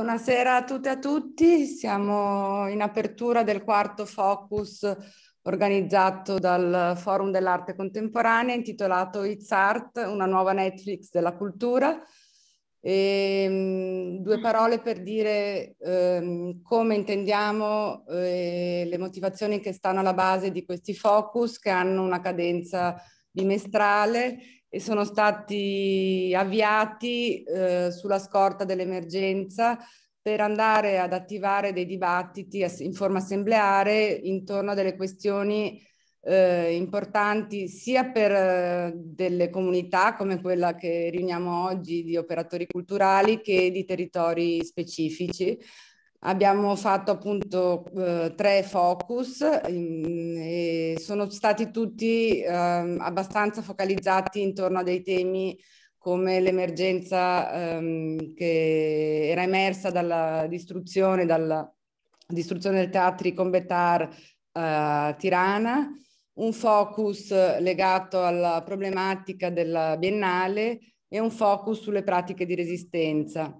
Buonasera a tutte e a tutti, siamo in apertura del quarto focus organizzato dal Forum dell'Arte Contemporanea intitolato It's Art, una nuova Netflix della cultura. E, ehm, due mm. parole per dire ehm, come intendiamo eh, le motivazioni che stanno alla base di questi focus che hanno una cadenza bimestrale e sono stati avviati eh, sulla scorta dell'emergenza per andare ad attivare dei dibattiti in forma assembleare intorno a delle questioni eh, importanti sia per eh, delle comunità come quella che riuniamo oggi di operatori culturali che di territori specifici. Abbiamo fatto appunto eh, tre focus eh, sono stati tutti eh, abbastanza focalizzati intorno a dei temi come l'emergenza ehm, che era emersa dalla distruzione, dalla distruzione del teatri con Betar a eh, Tirana, un focus legato alla problematica della biennale e un focus sulle pratiche di resistenza.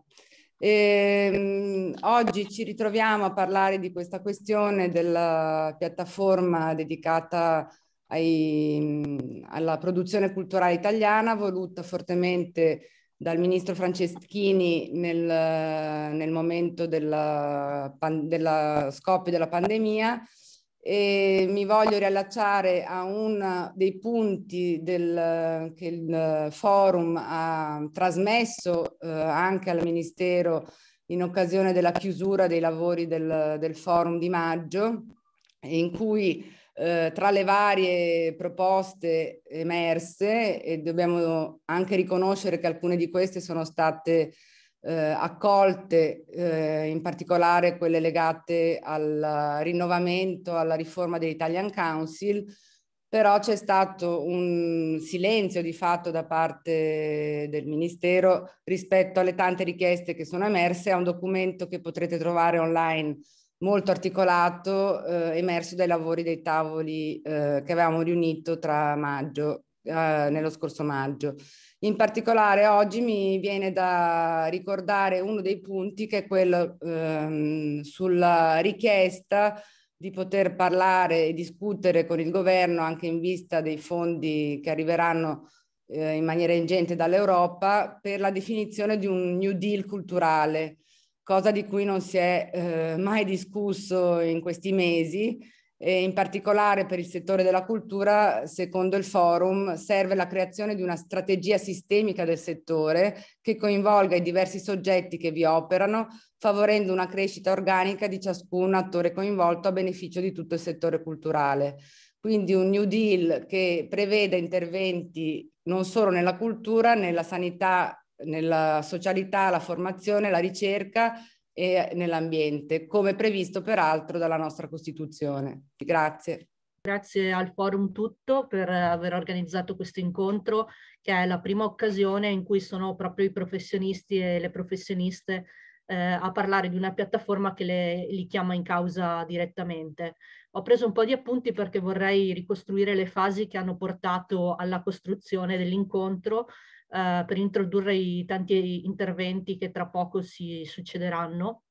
E, ehm, oggi ci ritroviamo a parlare di questa questione della piattaforma dedicata ai, alla produzione culturale italiana, voluta fortemente dal ministro Franceschini nel, nel momento della, della scoppio della pandemia e mi voglio riallacciare a uno dei punti del, che il eh, forum ha trasmesso eh, anche al Ministero in occasione della chiusura dei lavori del, del forum di maggio, in cui eh, tra le varie proposte emerse, e dobbiamo anche riconoscere che alcune di queste sono state eh, accolte, eh, in particolare quelle legate al rinnovamento, alla riforma dell'Italian Council, però c'è stato un silenzio di fatto da parte del Ministero rispetto alle tante richieste che sono emerse a un documento che potrete trovare online molto articolato, eh, emerso dai lavori dei tavoli eh, che avevamo riunito tra maggio, eh, nello scorso maggio. In particolare oggi mi viene da ricordare uno dei punti che è quello ehm, sulla richiesta di poter parlare e discutere con il governo anche in vista dei fondi che arriveranno eh, in maniera ingente dall'Europa per la definizione di un New Deal culturale, cosa di cui non si è eh, mai discusso in questi mesi e in particolare per il settore della cultura, secondo il forum, serve la creazione di una strategia sistemica del settore che coinvolga i diversi soggetti che vi operano, favorendo una crescita organica di ciascun attore coinvolto a beneficio di tutto il settore culturale. Quindi un New Deal che preveda interventi non solo nella cultura, nella sanità, nella socialità, la formazione, la ricerca e nell'ambiente, come previsto peraltro dalla nostra Costituzione. Grazie. Grazie al Forum Tutto per aver organizzato questo incontro, che è la prima occasione in cui sono proprio i professionisti e le professioniste eh, a parlare di una piattaforma che le, li chiama in causa direttamente. Ho preso un po' di appunti perché vorrei ricostruire le fasi che hanno portato alla costruzione dell'incontro eh, per introdurre i tanti interventi che tra poco si succederanno.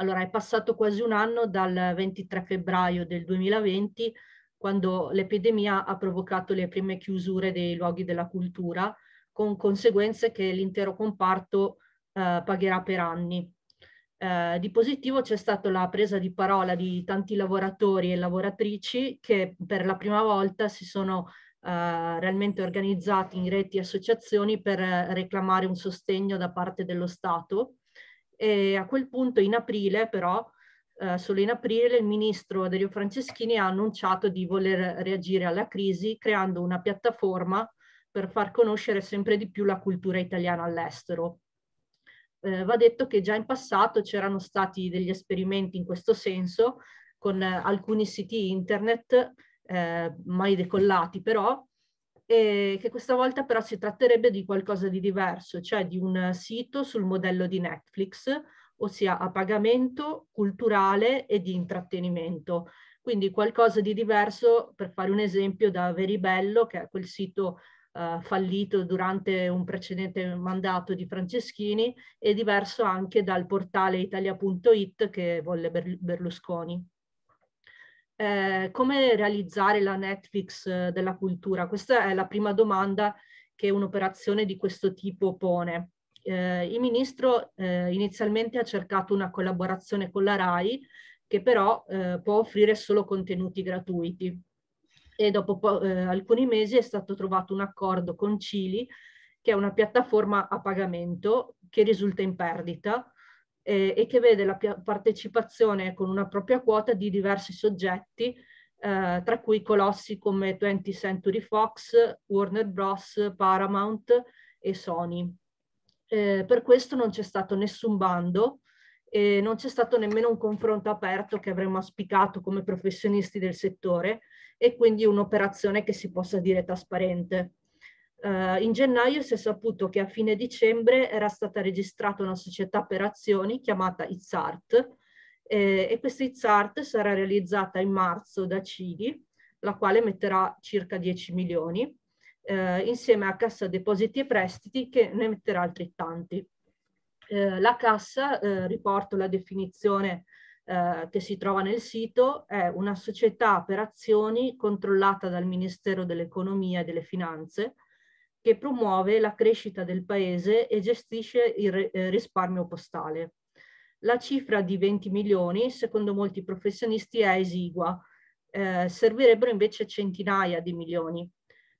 Allora, è passato quasi un anno dal 23 febbraio del 2020, quando l'epidemia ha provocato le prime chiusure dei luoghi della cultura, con conseguenze che l'intero comparto eh, pagherà per anni. Eh, di positivo c'è stata la presa di parola di tanti lavoratori e lavoratrici che per la prima volta si sono eh, realmente organizzati in reti e associazioni per eh, reclamare un sostegno da parte dello Stato. E a quel punto in aprile però, eh, solo in aprile, il ministro Dario Franceschini ha annunciato di voler reagire alla crisi creando una piattaforma per far conoscere sempre di più la cultura italiana all'estero. Eh, va detto che già in passato c'erano stati degli esperimenti in questo senso con eh, alcuni siti internet eh, mai decollati però, e che questa volta però si tratterebbe di qualcosa di diverso, cioè di un sito sul modello di Netflix, ossia a pagamento, culturale e di intrattenimento. Quindi qualcosa di diverso, per fare un esempio, da Veribello, che è quel sito eh, fallito durante un precedente mandato di Franceschini, e diverso anche dal portale italia.it che volle Berlusconi eh, come realizzare la Netflix eh, della cultura? Questa è la prima domanda che un'operazione di questo tipo pone. Eh, il ministro eh, inizialmente ha cercato una collaborazione con la RAI, che però eh, può offrire solo contenuti gratuiti. E dopo po- eh, alcuni mesi è stato trovato un accordo con Cili, che è una piattaforma a pagamento che risulta in perdita, eh, e che vede la partecipazione con una propria quota di diversi soggetti, eh, tra cui colossi come 20th Century Fox, Warner Bros., Paramount e Sony. Eh, per questo non c'è stato nessun bando e non c'è stato nemmeno un confronto aperto che avremmo auspicato come professionisti del settore e quindi un'operazione che si possa dire trasparente. Uh, in gennaio si è saputo che a fine dicembre era stata registrata una società per azioni chiamata ITSART eh, e questa ITSART sarà realizzata in marzo da Cili, la quale metterà circa 10 milioni, eh, insieme a Cassa Depositi e Prestiti che ne metterà altrettanti. Eh, la cassa, eh, riporto la definizione eh, che si trova nel sito, è una società per azioni controllata dal Ministero dell'Economia e delle Finanze, che promuove la crescita del paese e gestisce il eh, risparmio postale. La cifra di 20 milioni, secondo molti professionisti, è esigua, eh, servirebbero invece centinaia di milioni.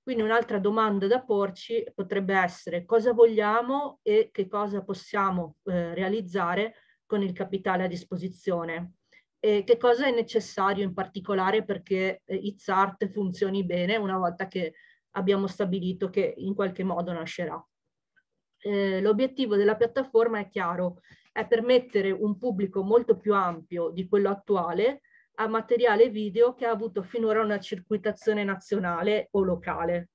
Quindi un'altra domanda da porci potrebbe essere cosa vogliamo e che cosa possiamo eh, realizzare con il capitale a disposizione e che cosa è necessario in particolare perché eh, Itzart funzioni bene una volta che abbiamo stabilito che in qualche modo nascerà. Eh, l'obiettivo della piattaforma è chiaro, è permettere un pubblico molto più ampio di quello attuale a materiale video che ha avuto finora una circuitazione nazionale o locale.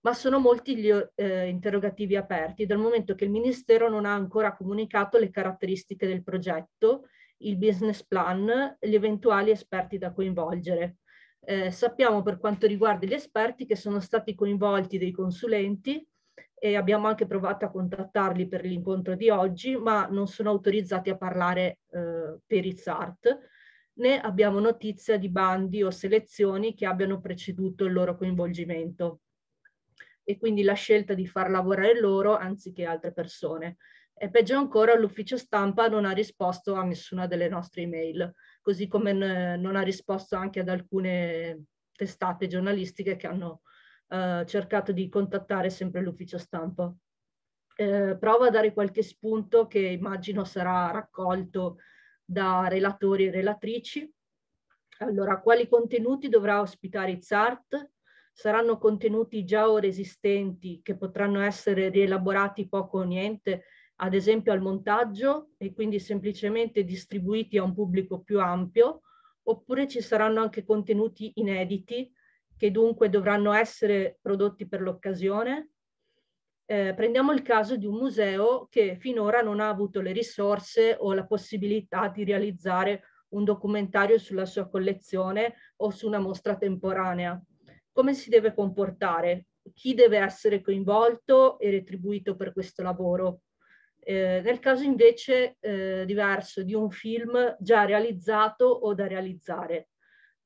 Ma sono molti gli eh, interrogativi aperti dal momento che il Ministero non ha ancora comunicato le caratteristiche del progetto, il business plan, gli eventuali esperti da coinvolgere. Eh, sappiamo per quanto riguarda gli esperti che sono stati coinvolti dei consulenti e abbiamo anche provato a contattarli per l'incontro di oggi, ma non sono autorizzati a parlare eh, per i SART, né abbiamo notizia di bandi o selezioni che abbiano preceduto il loro coinvolgimento e quindi la scelta di far lavorare loro anziché altre persone. E peggio ancora, l'ufficio stampa non ha risposto a nessuna delle nostre email così come non ha risposto anche ad alcune testate giornalistiche che hanno eh, cercato di contattare sempre l'ufficio stampa. Eh, provo a dare qualche spunto che immagino sarà raccolto da relatori e relatrici. Allora, quali contenuti dovrà ospitare il Saranno contenuti già o resistenti che potranno essere rielaborati poco o niente ad esempio al montaggio e quindi semplicemente distribuiti a un pubblico più ampio, oppure ci saranno anche contenuti inediti che dunque dovranno essere prodotti per l'occasione. Eh, prendiamo il caso di un museo che finora non ha avuto le risorse o la possibilità di realizzare un documentario sulla sua collezione o su una mostra temporanea. Come si deve comportare? Chi deve essere coinvolto e retribuito per questo lavoro? Eh, nel caso invece eh, diverso di un film già realizzato o da realizzare.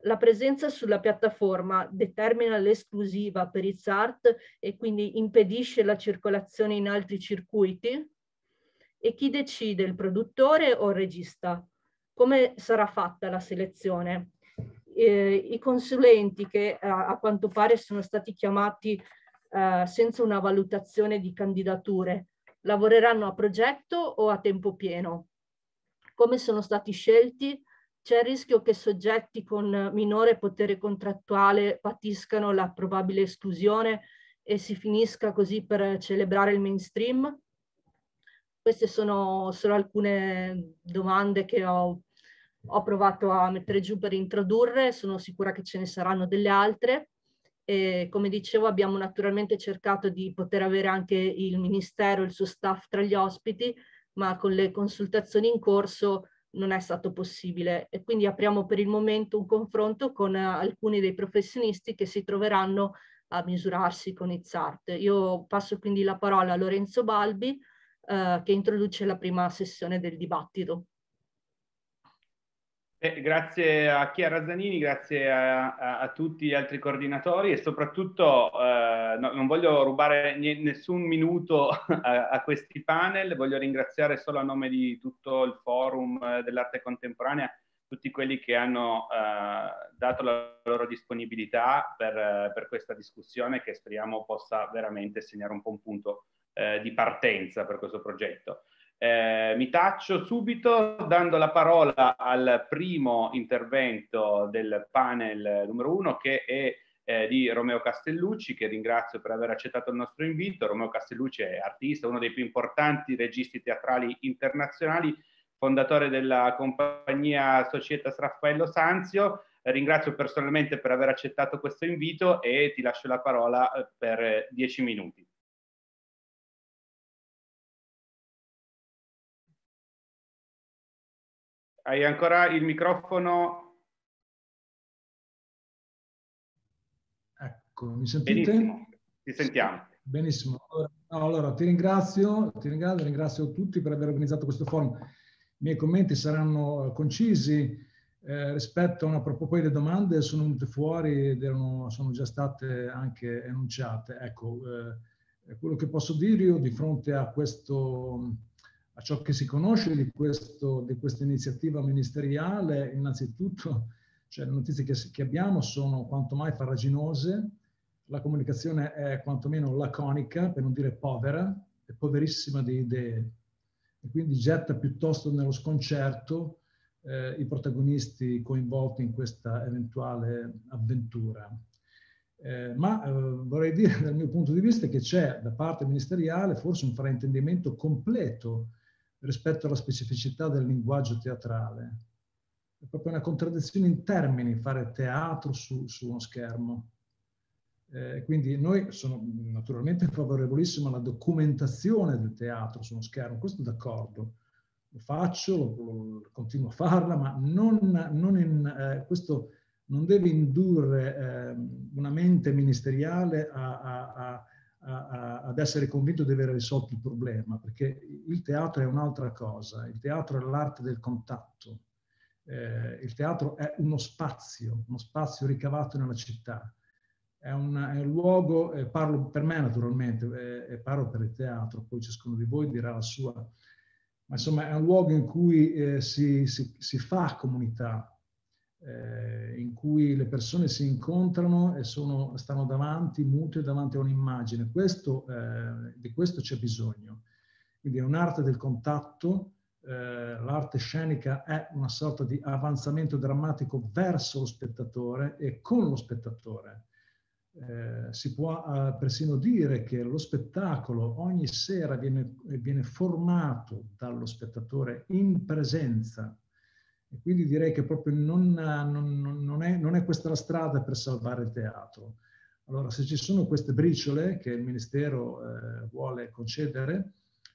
La presenza sulla piattaforma determina l'esclusiva per i Art e quindi impedisce la circolazione in altri circuiti? E chi decide, il produttore o il regista? Come sarà fatta la selezione? Eh, I consulenti che a, a, quanto pare sono stati chiamati eh, senza una valutazione di candidature, Lavoreranno a progetto o a tempo pieno? Come sono stati scelti? C'è il rischio che soggetti con minore potere contrattuale patiscano la probabile esclusione e si finisca così per celebrare il mainstream? Queste sono solo alcune domande che ho, ho provato a mettere giù per introdurre, sono sicura che ce ne saranno delle altre. E, come dicevo abbiamo naturalmente cercato di poter avere anche il Ministero e il suo staff tra gli ospiti, ma con le consultazioni in corso non è stato possibile e quindi apriamo per il momento un confronto con eh, alcuni dei professionisti che si troveranno a misurarsi con i ZART. Io passo quindi la parola a Lorenzo Balbi eh, che introduce la prima sessione del dibattito. Eh, grazie a Chiara Zanini, grazie a, a, a, tutti gli altri coordinatori e soprattutto eh, no, non voglio rubare nessun minuto a, a, questi panel, voglio ringraziare solo a nome di tutto il forum eh, dell'arte contemporanea tutti quelli che hanno eh, dato la loro disponibilità per, eh, per, questa discussione che speriamo possa veramente segnare un po' un punto eh, di partenza per questo progetto. Eh, mi taccio subito dando la parola al primo intervento del panel numero uno che è eh, di Romeo Castellucci che ringrazio per aver accettato il nostro invito. Romeo Castellucci è artista, uno dei più importanti registi teatrali internazionali, fondatore della compagnia Società Raffaello Sanzio. Eh, ringrazio personalmente per aver accettato questo invito e ti lascio la parola eh, per eh, dieci minuti. Hai ancora il microfono? Ecco, mi sentite? Benissimo, ti sentiamo. Benissimo. Allora, ti ringrazio, ti ringrazio, ringrazio tutti per aver organizzato questo forum. I miei commenti saranno eh, concisi. Eh, rispetto a una proposta, poi le domande sono venute fuori ed erano, sono già state anche enunciate. Ecco, eh, quello che posso dire io di fronte a questo a ciò che si conosce di, questo, di questa iniziativa ministeriale, innanzitutto cioè, le notizie che, che, abbiamo sono quanto mai farraginose, la comunicazione è quantomeno laconica, per non dire povera, è poverissima di idee e quindi getta piuttosto nello sconcerto eh, i protagonisti coinvolti in questa eventuale avventura. Eh, ma eh, vorrei dire dal mio punto di vista che c'è da parte ministeriale forse un fraintendimento completo rispetto alla specificità del linguaggio teatrale. È proprio una contraddizione in termini fare teatro su, su uno schermo. Eh, quindi noi sono naturalmente favorevolissimo alla documentazione del teatro su uno schermo, questo d'accordo, lo faccio, lo, lo, continuo a farla, ma non, non in, eh, questo non deve indurre eh, una mente ministeriale a, a, a a, a, ad essere convinto di aver risolto il problema, perché il teatro è un'altra cosa, il teatro è l'arte del contatto, eh, il teatro è uno spazio, uno spazio ricavato nella città, è, una, è un, luogo, eh, parlo per me naturalmente, eh, parlo per il teatro, poi ciascuno di voi dirà la sua, ma insomma è un luogo in cui eh, si, si, si fa comunità, eh, in cui le persone si incontrano e sono, stanno davanti, mute, davanti a un'immagine. Questo, eh, di questo c'è bisogno. Quindi è un'arte del contatto, eh, l'arte scenica è una sorta di avanzamento drammatico verso lo spettatore e con lo spettatore. Eh, si può eh, persino dire che lo spettacolo ogni sera viene, viene formato dallo spettatore in presenza e quindi direi che proprio non, non, non, è, non, è, questa la strada per salvare il teatro. Allora, se ci sono queste briciole che il Ministero eh, vuole concedere,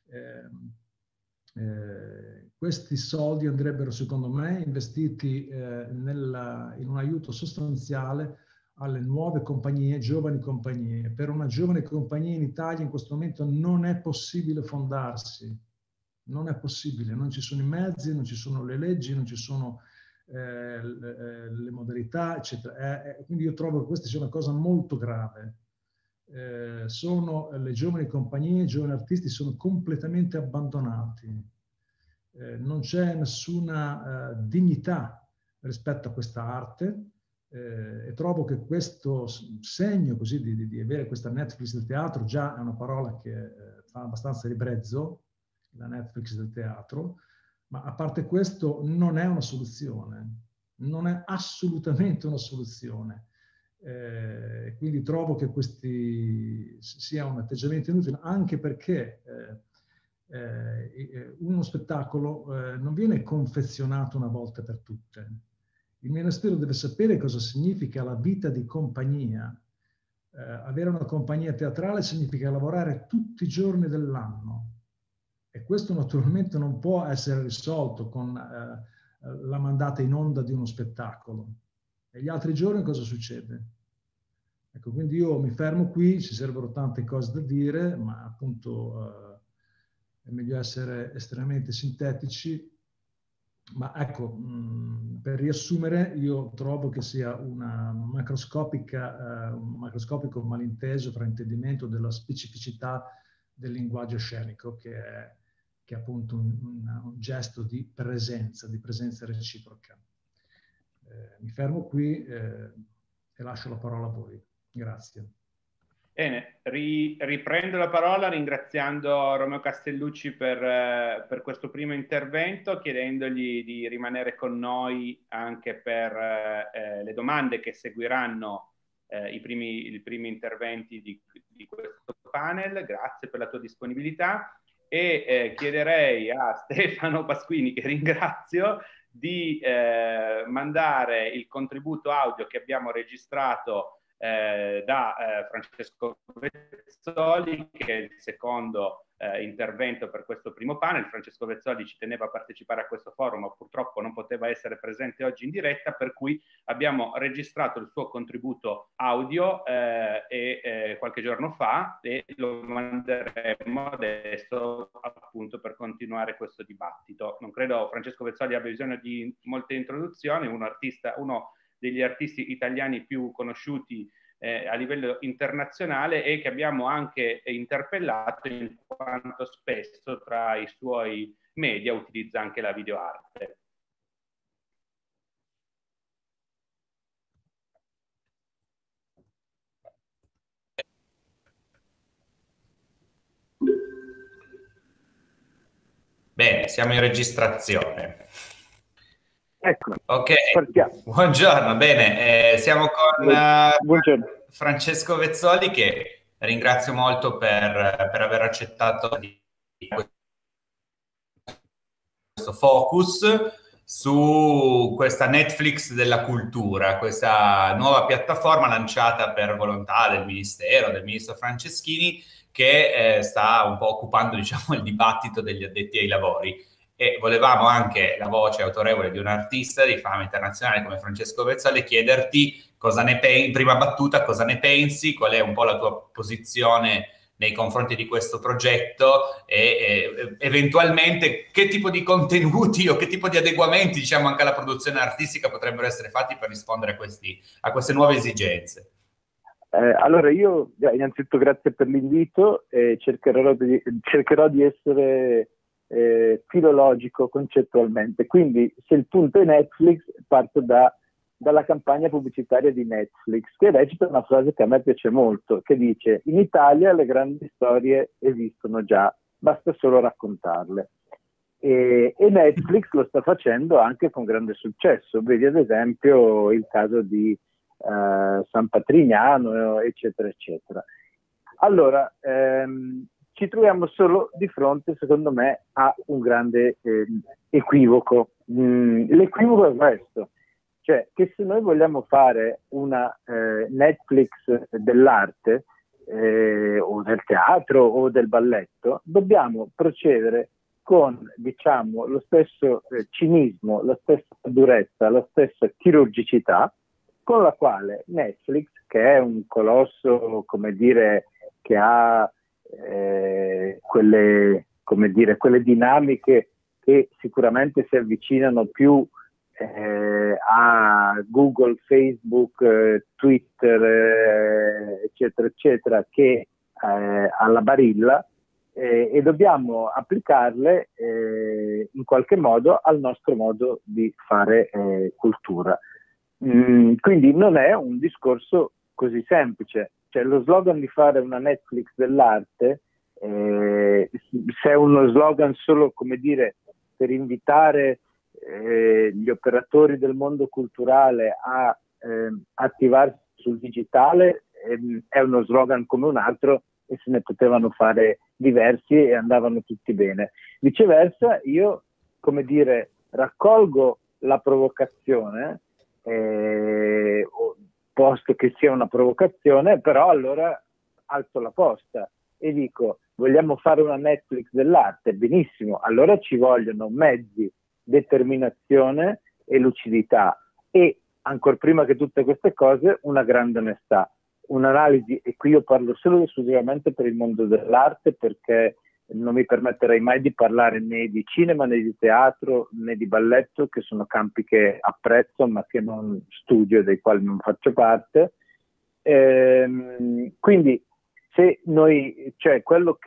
eh, eh, questi soldi andrebbero, secondo me, investiti eh, nella, in un aiuto sostanziale alle nuove compagnie, giovani compagnie. Per una giovane compagnia in Italia in questo momento non è possibile fondarsi non è possibile, non ci sono i mezzi, non ci sono le leggi, non ci sono eh, le, eh, le, modalità, eccetera. Eh, eh, quindi io trovo che questa sia una cosa molto grave. Eh, sono eh, le giovani compagnie, i giovani artisti sono completamente abbandonati. non c'è nessuna dignità rispetto a questa arte e trovo che questo segno così di, di, di avere questa Netflix del teatro già è una parola che fa abbastanza ribrezzo, la Netflix del teatro, ma a parte questo non è una soluzione, non è assolutamente una soluzione. Eh, quindi trovo che questi sia un atteggiamento inutile, anche perché eh, eh, uno spettacolo eh, non viene confezionato una volta per tutte. Il ministero deve sapere cosa significa la vita di compagnia. Eh, avere una compagnia teatrale significa lavorare tutti i giorni dell'anno, e questo naturalmente non può essere risolto con eh, la mandata in onda di uno spettacolo. E gli altri giorni cosa succede? Ecco, quindi io mi fermo qui, ci servono tante cose da dire, ma appunto eh, è meglio essere estremamente sintetici. Ma ecco, mm, per riassumere, io trovo che sia una macroscopica, eh, un macroscopico malinteso, fraintendimento della specificità del linguaggio scenico, che è che è appunto un, un, un gesto di presenza, di presenza reciproca. Eh, mi fermo qui eh, e lascio la parola a voi. Grazie. Bene, ri, riprendo la parola ringraziando Romeo Castellucci per, eh, per, questo primo intervento, chiedendogli di rimanere con noi anche per eh, eh, le domande che seguiranno eh, i, primi, i, primi, interventi di, di questo panel. Grazie per la tua disponibilità e eh, chiederei a Stefano Pasquini, che ringrazio, di eh, mandare il contributo audio che abbiamo registrato eh, da eh, Francesco Pezzoli, che è il secondo eh, intervento per questo primo panel. Francesco Vezzoli ci teneva a partecipare a questo forum, ma purtroppo non poteva essere presente oggi in diretta, per cui abbiamo registrato il suo contributo audio eh, e, eh, qualche giorno fa e lo manderemo adesso appunto per continuare questo dibattito. Non credo Francesco Vezzoli abbia bisogno di molte introduzioni, un artista, uno degli artisti italiani più conosciuti eh, a livello internazionale e che abbiamo anche interpellato in quanto spesso tra i suoi media utilizza anche la videoarte. Bene, siamo in registrazione. Ecco. Ok, Partiamo. buongiorno, bene, eh, siamo con eh, buongiorno. Francesco Vezzoli che ringrazio molto per, per aver accettato questo focus su questa Netflix della cultura, questa nuova piattaforma lanciata per volontà del Ministero, del Ministro Franceschini, che eh, sta un po' occupando diciamo, il dibattito degli addetti ai lavori e volevamo anche la voce autorevole di un artista di fama internazionale come Francesco Vezzale chiederti cosa ne pensi, in prima battuta cosa ne pensi, qual è un po' la tua posizione nei confronti di questo progetto e, e, eventualmente che tipo di contenuti o che tipo di adeguamenti diciamo anche alla produzione artistica potrebbero essere fatti per rispondere a, questi, a queste nuove esigenze. Eh, allora io innanzitutto grazie per l'invito e cercherò di, cercherò di essere eh, filologico concettualmente. Quindi se il punto è Netflix, parto da, dalla campagna pubblicitaria di Netflix, che recita una frase che a me piace molto, che dice in Italia le grandi storie esistono già, basta solo raccontarle. E, e Netflix lo sta facendo anche con grande successo. Vedi ad esempio il caso di eh, San Patrignano, eccetera, eccetera. Allora, ehm, ci troviamo solo di fronte, secondo me, a un grande eh, equivoco. Mm, l'equivoco è questo, cioè che se noi vogliamo fare una eh, Netflix dell'arte eh, o del teatro o del balletto, dobbiamo procedere con diciamo, lo stesso eh, cinismo, la stessa durezza, la stessa chirurgicità con la quale Netflix, che è un colosso, come dire, che ha eh, quelle, dire, quelle, dinamiche che sicuramente si avvicinano più eh, a Google, Facebook, eh, Twitter, eh, eccetera, eccetera, che eh, alla barilla eh, e dobbiamo applicarle in qualche modo al nostro modo di fare cultura. Mm, quindi non è un discorso così semplice. Cioè lo slogan di fare una Netflix dell'arte, eh, se è uno slogan solo come dire per invitare eh, gli operatori del mondo culturale a eh, attivarsi sul digitale, ehm, è uno slogan come un altro e se ne potevano fare diversi e andavano tutti bene. Viceversa, io, come dire, raccolgo la provocazione eh, posto che sia una provocazione, però allora alzo la posta e dico vogliamo fare una Netflix dell'arte, benissimo, allora ci vogliono mezzi, determinazione e lucidità e ancora prima che tutte queste cose una grande onestà, un'analisi e qui io parlo solo esclusivamente per il mondo dell'arte perché non mi permetterei mai di parlare né di cinema né di teatro né di balletto, che sono campi che apprezzo ma che non studio e dei quali non faccio parte. Ehm, quindi noi, cioè,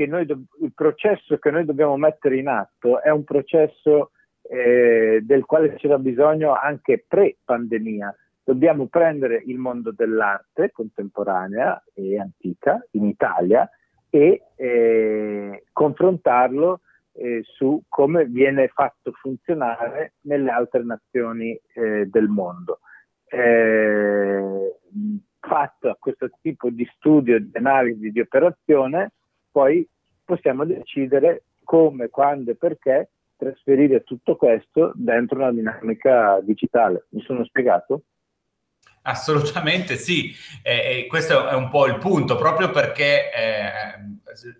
noi, il processo che noi dobbiamo mettere in atto è un processo eh, del quale c'era bisogno anche pre-pandemia. Dobbiamo prendere il mondo dell'arte contemporanea e antica in Italia e eh, confrontarlo eh, su come viene fatto funzionare nelle altre nazioni eh, del mondo. Eh, fatto questo tipo di studio, di analisi, di operazione, poi possiamo decidere come, quando e perché trasferire tutto questo dentro una dinamica digitale. Mi sono spiegato? Assolutamente sì, eh, questo è un po' il punto, proprio perché eh,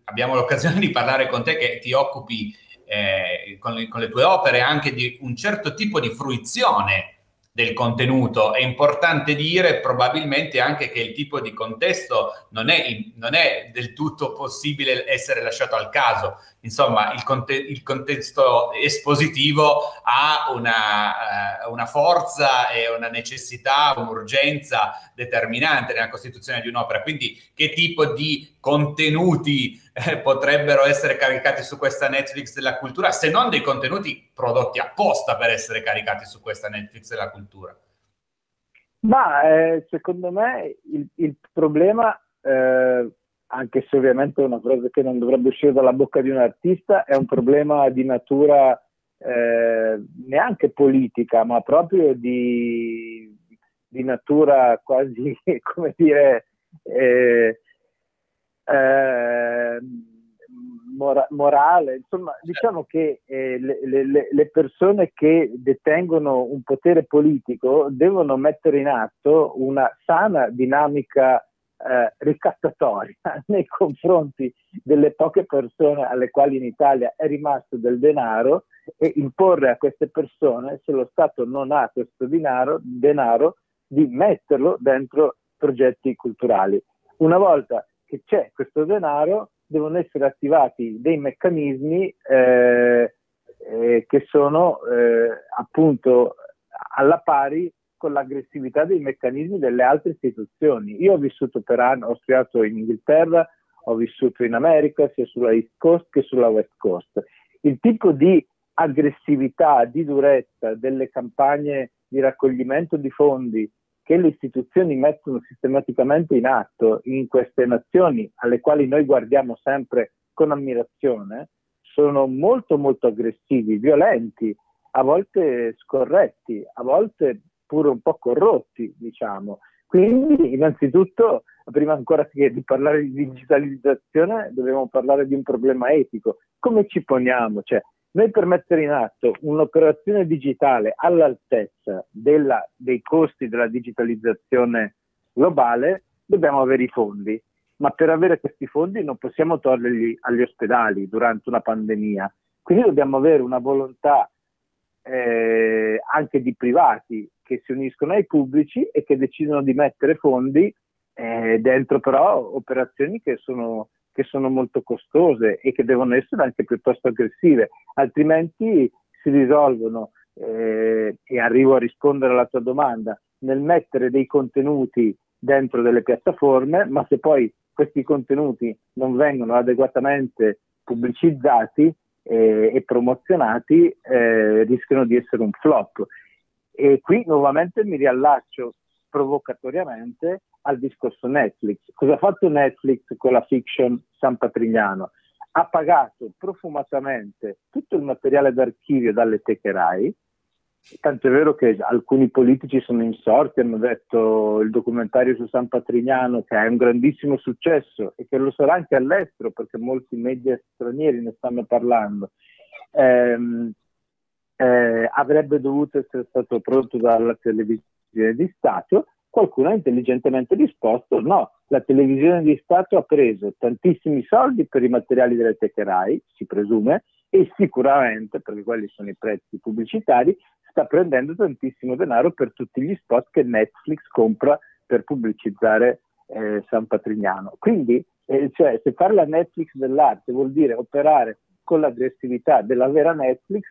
abbiamo l'occasione di parlare con te che ti occupi eh, con, le, con, le, tue opere anche di un certo tipo di fruizione del contenuto. È importante dire probabilmente anche che il tipo di contesto non è, non è del tutto possibile essere lasciato al caso, insomma il, conte- il contesto espositivo ha una, eh, una, forza e una necessità, un'urgenza determinante nella costituzione di un'opera, quindi che tipo di contenuti eh, potrebbero essere caricati su questa Netflix della cultura, se non dei contenuti prodotti apposta per essere caricati su questa Netflix della cultura? Ma eh, secondo me il, il problema eh, anche se ovviamente è una frase che non dovrebbe uscire dalla bocca di un artista, è un problema di natura eh, neanche politica, ma proprio di, di natura quasi, come dire, eh, eh, mora- morale. Insomma, certo. diciamo che eh, le, le, le persone che detengono un potere politico devono mettere in atto una sana dinamica eh, ricattatoria nei confronti delle poche persone alle quali in Italia è rimasto del denaro e imporre a queste persone, se lo Stato non ha questo denaro, denaro di metterlo dentro progetti culturali. Una volta che c'è questo denaro, devono essere attivati dei meccanismi eh, eh, che sono eh, appunto alla pari con l'aggressività dei meccanismi delle altre istituzioni. Io ho vissuto per anni, ho studiato in Inghilterra, ho vissuto in America, sia sulla East Coast che sulla West Coast. Il tipo di aggressività, di durezza delle campagne di raccoglimento di fondi che le istituzioni mettono sistematicamente in atto in queste nazioni, alle quali noi guardiamo sempre con ammirazione, sono molto molto aggressivi, violenti, a volte scorretti, a volte pure un po' corrotti, diciamo. Quindi, innanzitutto, prima ancora di parlare di digitalizzazione, dobbiamo parlare di un problema etico. Come ci poniamo? Cioè, noi per mettere in atto un'operazione digitale all'altezza della, dei costi della digitalizzazione globale, dobbiamo avere i fondi. Ma per avere questi fondi non possiamo toglierli agli ospedali durante una pandemia. Quindi dobbiamo avere una volontà eh, anche di privati che si uniscono ai pubblici e che decidono di mettere fondi eh, dentro però operazioni che sono, che sono molto costose e che devono essere anche piuttosto aggressive, altrimenti si risolvono, eh, e arrivo a rispondere alla tua domanda, nel mettere dei contenuti dentro delle piattaforme, ma se poi questi contenuti non vengono adeguatamente pubblicizzati eh, e promozionati, eh, rischiano di essere un flop. E qui nuovamente mi riallaccio provocatoriamente al discorso Netflix. Cosa ha fatto Netflix con la fiction San Patrignano? Ha pagato profumatamente tutto il materiale d'archivio dalle techerai, Tanto è vero che alcuni politici sono insorti, hanno detto il documentario su San Patrignano che è un grandissimo successo e che lo sarà anche all'estero perché molti media stranieri ne stanno parlando. Eh, eh, avrebbe dovuto essere stato prodotto dalla televisione di Stato, qualcuno ha intelligentemente risposto no, la televisione di Stato ha preso tantissimi soldi per i materiali della Techerai, si presume, e sicuramente, perché quelli sono i prezzi pubblicitari, sta prendendo tantissimo denaro per tutti gli spot che Netflix compra per pubblicizzare eh, San Patrignano. Quindi, eh, cioè, se fare la Netflix dell'arte vuol dire operare con l'aggressività della vera Netflix,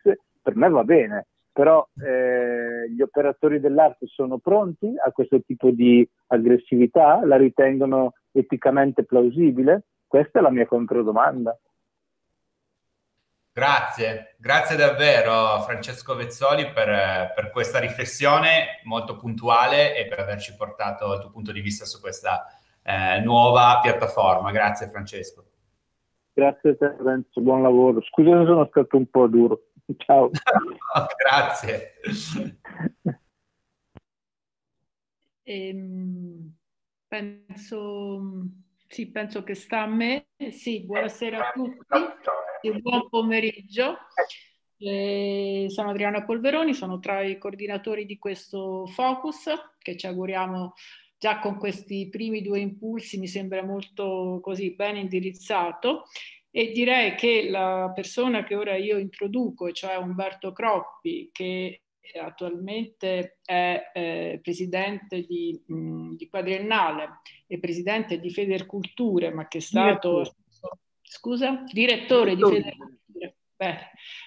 per me va bene, però eh, gli operatori dell'arte sono pronti a questo tipo di aggressività, la ritengono eticamente plausibile? Questa è la mia controdomanda. Grazie, grazie davvero Francesco Vezzoli per, per, questa riflessione molto puntuale e per averci portato il tuo punto di vista su questa eh, nuova piattaforma. Grazie Francesco. Grazie a buon lavoro. Scusa se sono stato un po' duro. Ciao. Oh, grazie. Ehm, penso, sì, penso che sta a me. Sì, buonasera a eh, tutti eh. buon pomeriggio. Eh, sono Adriana Polveroni, sono tra i coordinatori di questo Focus che ci auguriamo già con questi primi due impulsi mi sembra molto così ben indirizzato e direi che la persona che ora io introduco, cioè Umberto Croppi, che attualmente è eh, presidente di, mh, mm, di, Quadriennale e presidente di Federculture, ma che è stato... Direttore. Scusa? Direttore, Direttore. di Federculture. Beh,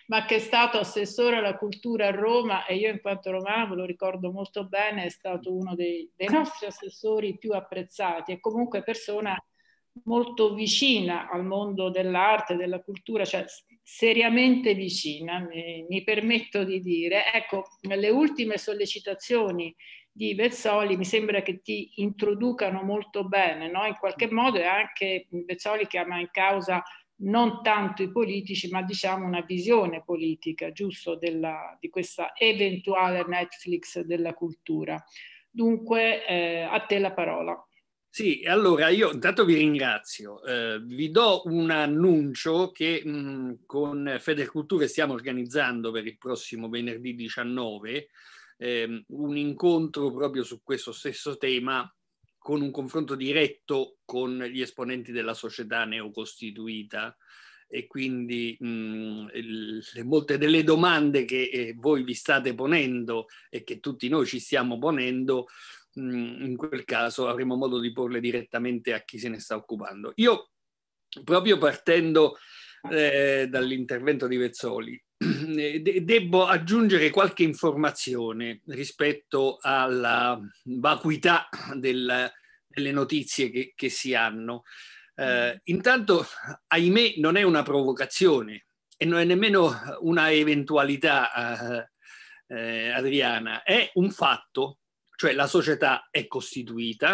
ma che è stato assessore alla cultura a Roma e io in quanto romano ve lo ricordo molto bene, è stato uno dei, dei nostri assessori più apprezzati e comunque persona molto vicina al mondo dell'arte, della cultura, cioè seriamente vicina, mi, mi permetto di dire. Ecco, le ultime sollecitazioni di Bezzoli mi sembra che ti introducano molto bene, no? in qualche modo è anche Bezzoli che ama in causa non tanto i politici, ma diciamo una visione politica, giusto, della, di questa eventuale Netflix della cultura. Dunque, eh, a te la parola. Sì, allora io intanto vi ringrazio. Eh, vi do un annuncio che mh, con Federculture stiamo organizzando per il prossimo venerdì 19 ehm, un incontro proprio su questo stesso tema con un confronto diretto con gli esponenti della società neocostituita e quindi mh, il, molte delle domande che eh, voi vi state ponendo e che tutti noi ci stiamo ponendo in quel caso avremo modo di porle direttamente a chi se ne sta occupando. Io, proprio partendo eh, dall'intervento di Vezzoli, eh, de- debbo aggiungere qualche informazione rispetto alla vacuità del, delle notizie che, che si hanno. Eh, mm. intanto, ahimè, non è una provocazione e non è nemmeno una eventualità, eh, eh Adriana, è un fatto cioè la società è costituita,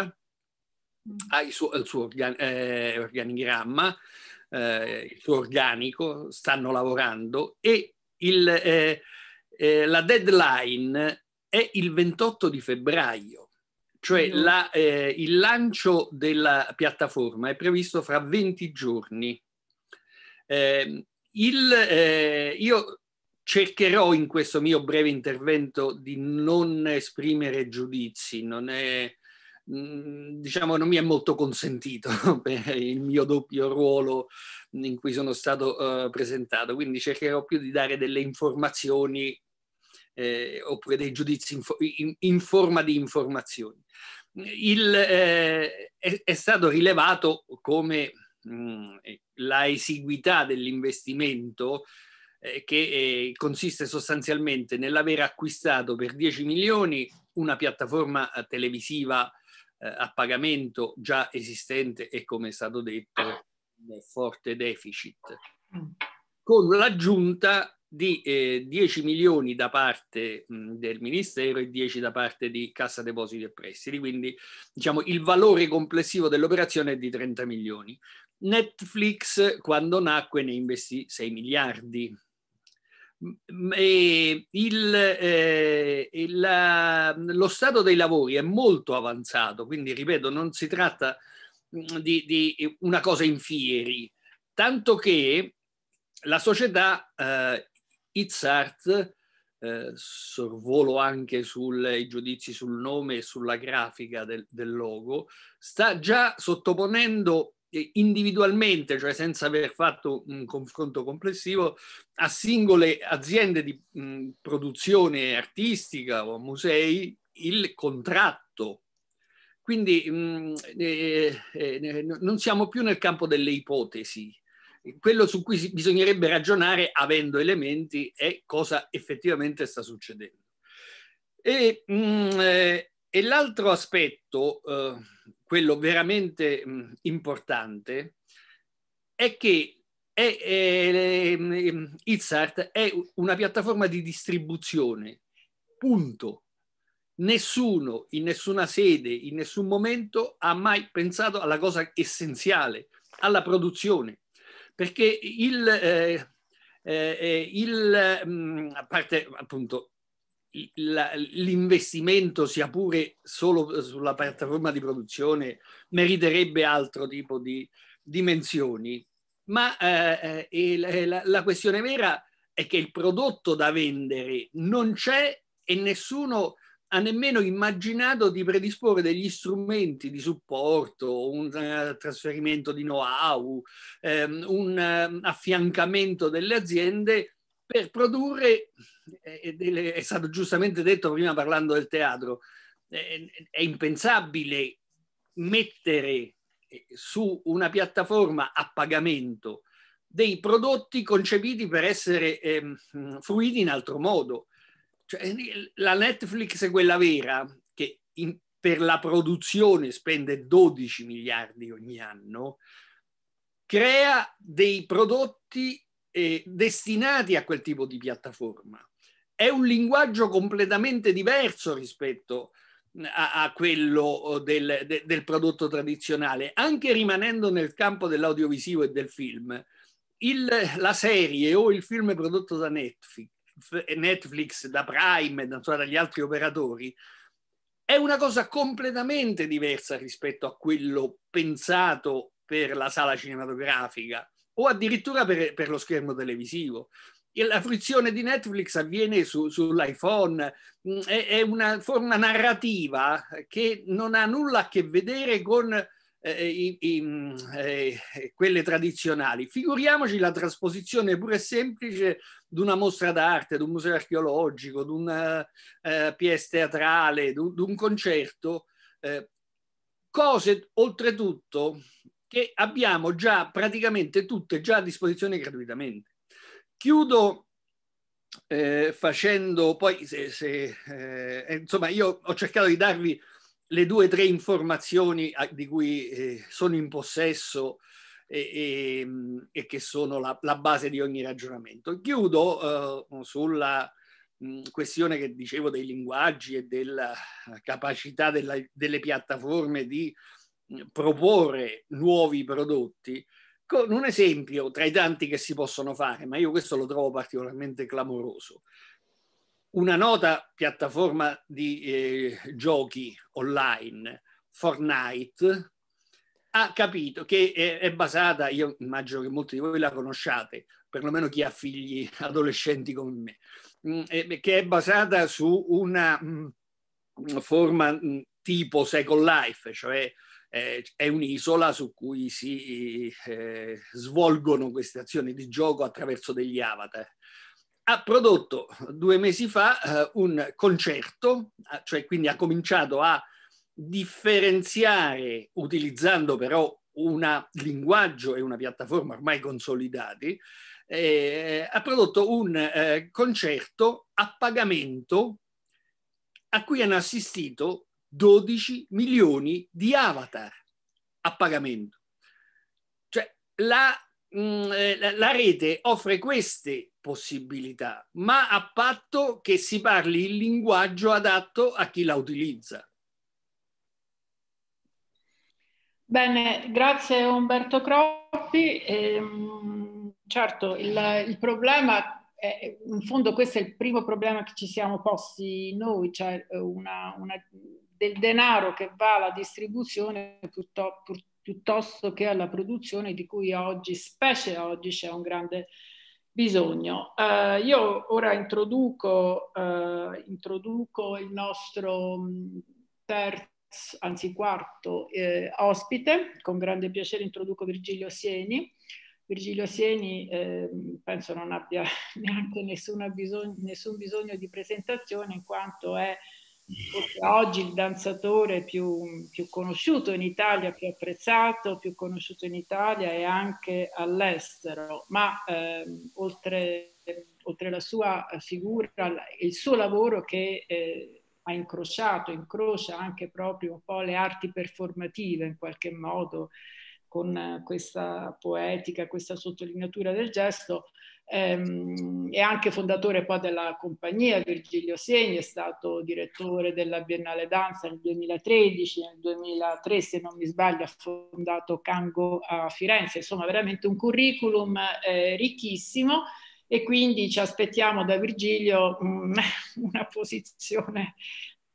ha mm. il suo, il suo organ, eh, organigramma, eh, il suo organico, stanno lavorando e il, eh, eh la deadline è il 28 di febbraio, cioè mm. la, eh, il lancio della piattaforma è previsto fra 20 giorni. Ehm, il, eh, io cercherò in questo mio breve intervento di non esprimere giudizi, non è, mm, diciamo, non mi è molto consentito per il mio doppio ruolo in cui sono stato uh, presentato, quindi cercherò più di dare delle informazioni eh, oppure dei giudizi in, in, forma di informazioni. Il, eh, è, è, stato rilevato come mh, mm, la esiguità dell'investimento eh, che eh, consiste sostanzialmente nell'aver acquistato per 10 milioni una piattaforma eh, televisiva eh, a pagamento già esistente e come è stato detto forte deficit, mm. con l'aggiunta di 10 eh, milioni da parte mh, mm, del Ministero e 10 da parte di Cassa Depositi e Prestiti, quindi diciamo il valore complessivo dell'operazione è di 30 milioni. Netflix quando nacque ne investì 6 miliardi eh, il, eh, la, lo stato dei lavori è molto avanzato, quindi ripeto, non si tratta mm, di, di una cosa in fieri, tanto che la società eh, It's eh, sorvolo anche sui giudizi sul nome e sulla grafica del, del logo, sta già sottoponendo individualmente, cioè senza aver fatto un confronto complessivo, a singole aziende di produzione artistica o musei il contratto. Quindi mh, eh, eh, eh non siamo più nel campo delle ipotesi. Quello su cui bisognerebbe ragionare avendo elementi è cosa effettivamente sta succedendo. E mh, eh, e l'altro aspetto, eh, quello veramente mh, mm, importante, è che è, è, mm, mm, Itzart è una piattaforma di distribuzione, punto. Nessuno, in nessuna sede, in nessun momento ha mai pensato alla cosa essenziale, alla produzione, perché il, eh, eh, eh il mh, a parte appunto l'investimento, sia pure solo sulla piattaforma di produzione, meriterebbe altro tipo di dimensioni. Ma eh, eh, eh, la, la, questione vera è che il prodotto da vendere non c'è e nessuno ha nemmeno immaginato di predisporre degli strumenti di supporto, un uh, trasferimento di know-how, um, un uh, affiancamento delle aziende per produrre, è stato giustamente detto prima parlando del teatro, è impensabile mettere eh, su una piattaforma a pagamento dei prodotti concepiti per essere eh, fruiti in altro modo. Cioè, eh, la Netflix è quella vera che in, per la produzione spende 12 miliardi ogni anno, crea dei prodotti eh, destinati a quel tipo di piattaforma. È un linguaggio completamente diverso rispetto a, a quello oh, del, de, del, prodotto tradizionale, anche rimanendo nel campo dell'audiovisivo e del film. Il, la serie o il film prodotto da Netflix, Netflix da Prime, da, insomma, dagli altri operatori, è una cosa completamente diversa rispetto a quello pensato per la sala cinematografica o addirittura per, per lo schermo televisivo la fruizione di Netflix avviene su, sull'iPhone, mm, è, è, una forma narrativa che non ha nulla a che vedere con eh, i, i, mm, eh, quelle tradizionali. Figuriamoci la trasposizione pure semplice di una mostra d'arte, di un museo archeologico, di una eh, pièce teatrale, di un concerto. Eh, cose oltretutto che abbiamo già praticamente tutte già a disposizione gratuitamente. Chiudo eh, facendo poi, se, se, eh, eh insomma, io ho cercato di darvi le due o tre informazioni a, di cui eh, sono in possesso e, e, e che sono la, la, base di ogni ragionamento. Chiudo eh, sulla mh, mm, questione che dicevo dei linguaggi e della capacità della, delle piattaforme di proporre nuovi prodotti con un esempio tra i tanti che si possono fare, ma io questo lo trovo particolarmente clamoroso. Una nota piattaforma di eh, giochi online, Fortnite, ha capito che è, è basata, io immagino che molti di voi la conosciate, perlomeno chi ha figli adolescenti come me, mm, che è basata su una mm, forma mm, tipo Second Life, cioè eh, è un'isola su cui si eh, svolgono queste azioni di gioco attraverso degli avatar. Ha prodotto due mesi fa eh, un concerto, eh, cioè quindi ha cominciato a differenziare, utilizzando però un linguaggio e una piattaforma ormai consolidati, eh, ha prodotto un eh, concerto a pagamento a cui hanno assistito 12 milioni di avatar a pagamento. Cioè la, mh, mm, eh, la rete offre queste possibilità, ma a patto che si parli il linguaggio adatto a chi la utilizza. Bene, grazie Umberto Croppi. Ehm, certo, il, il problema, è, in fondo questo è il primo problema che ci siamo posti noi, cioè eh, una, una del denaro che va alla distribuzione piuttosto che alla produzione di cui oggi, specie oggi, c'è un grande bisogno. Eh, io ora introduco, eh, introduco il nostro mm, terzo anzi quarto eh, ospite, con grande piacere introduco Virgilio Sieni. Virgilio Sieni eh, penso non abbia neanche nessun nessun bisogno di presentazione in quanto è oggi il danzatore più, più, conosciuto in Italia, più apprezzato, più conosciuto in Italia e anche all'estero, ma eh, oltre, oltre la sua figura, il suo lavoro che eh, ha incrociato, incrocia anche proprio un po' le arti performative in qualche modo, con questa poetica, questa sottolineatura del gesto, Ehm, è anche fondatore poi della compagnia Virgilio Segni, è stato direttore della Biennale Danza nel 2013, nel 2003 se non mi sbaglio ha fondato Cango a Firenze, insomma veramente un curriculum eh, ricchissimo e quindi ci aspettiamo da Virgilio mh, mm, una posizione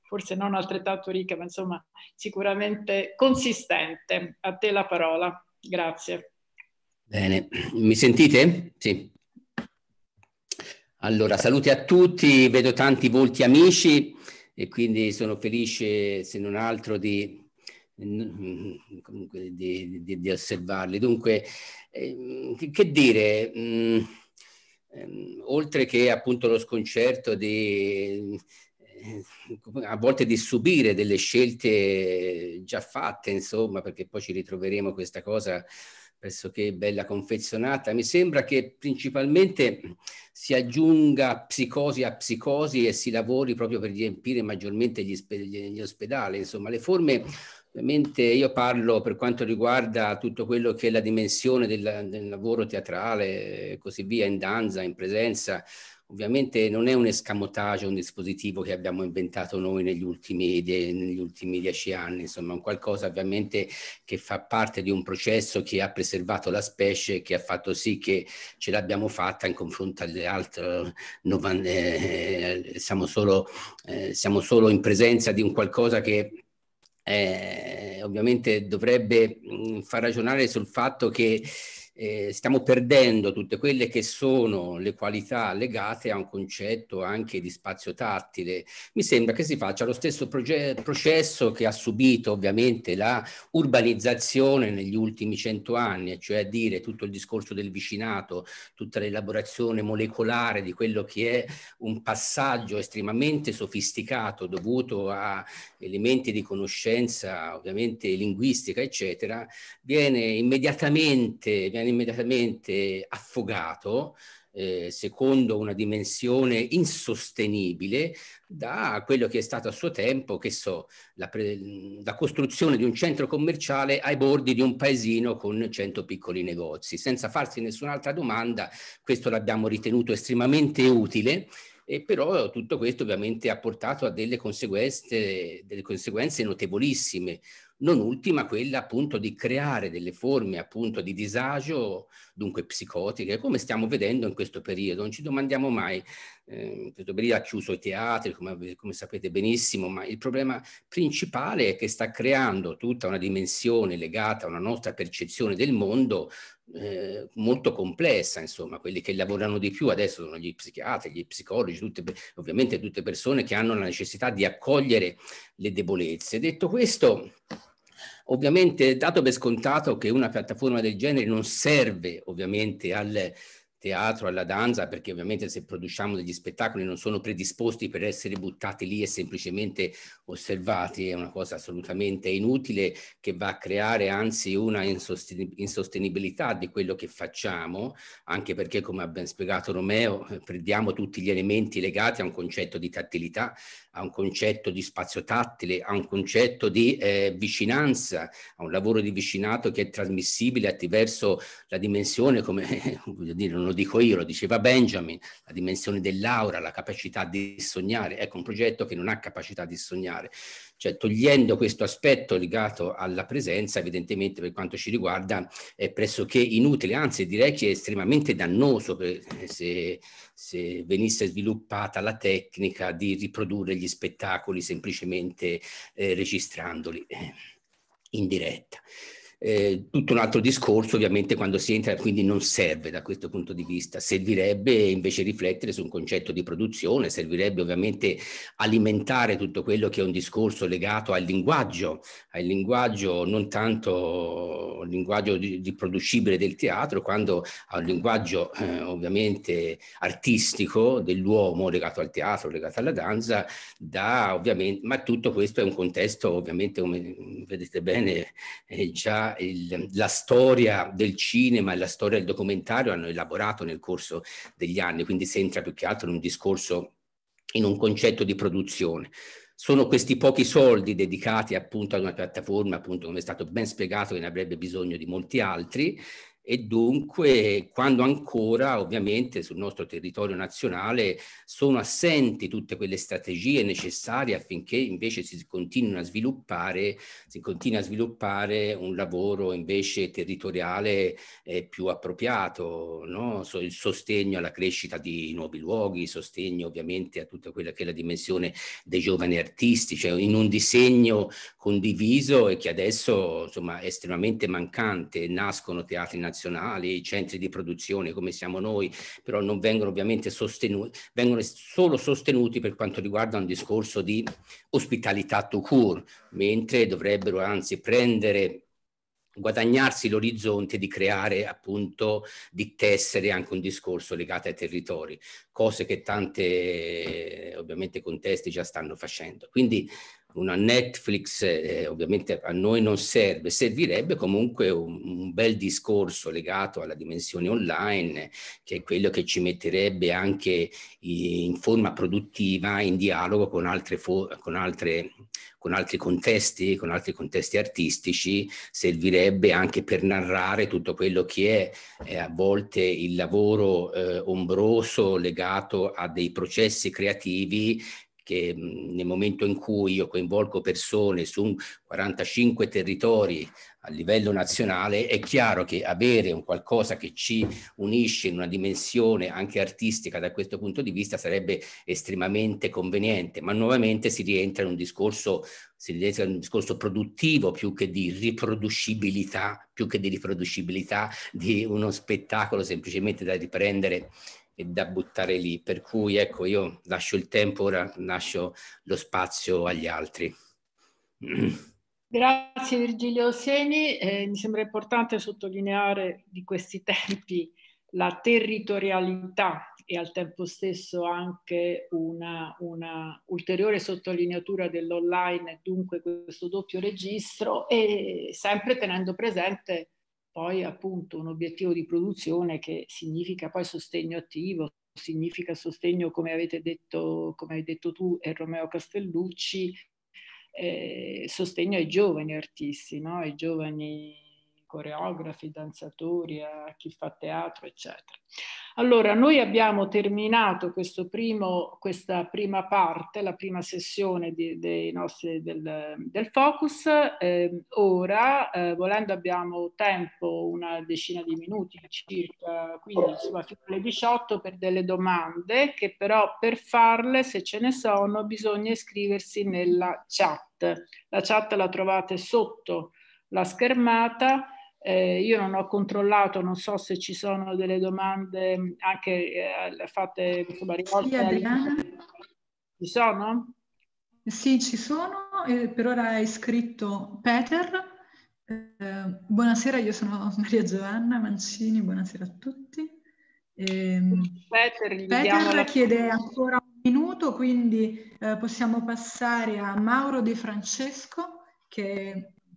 forse non altrettanto ricca, ma insomma sicuramente consistente. A te la parola. Grazie. Bene, mi sentite? Sì. Allora, saluti a tutti, vedo tanti volti amici e quindi sono felice, se non altro, di, di, di, di osservarli. Dunque, eh, che dire, mh, mm, ehm, oltre che appunto lo sconcerto di eh, a volte di subire delle scelte già fatte, insomma, perché poi ci ritroveremo questa cosa pressoché bella confezionata. Mi sembra che principalmente si aggiunga psicosi a psicosi e si lavori proprio per riempire maggiormente gli, gli ospedali. Insomma, le forme, ovviamente io parlo per quanto riguarda tutto quello che è la dimensione del, del lavoro teatrale e così via, in danza, in presenza, Ovviamente non è un escamotage, un dispositivo che abbiamo inventato noi negli ultimi, de, negli ultimi, dieci anni, insomma, è un qualcosa ovviamente che fa parte di un processo che ha preservato la specie, e che ha fatto sì che ce l'abbiamo fatta in confronto alle altre. Novan, eh, eh, siamo, solo, eh, siamo solo in presenza di un qualcosa che eh, ovviamente dovrebbe mm, far ragionare sul fatto che eh, stiamo perdendo tutte quelle che sono le qualità legate a un concetto anche di spazio tattile. Mi sembra che si faccia lo stesso proge- processo che ha subito ovviamente la urbanizzazione negli ultimi cento anni, cioè a dire tutto il discorso del vicinato, tutta l'elaborazione molecolare di quello che è un passaggio estremamente sofisticato dovuto a elementi di conoscenza ovviamente linguistica, eccetera, viene immediatamente, viene immediatamente affogato eh, secondo una dimensione insostenibile da quello che è stato a suo tempo, che so, la, pre- la, costruzione di un centro commerciale ai bordi di un paesino con 100 piccoli negozi. Senza farsi nessun'altra domanda, questo l'abbiamo ritenuto estremamente utile. E però tutto questo ovviamente ha portato a delle conseguenze, delle conseguenze notevolissime non ultima quella appunto di creare delle forme appunto di disagio, dunque psicotiche, come stiamo vedendo in questo periodo. Non ci domandiamo mai, eh, questo periodo ha chiuso i teatri, come, come, sapete benissimo, ma il problema principale è che sta creando tutta una dimensione legata a una nostra percezione del mondo eh, molto complessa, insomma, quelli che lavorano di più adesso sono gli psichiatri, gli psicologi, tutte, ovviamente tutte persone che hanno la necessità di accogliere le debolezze. Detto questo, Ovviamente dato per scontato che una piattaforma del genere non serve ovviamente al, teatro, alla danza, perché ovviamente se produciamo degli spettacoli non sono predisposti per essere buttati lì e semplicemente osservati, è una cosa assolutamente inutile che va a creare anzi una insostenibilità di quello che facciamo, anche perché come ha ben spiegato Romeo, eh, prendiamo tutti gli elementi legati a un concetto di tattilità, a un concetto di spazio tattile, a un concetto di eh, vicinanza, a un lavoro di vicinato che è trasmissibile attraverso la dimensione, come voglio dire, non lo dico io, lo diceva Benjamin, la dimensione dell'aura, la capacità di sognare, ecco un progetto che non ha capacità di sognare, cioè togliendo questo aspetto legato alla presenza, evidentemente per quanto ci riguarda è pressoché inutile, anzi direi che è estremamente dannoso per, eh, se, se venisse sviluppata la tecnica di riprodurre gli spettacoli semplicemente eh, registrandoli eh, in diretta. Eh, tutto un altro discorso ovviamente quando si entra, quindi non serve da questo punto di vista, servirebbe invece riflettere su un concetto di produzione, servirebbe ovviamente alimentare tutto quello che è un discorso legato al linguaggio, al linguaggio non tanto al linguaggio riproducibile del teatro, quanto al linguaggio eh, ovviamente artistico dell'uomo legato al teatro, legato alla danza, da, ovviamente, ma tutto questo è un contesto ovviamente come vedete bene eh, già il, la storia del cinema e la storia del documentario hanno elaborato nel corso degli anni, quindi si entra più che altro in un discorso, in un concetto di produzione sono questi pochi soldi dedicati appunto ad una piattaforma, appunto come è stato ben spiegato, che ne avrebbe bisogno di molti altri, e dunque quando ancora ovviamente sul nostro territorio nazionale sono assenti tutte quelle strategie necessarie affinché invece si continuino a sviluppare, si continui a sviluppare un lavoro invece territoriale eh, più appropriato, no? so, il sostegno alla crescita di nuovi luoghi, il sostegno ovviamente a tutta quella che è la dimensione dei giovani artisti, cioè in un disegno condiviso e che adesso insomma è estremamente mancante, nascono teatri nazionali nazionali, i centri di produzione come siamo noi, però non vengono ovviamente sostenuti, vengono solo sostenuti per quanto riguarda un discorso di ospitalità to cure, mentre dovrebbero anzi prendere guadagnarsi l'orizzonte di creare appunto, di tessere anche un discorso legato ai territori, cose che tante ovviamente contesti già stanno facendo. Quindi una Netflix eh, ovviamente a noi non serve, servirebbe comunque un, un, bel discorso legato alla dimensione online, che è quello che ci metterebbe anche in forma produttiva, in dialogo con, altre fo- con, altre, con altri contesti, con altri contesti artistici, servirebbe anche per narrare tutto quello che è eh, a volte il lavoro eh, ombroso legato a dei processi creativi che mh, nel momento in cui io coinvolgo persone su 45 territori a livello nazionale, è chiaro che avere un qualcosa che ci unisce in una dimensione anche artistica da questo punto di vista sarebbe estremamente conveniente, ma nuovamente si rientra in un discorso, si rientra in un discorso produttivo più che di riproducibilità, più che di riproducibilità di uno spettacolo semplicemente da riprendere da buttare lì. Per cui ecco, io lascio il tempo, ora lascio lo spazio agli altri. Grazie Virgilio Oseni, eh, mi sembra importante sottolineare di questi tempi la territorialità e al tempo stesso anche una, una ulteriore sottolineatura dell'online, dunque questo doppio registro, e sempre tenendo presente poi appunto un obiettivo di produzione che significa poi sostegno attivo, significa sostegno come avete detto, come hai detto tu e Romeo Castellucci, eh, sostegno ai giovani artisti, no? ai giovani coreografi, danzatori, a chi fa teatro, eccetera. Allora, noi abbiamo terminato primo, questa prima parte, la prima sessione di, dei nostri, del, del focus. Eh, ora, eh, volendo, abbiamo tempo, una decina di minuti circa, quindi insomma fino alle 18 per delle domande, che però per farle, se ce ne sono, bisogna iscriversi nella chat. La chat la trovate sotto la schermata eh, io non ho controllato, non so se ci sono delle domande mm, anche eh, fatte insomma, rivolte. Sì, Adriana. Ci sono? Sì, ci sono. Eh, per ora è iscritto Peter. Eh, buonasera, io sono Maria Giovanna Mancini, buonasera a tutti. Ehm, Peter, Peter la... chiede ancora un minuto, quindi eh, possiamo passare a Mauro De Francesco che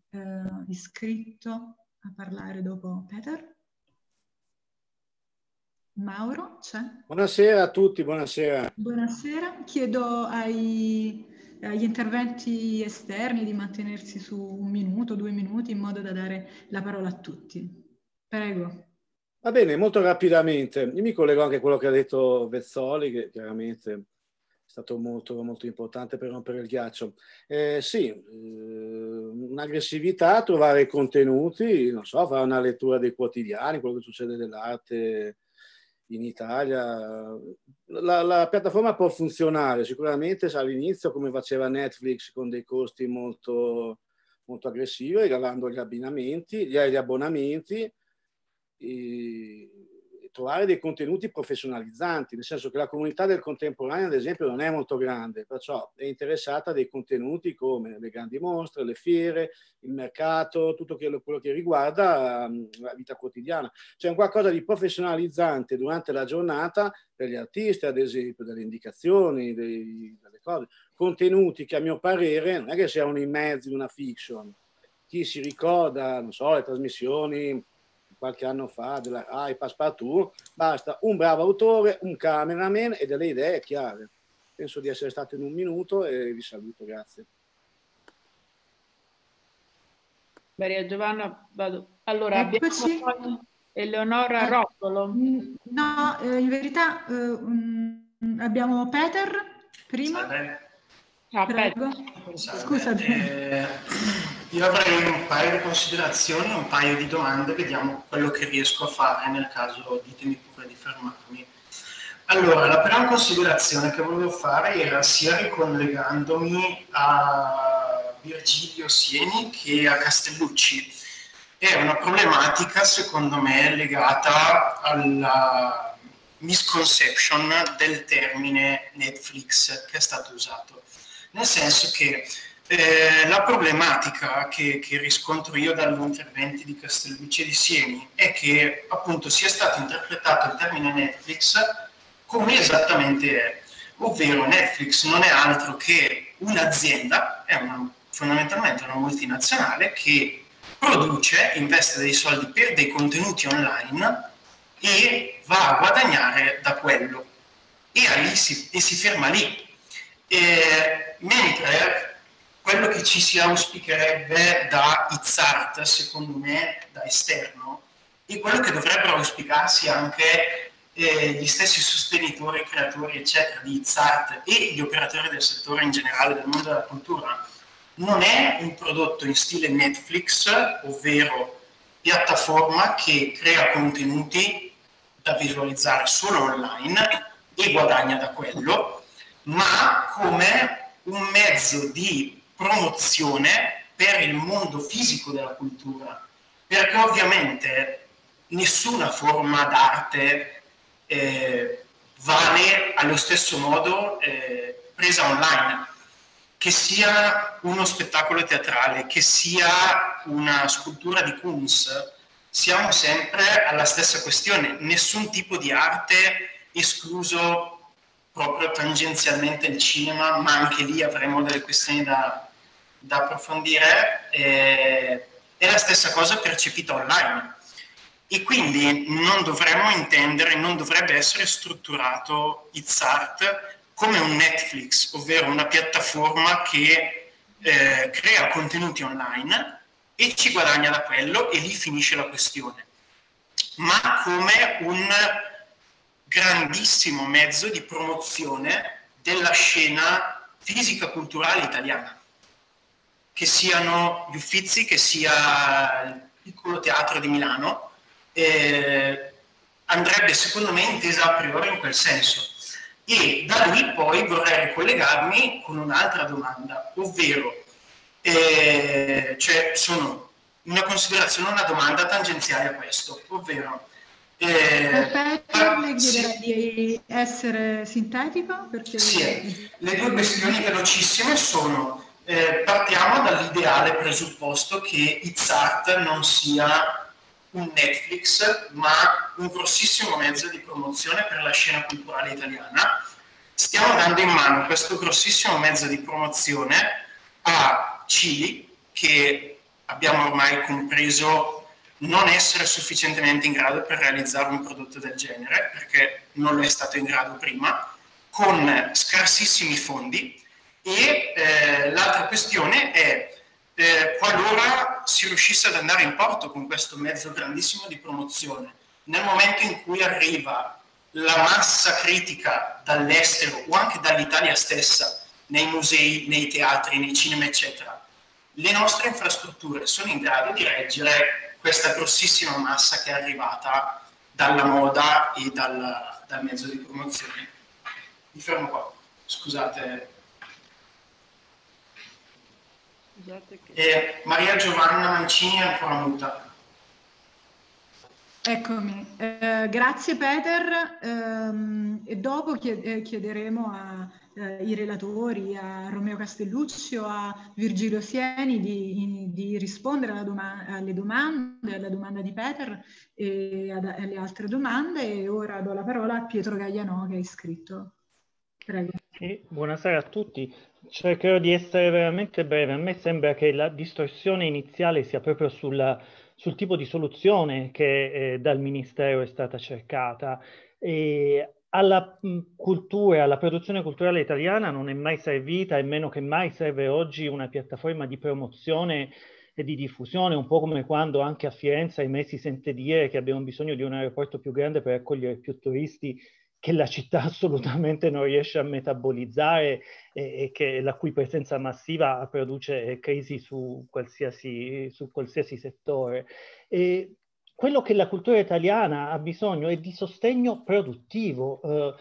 è eh, iscritto a parlare dopo Peter. Mauro, c'è? Buonasera a tutti, buonasera. Buonasera, chiedo ai, agli interventi esterni di mantenersi su un minuto, due minuti, in modo da dare la parola a tutti. Prego. Va bene, molto rapidamente. Io mi collego anche a quello che ha detto Vezzoli, che chiaramente è stato molto, molto importante per rompere il ghiaccio. Eh, sì, eh, un'aggressività, trovare contenuti, non so, fare una lettura dei quotidiani, quello che succede nell'arte in Italia. La, la piattaforma può funzionare sicuramente all'inizio come faceva Netflix con dei costi molto, molto aggressivi, regalando gli abbinamenti, gli, abbonamenti. E trovare dei contenuti professionalizzanti, nel senso che la comunità del contemporaneo, ad esempio, non è molto grande, perciò è interessata a dei contenuti come le grandi mostre, le fiere, il mercato, tutto quello che riguarda mm, la vita quotidiana. C'è un qualcosa di professionalizzante durante la giornata per gli artisti, ad esempio, delle indicazioni, dei, delle cose, contenuti che a mio parere non è che siano in mezzo di una fiction. Chi si ricorda, non so, le trasmissioni qualche anno fa della Rai Passepartout, basta un bravo autore, un cameraman e delle idee chiare. Penso di essere stato in un minuto e vi saluto, grazie. Maria Giovanna, vado. Allora, Eccoci. abbiamo Eleonora eh, Roccolo. Mm, no, eh, in verità eh, mm, abbiamo Peter prima. Ciao, Prego. Peter. Scusa. Eh... Io avrei un paio di considerazioni, un paio di domande, vediamo quello che riesco a fare nel caso ditemi pure di fermarmi. Allora, la prima considerazione che volevo fare era sia ricollegandomi a Virgilio Sieni che a Castellucci. È una problematica, secondo me, legata alla misconception del termine Netflix che è stato usato. Nel senso che eh, la problematica che, che, riscontro io dagli interventi di Castellucci e di Sieni è che appunto sia stato interpretato il termine Netflix come esattamente è, ovvero Netflix non è altro che un'azienda, è una, fondamentalmente una multinazionale che produce, investe dei soldi per dei contenuti online e va a guadagnare da quello e, si, e si ferma lì. E, eh, mentre quello che ci si auspicherebbe da Izzart, secondo me, da esterno, e quello che dovrebbero auspicarsi anche eh, gli stessi sostenitori, creatori, eccetera, di Izzart e gli operatori del settore in generale, del mondo della cultura, non è un prodotto in stile Netflix, ovvero piattaforma che crea contenuti da visualizzare solo online e guadagna da quello, ma come un mezzo di promozione per il mondo fisico della cultura, perché ovviamente nessuna forma d'arte eh, vale allo stesso modo eh, presa online, che sia uno spettacolo teatrale, che sia una scultura di Kunz, siamo sempre alla stessa questione, nessun tipo di arte escluso proprio tangenzialmente il cinema, ma anche lì avremo delle questioni da, da approfondire. E, eh, e la stessa cosa percepita online. E quindi non dovremmo intendere, non dovrebbe essere strutturato It's Art come un Netflix, ovvero una piattaforma che eh, crea contenuti online e ci guadagna da quello e lì finisce la questione, ma come un grandissimo mezzo di promozione della scena fisica culturale italiana, che siano gli Uffizi, che sia il piccolo teatro di Milano, eh, andrebbe secondo me intesa a priori in quel senso. E da lì poi vorrei ricollegarmi con un'altra domanda, ovvero, eh, cioè sono una considerazione, una domanda tangenziale a questo, ovvero eh, Perfetto, eh, ah, le chiederei sì. di essere sintetico. Perché... Sì, le due questioni velocissime sono, eh, partiamo dall'ideale presupposto che It's Art non sia un Netflix, ma un grossissimo mezzo di promozione per la scena culturale italiana. Stiamo dando in mano questo grossissimo mezzo di promozione a Cili, che abbiamo ormai compreso non essere sufficientemente in grado per realizzare un prodotto del genere, perché non lo è stato in grado prima, con scarsissimi fondi. E eh, l'altra questione è eh, qualora si riuscisse ad andare in porto con questo mezzo grandissimo di promozione, nel momento in cui arriva la massa critica dall'estero o anche dall'Italia stessa, nei musei, nei teatri, nei cinema, eccetera, le nostre infrastrutture sono in grado di reggere questa grossissima massa che è arrivata dalla moda e dal, dal mezzo di promozione. Mi fermo qua, scusate. E eh, Maria Giovanna Mancini è ancora muta. Eccomi, eh, grazie Peter. Um, e dopo eh, chiederemo ai eh, relatori, a Romeo Castelluccio, a Virgilio Sieni di, di rispondere alla doma alle domande, alla domanda di Peter e alle altre domande. E ora do la parola a Pietro Gaglianò che è iscritto. Prego. Sì, buonasera a tutti. Cercherò di essere veramente breve. A me sembra che la distorsione iniziale sia proprio sulla sul tipo di soluzione che eh, dal Ministero è stata cercata. E alla mm, cultura, alla produzione culturale italiana non è mai servita e meno che mai serve oggi una piattaforma di promozione e di diffusione, un po' come quando anche a Firenze ai mesi sente dire che abbiamo bisogno di un aeroporto più grande per accogliere più turisti che la città assolutamente non riesce a metabolizzare e, e che, la cui presenza massiva produce crisi su qualsiasi, su qualsiasi settore. E quello che la cultura italiana ha bisogno è di sostegno produttivo. Eh,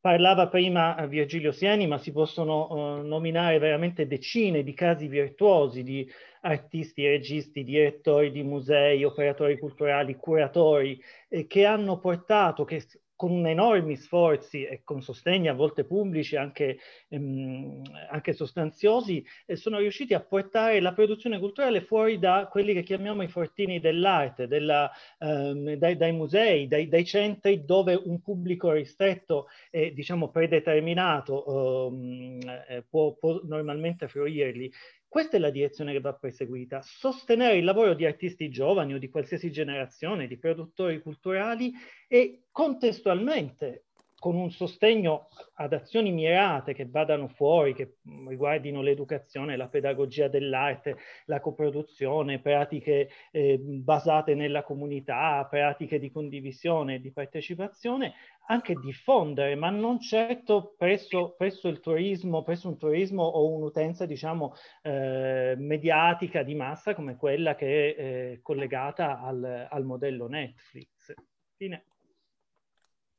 parlava prima Virgilio Siani, ma si possono eh, nominare veramente decine di casi virtuosi di artisti, registi, direttori di musei, operatori culturali, curatori, eh, che hanno portato, che con enormi sforzi e con sostegni a volte pubblici, anche, ehm, anche sostanziosi, eh, sono riusciti a portare la produzione culturale fuori da quelli che chiamiamo i fortini dell'arte, della, ehm, dai, dai, musei, dai, dai, centri dove un pubblico ristretto e diciamo predeterminato ehm, eh, può, può, normalmente fruirli. Questa è la direzione che va perseguita, sostenere il lavoro di artisti giovani o di qualsiasi generazione, di produttori culturali e contestualmente con un sostegno ad azioni mirate che vadano fuori, che mm, riguardino l'educazione, la pedagogia dell'arte, la coproduzione, pratiche eh, basate nella comunità, pratiche di condivisione e di partecipazione, anche diffondere, ma non certo presso, presso, il turismo, presso un turismo o un'utenza, diciamo, eh, mediatica di massa come quella che è eh, collegata al, al modello Netflix. Fine.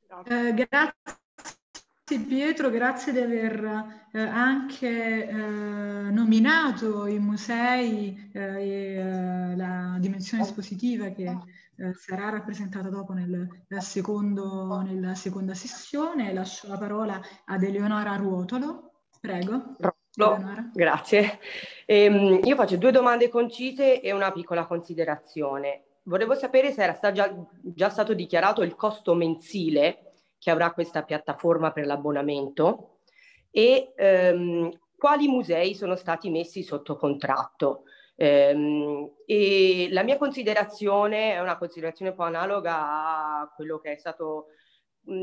Eh, grazie Pietro, grazie di aver eh, anche eh, nominato i musei eh, e eh, la dimensione espositiva che eh, sarà rappresentata dopo nel, secondo, nella seconda sessione. Lascio la parola ad Eleonora Ruotolo, prego. No, grazie. Ehm, io faccio due domande concise e una piccola considerazione volevo sapere se era già, già stato dichiarato il costo mensile che avrà questa piattaforma per l'abbonamento e ehm, quali musei sono stati messi sotto contratto. Ehm, e la mia considerazione è una considerazione un po' analoga a quello che è stato, mh,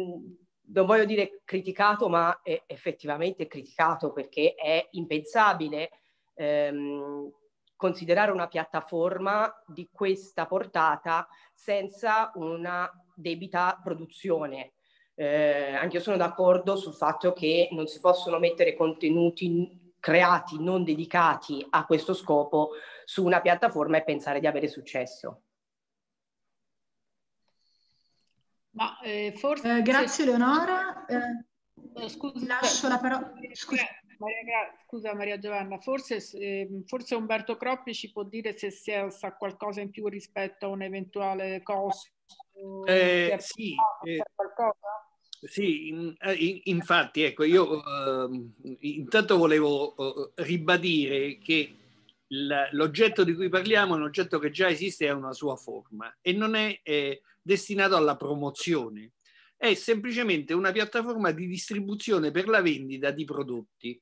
non voglio dire criticato, ma è effettivamente criticato perché è impensabile ehm, considerare una piattaforma di questa portata senza una debita produzione. Eh, anche io sono d'accordo sul fatto che non si possono mettere contenuti creati, non dedicati a questo scopo su una piattaforma e pensare di avere successo. Ma, eh, forse... eh, grazie Leonora. Eh, scusa, lascio la parola. Eh, Maria, scusa Maria Giovanna, forse, eh, forse, Umberto Croppi ci può dire se si è, sa qualcosa in più rispetto a un eventuale costo. Eh, sì, eh, sì in, eh, in, infatti, ecco, io ehm, intanto volevo eh, ribadire che l'oggetto di cui parliamo è un oggetto che già esiste e ha una sua forma e non è eh, destinato alla promozione è semplicemente una piattaforma di distribuzione per la vendita di prodotti.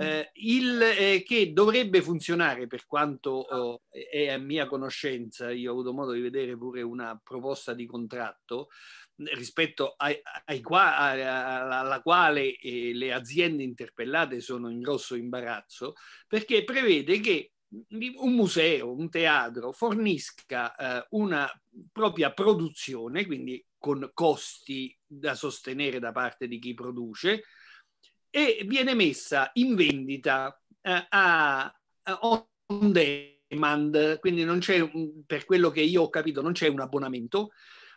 Mm. Eh, il, eh, che dovrebbe funzionare per quanto oh, è a mia conoscenza, io ho avuto modo di vedere pure una proposta di contratto mm, rispetto ai, ai qua, alla quale eh, le aziende interpellate sono in grosso imbarazzo, perché prevede che un museo, un teatro fornisca eh, una propria produzione, quindi con costi da sostenere da parte di chi produce e viene messa in vendita eh, a, a on demand, quindi non c'è, per quello che io ho capito, non c'è un abbonamento,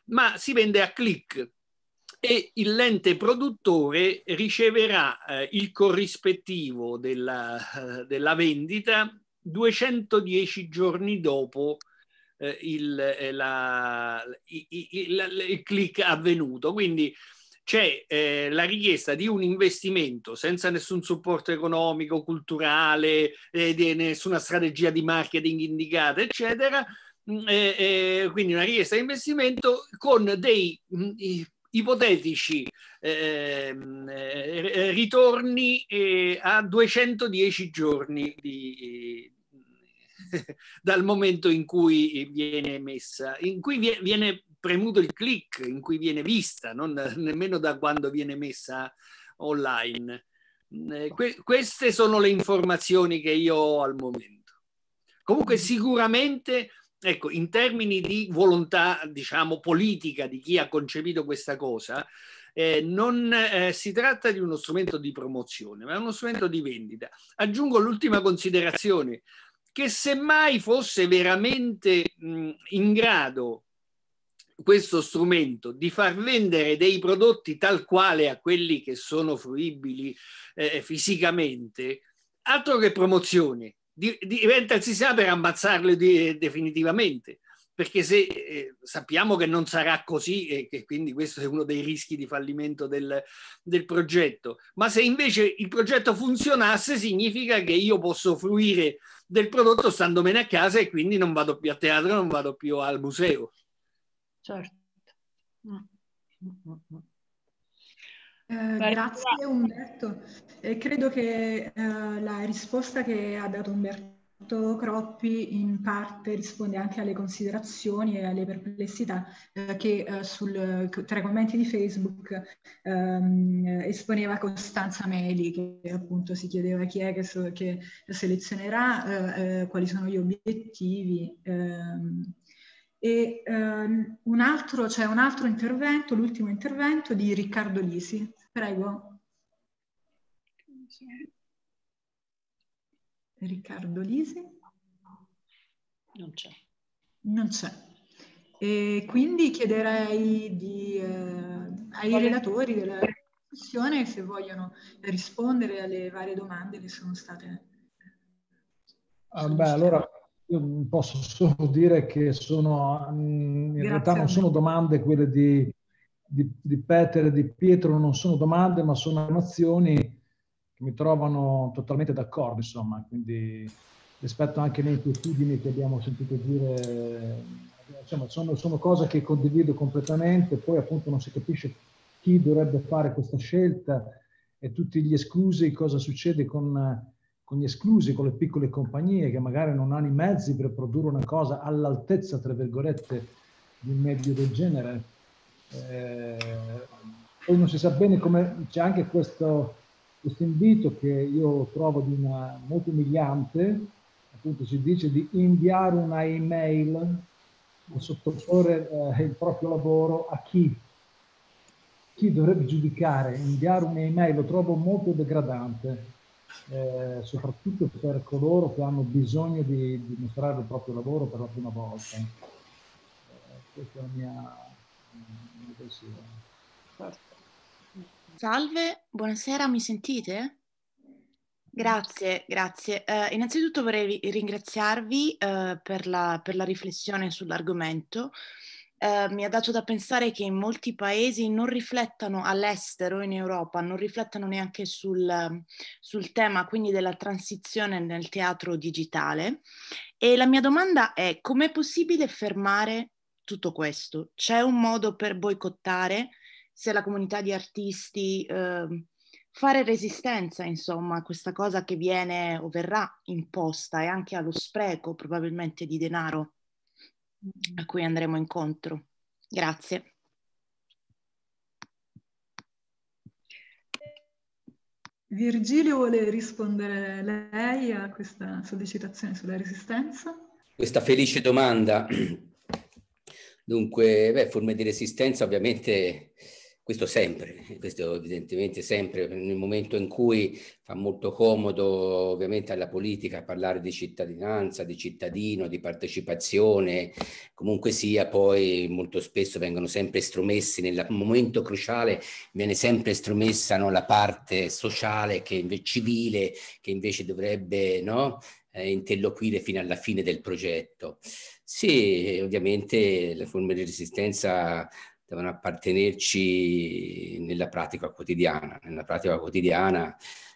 ma si vende a click e il lente produttore riceverà eh, il corrispettivo della, della vendita 210 giorni dopo eh, il, eh, la, i, i, il, click avvenuto. Quindi c'è eh, la richiesta di un investimento senza nessun supporto economico, culturale, eh, di nessuna strategia di marketing indicata, eccetera. Mm, eh, eh, quindi una richiesta di investimento con dei mh, mm, ipotetici ehm, ritorni a 210 giorni di, dal momento in cui eh, viene messa, in cui viene premuto il click, in cui viene vista, non nemmeno da quando viene messa online. Eh, que queste sono le informazioni che io ho al momento. Comunque mm. sicuramente, ecco, in termini di volontà, diciamo, politica di chi ha concepito questa cosa, eh, non eh, si tratta di uno strumento di promozione, ma è uno strumento di vendita. Aggiungo l'ultima considerazione che semmai fosse veramente mh, in grado questo strumento di far vendere dei prodotti tal quale a quelli che sono fruibili eh, eh fisicamente, altro che promozione, di, diventa il sistema per ammazzarlo di, definitivamente perché se eh, sappiamo che non sarà così e che quindi questo è uno dei rischi di fallimento del, del, progetto, ma se invece il progetto funzionasse significa che io posso fruire del prodotto standomene a casa e quindi non vado più a teatro, non vado più al museo. Certo. Mm. Eh, grazie Umberto. Eh, credo che eh, la risposta che ha dato Umberto Croppi in parte risponde anche alle considerazioni e alle perplessità eh, che eh, sul, tra i commenti di Facebook ehm, esponeva Costanza Meli, che appunto si chiedeva chi è che, so, che selezionerà, eh, eh quali sono gli obiettivi. Ehm. E ehm, un altro, c'è cioè un altro intervento, l'ultimo intervento di Riccardo Lisi. Prego. Grazie. Riccardo Lisi? Non c'è. Non c'è. E quindi chiederei di, eh, ai relatori della discussione se vogliono rispondere alle varie domande che sono state. Eh, ah, beh, allora io posso solo dire che sono, mm, in Grazie realtà non sono domande quelle di, di, di Peter e di Pietro, non sono domande ma sono animazioni mi trovano totalmente d'accordo, insomma, quindi rispetto anche alle inquietudini che abbiamo sentito dire, insomma, sono, sono, cose che condivido completamente, poi appunto non si capisce chi dovrebbe fare questa scelta e tutti gli esclusi, cosa succede con, con gli esclusi, con le piccole compagnie che magari non hanno i mezzi per produrre una cosa all'altezza, tra virgolette, di un medio del genere. Eh, poi non si sa bene come c'è anche questo questo invito che io trovo di una, molto umiliante, appunto si dice di inviare una email a sottoporre eh, il proprio lavoro a chi? Chi dovrebbe giudicare? Inviare un'email lo trovo molto degradante, eh, soprattutto per coloro che hanno bisogno di, di mostrare il proprio lavoro per la prima volta. Eh, questa è la mia, la mia Salve, buonasera, mi sentite? Grazie, grazie. Uh, innanzitutto vorrei ringraziarvi uh, per, la, per, la, riflessione sull'argomento. Uh, mi ha dato da pensare che in molti paesi non riflettano all'estero, in Europa, non riflettano neanche sul, sul tema quindi della transizione nel teatro digitale. E la mia domanda è com'è possibile fermare tutto questo? C'è un modo per boicottare? sia la comunità di artisti, eh, fare resistenza insomma a questa cosa che viene o verrà imposta e anche allo spreco probabilmente di denaro mm-hmm. a cui andremo incontro. Grazie. Virgilio vuole rispondere lei a questa sollecitazione sulla resistenza? Questa felice domanda. Dunque, beh, forme di resistenza ovviamente questo sempre, questo evidentemente sempre nel momento in cui fa molto comodo ovviamente alla politica parlare di cittadinanza, di cittadino, di partecipazione, comunque sia poi molto spesso vengono sempre estromessi, nel momento cruciale viene sempre estromessa no, la parte sociale che invece civile, che invece dovrebbe no, eh, interloquire fino alla fine del progetto. Sì, ovviamente le forme di resistenza devono appartenerci nella pratica quotidiana. Nella pratica quotidiana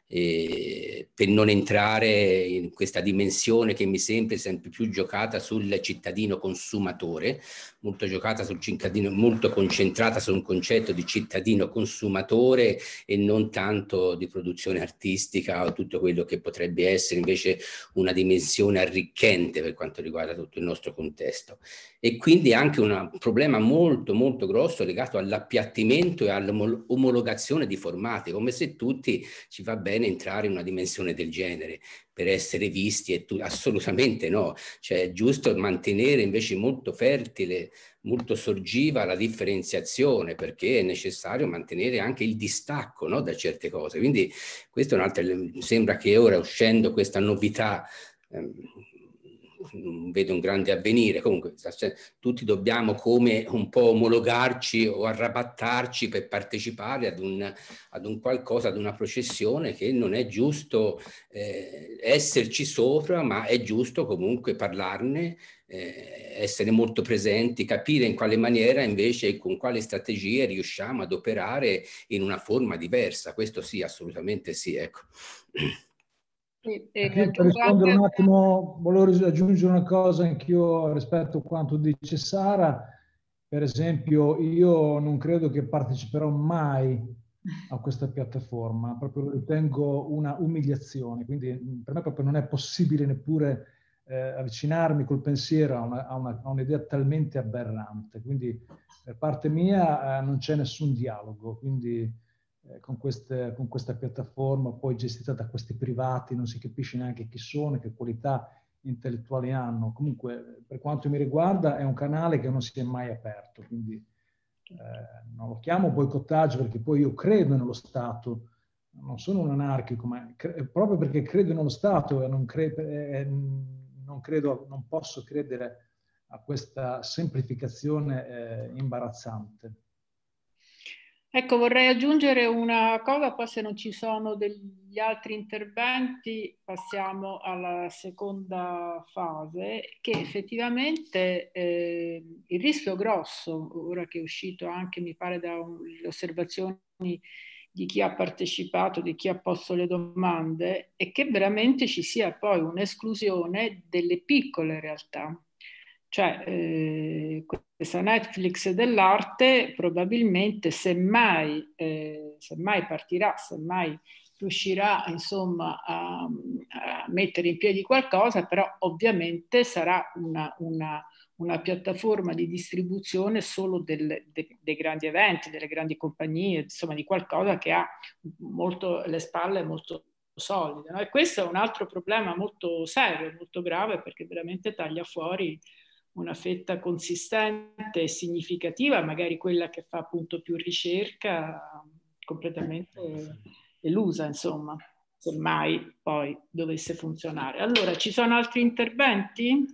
eh, per non entrare in questa dimensione che mi sembra sempre più giocata sul cittadino consumatore, molto giocata sul cittadino, molto concentrata su un concetto di cittadino consumatore e non tanto di produzione artistica o tutto quello che potrebbe essere invece una dimensione arricchente per quanto riguarda tutto il nostro contesto. E quindi anche un problema molto molto grosso legato all'appiattimento e all'omologazione di formati, come se tutti ci va bene bene entrare in una dimensione del genere per essere visti e tu, assolutamente no, cioè è giusto mantenere invece molto fertile, molto sorgiva la differenziazione perché è necessario mantenere anche il distacco no, da certe cose. Quindi questo è un altro, sembra che ora uscendo questa novità ehm, Mm, vedo un grande avvenire, comunque cioè, tutti dobbiamo come un po' omologarci o arrabattarci per partecipare ad un, ad un qualcosa, ad una processione che non è giusto eh, esserci sopra, ma è giusto comunque parlarne, eh, essere molto presenti, capire in quale maniera invece e con quale strategie riusciamo ad operare in una forma diversa. Questo sì, assolutamente sì. Ecco. Sì, eh, per rispondere un attimo, volevo aggiungere una cosa anch'io rispetto a quanto dice Sara. Per esempio, io non credo che parteciperò mai a questa piattaforma, proprio ritengo una umiliazione, quindi mm, per me proprio non è possibile neppure eh, avvicinarmi col pensiero a, un'idea talmente aberrante, quindi per parte mia eh, non c'è nessun dialogo, quindi eh, con, queste, con, questa piattaforma poi gestita da questi privati, non si capisce neanche chi sono, che qualità intellettuali hanno. Comunque, per quanto mi riguarda, è un canale che non si è mai aperto, quindi eh, non lo chiamo boicottaggio perché poi io credo nello Stato, non sono un anarchico, ma proprio perché credo nello Stato e non, cre eh, non, credo, non posso credere a questa semplificazione eh, imbarazzante. Ecco, vorrei aggiungere una cosa, poi se non ci sono degli altri interventi passiamo alla seconda fase, che effettivamente eh, il rischio grosso, ora che è uscito anche mi pare dalle osservazioni di chi ha partecipato, di chi ha posto le domande, è che veramente ci sia poi un'esclusione delle piccole realtà cioè, eh, questa Netflix dell'arte probabilmente semmai, eh, semmai partirà, semmai riuscirà insomma a, a, mettere in piedi qualcosa, però ovviamente sarà una, una, una piattaforma di distribuzione solo del, de, dei grandi eventi, delle grandi compagnie, insomma di qualcosa che ha molto le spalle molto solide. No? E questo è un altro problema molto serio, molto grave, perché veramente taglia fuori una fetta consistente e significativa, magari quella che fa appunto più ricerca, completamente eh, elusa, insomma, se mai poi dovesse funzionare. Allora, ci sono altri interventi?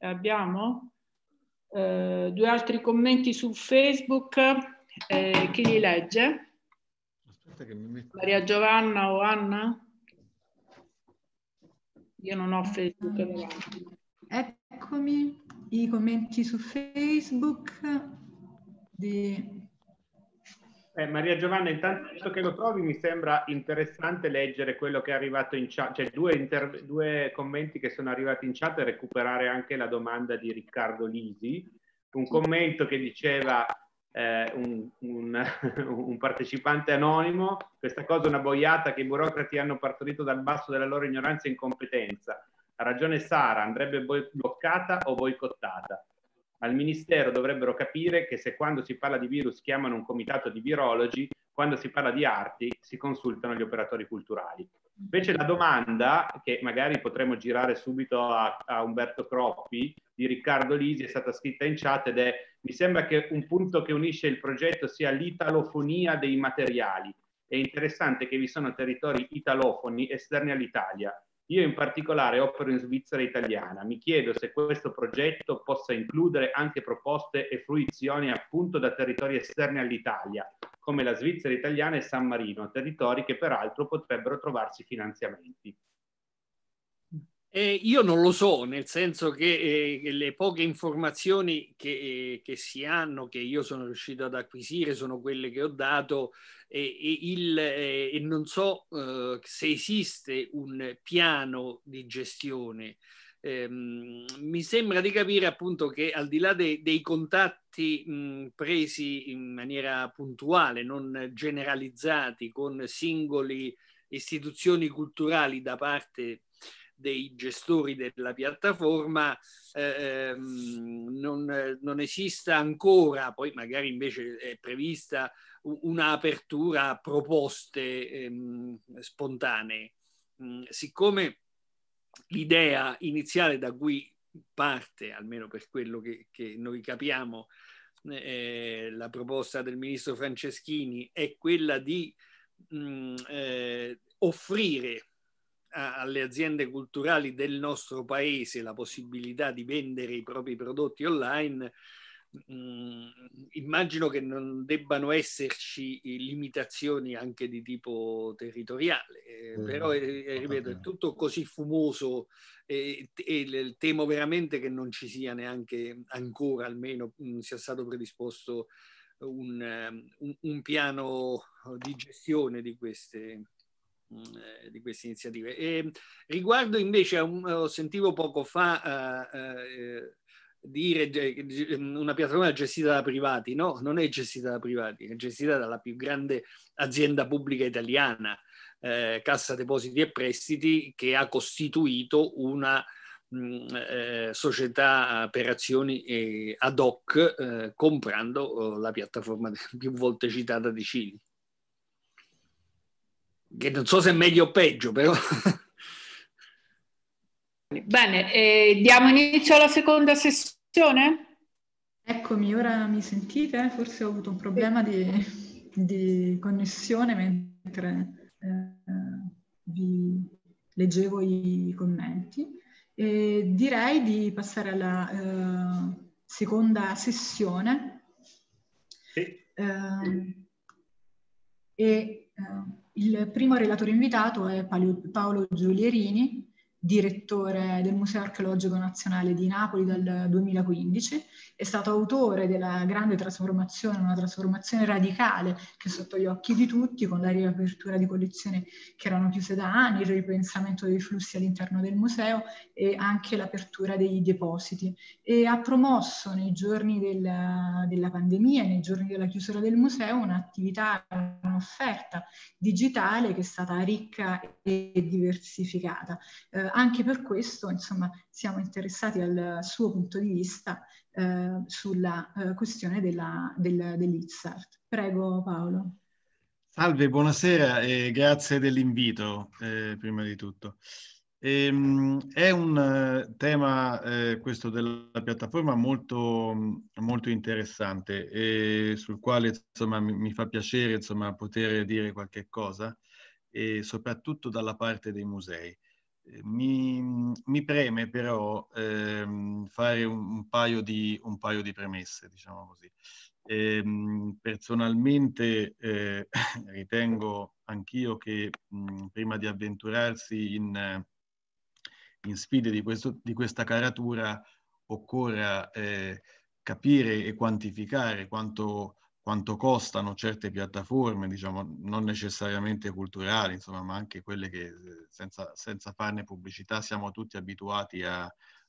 Abbiamo eh, due altri commenti su Facebook. Eh, chi li legge? Metto... Maria Giovanna o Anna? Io non ho Facebook. Eccomi i commenti su Facebook di... Eh, Maria Giovanna, intanto che lo trovi mi sembra interessante leggere quello che è arrivato in chat, cioè due, due commenti che sono arrivati in chat e recuperare anche la domanda di Riccardo Lisi, un commento che diceva eh, un, un, un, partecipante anonimo, questa cosa è una boiata che i burocrati hanno partorito dal basso della loro ignoranza e incompetenza. Ha ragione Sara, andrebbe bloccata o boicottata. Al Ministero dovrebbero capire che se quando si parla di virus chiamano un comitato di virologi, quando si parla di arti si consultano gli operatori culturali. Invece la domanda, che magari potremmo girare subito a, a Umberto Croppi, di Riccardo Lisi, è stata scritta in chat ed è mi sembra che un punto che unisce il progetto sia l'italofonia dei materiali. È interessante che vi sono territori italofoni esterni all'Italia, io in particolare opero in Svizzera italiana. Mi chiedo se questo progetto possa includere anche proposte e fruizioni appunto da territori esterni all'Italia, come la Svizzera italiana e San Marino, territori che peraltro potrebbero trovarsi finanziamenti. Eh, io non lo so, nel senso che eh, le poche informazioni che, eh, che, si hanno, che io sono riuscito ad acquisire, sono quelle che ho dato e, e, il, eh, e non so eh, se esiste un piano di gestione. Eh, mi sembra di capire appunto che al di là de, dei contatti mh, presi in maniera puntuale, non generalizzati, con singoli istituzioni culturali da parte dei gestori della piattaforma eh, ehm, non, non, esista ancora, poi magari invece è prevista un'apertura a proposte ehm, spontanee. Mm, siccome l'idea iniziale da cui parte, almeno per quello che, che noi capiamo, eh, la proposta del ministro Franceschini è quella di mh, mm, eh, offrire alle aziende culturali del nostro paese la possibilità di vendere i propri prodotti online, mh, mm, immagino che non debbano esserci limitazioni anche di tipo territoriale, eh, mm. però eh, eh ripeto, è tutto così fumoso eh, e, e, temo veramente che non ci sia neanche ancora, almeno mh, mm, sia stato predisposto un, um, un piano di gestione di queste eh, di queste iniziative. E riguardo invece, un, eh, sentivo poco fa eh, eh dire una piattaforma gestita da privati, no, non è gestita da privati, è gestita dalla più grande azienda pubblica italiana, eh, Cassa Depositi e Prestiti, che ha costituito una mm, società per azioni ad hoc comprando oh, la piattaforma più volte citata di Cili che non so se è meglio o peggio, però. Bene, eh, diamo inizio alla seconda sessione? Eccomi, ora mi sentite? Forse ho avuto un problema di, di connessione mentre eh, vi leggevo i commenti. E direi di passare alla eh, seconda sessione. Sì. Ehm, e, ehm, il primo relatore invitato è Paolo Giulierini, direttore del Museo Archeologico Nazionale di Napoli dal 2015, è stato autore della grande trasformazione, una trasformazione radicale che è sotto gli occhi di tutti, con la riapertura di collezioni che erano chiuse da anni, il ripensamento dei flussi all'interno del museo e anche l'apertura dei depositi. E ha promosso nei giorni della, della pandemia, nei giorni della chiusura del museo, un'attività, un'offerta digitale che è stata ricca e diversificata. Eh, eh, anche per questo insomma, siamo interessati al suo punto di vista eh, sulla eh, questione della, del, dell'Izzard. Prego Paolo. Salve, buonasera e grazie dell'invito eh, prima di tutto. Ehm, è un eh, tema, eh, questo della piattaforma, molto, molto interessante e sul quale insomma, mi, mi, fa piacere insomma, poter dire qualche cosa e soprattutto dalla parte dei musei. Mi, mi, preme però ehm, fare un, un, paio di, un, paio di, premesse, diciamo così. Ehm, personalmente eh, ritengo anch'io che mh, prima di avventurarsi in, in sfide di, questo, di, questa caratura occorra eh, capire e quantificare quanto quanto costano certe piattaforme, diciamo, non necessariamente culturali, insomma, ma anche quelle che eh, senza, senza farne pubblicità siamo tutti abituati a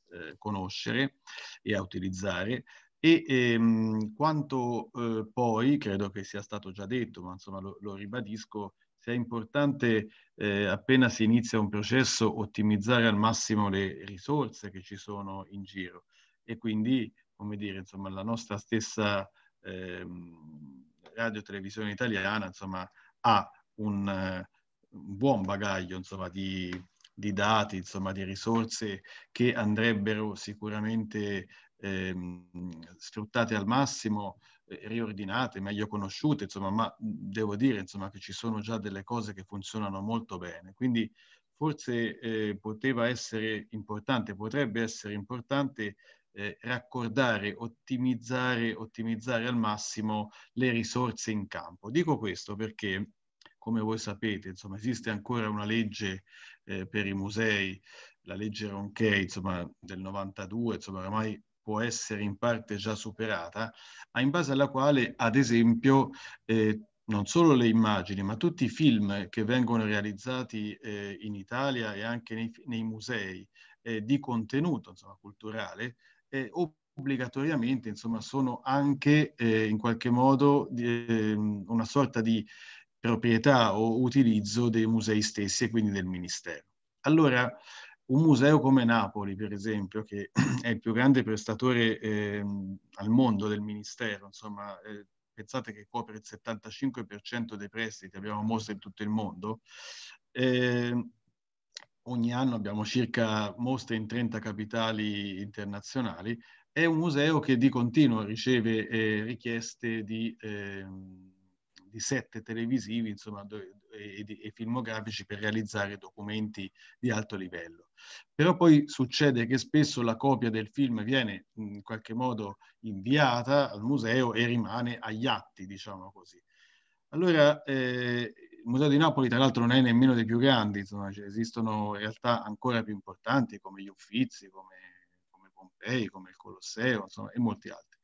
eh, conoscere e a utilizzare. E ehm, quanto eh, poi, credo che sia stato già detto, ma insomma lo, lo ribadisco, sia importante eh, appena si inizia un processo ottimizzare al massimo le risorse che ci sono in giro e quindi, come dire, insomma, la nostra stessa ehm, Radio Televisione Italiana insomma, ha un, eh, un buon bagaglio insomma, di, di, dati, insomma, di risorse che andrebbero sicuramente ehm, sfruttate al massimo, eh, riordinate, meglio conosciute, insomma, ma devo dire insomma, che ci sono già delle cose che funzionano molto bene. Quindi forse eh, poteva essere importante, potrebbe essere importante eh, raccordare, ottimizzare, ottimizzare al massimo le risorse in campo. Dico questo perché, come voi sapete, insomma, esiste ancora una legge eh, per i musei, la legge Ronchey, insomma, del 92, insomma, ormai può essere in parte già superata, ma in base alla quale, ad esempio, eh, non solo le immagini, ma tutti i film che vengono realizzati eh, in Italia e anche nei, nei musei eh, di contenuto insomma, culturale eh, obbligatoriamente insomma, sono anche eh, in qualche modo eh, una sorta di proprietà o utilizzo dei musei stessi e quindi del Ministero. Allora, un museo come Napoli, per esempio, che è il più grande prestatore eh, al mondo del Ministero, insomma, eh, pensate che copre il 75% dei prestiti, abbiamo mostre in tutto il mondo, eh, ogni anno abbiamo circa mostre in 30 capitali internazionali, è un museo che di continuo riceve eh, richieste di, eh, di set televisivi insomma, e, e, filmografici per realizzare documenti di alto livello. Però poi succede che spesso la copia del film viene in qualche modo inviata al museo e rimane agli atti, diciamo così. Allora, eh, il Museo di Napoli tra l'altro non è nemmeno dei più grandi, insomma, cioè, esistono realtà ancora più importanti come gli Uffizi, come, come Pompei, come il Colosseo, insomma, e molti altri.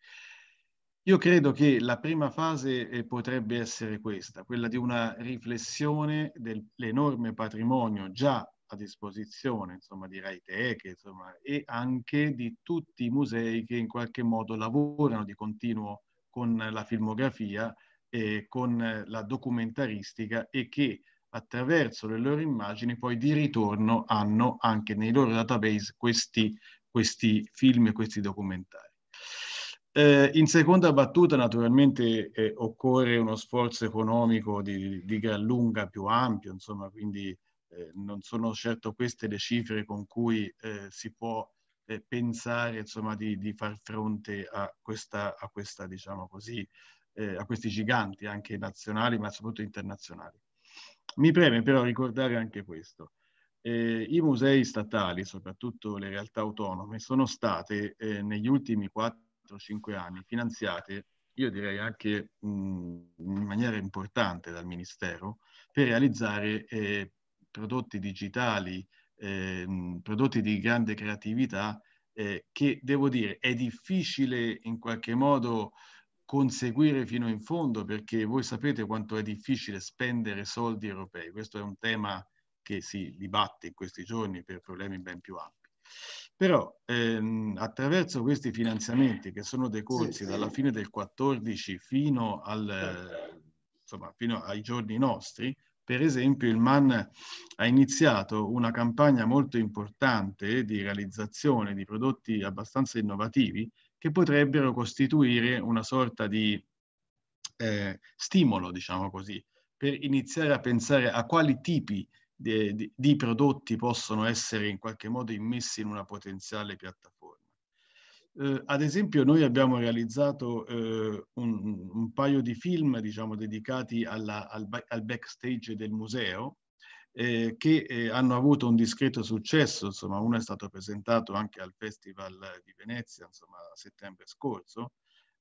Io credo che la prima fase eh, potrebbe essere questa, quella di una riflessione dell'enorme patrimonio già a disposizione, insomma, di Raitec, insomma, e anche di tutti i musei che in qualche modo lavorano di continuo con la filmografia eh, con eh, la documentaristica e che attraverso le loro immagini poi di ritorno hanno anche nei loro database questi, questi film e questi documentari. Eh, in seconda battuta naturalmente eh, occorre uno sforzo economico di, di, gran lunga più ampio, insomma, quindi eh, non sono certo queste le cifre con cui eh, si può eh, pensare insomma, di, di, far fronte a questa, a questa diciamo così, eh, a questi giganti anche nazionali ma soprattutto internazionali. Mi preme però ricordare anche questo. Eh, I musei statali, soprattutto le realtà autonome, sono state eh, negli ultimi 4-5 anni finanziate, io direi anche mh, mm, in maniera importante dal Ministero, per realizzare eh, prodotti digitali, eh, mm, prodotti di grande creatività, eh, che devo dire è difficile in qualche modo conseguire fino in fondo perché voi sapete quanto è difficile spendere soldi europei. Questo è un tema che si dibatte in questi giorni per problemi ben più ampi. Però ehm, attraverso questi finanziamenti che sono decorsi sì, sì. dalla fine del 14 fino, al, insomma, fino ai giorni nostri, per esempio il MAN ha iniziato una campagna molto importante di realizzazione di prodotti abbastanza innovativi che potrebbero costituire una sorta di eh, stimolo, diciamo così, per iniziare a pensare a quali tipi di, di, di prodotti possono essere in qualche modo immessi in una potenziale piattaforma. Eh, ad esempio noi abbiamo realizzato eh, un, un, paio di film diciamo, dedicati alla, al, al, backstage del museo eh, che eh, hanno avuto un discreto successo, insomma uno è stato presentato anche al Festival di Venezia insomma, a settembre scorso,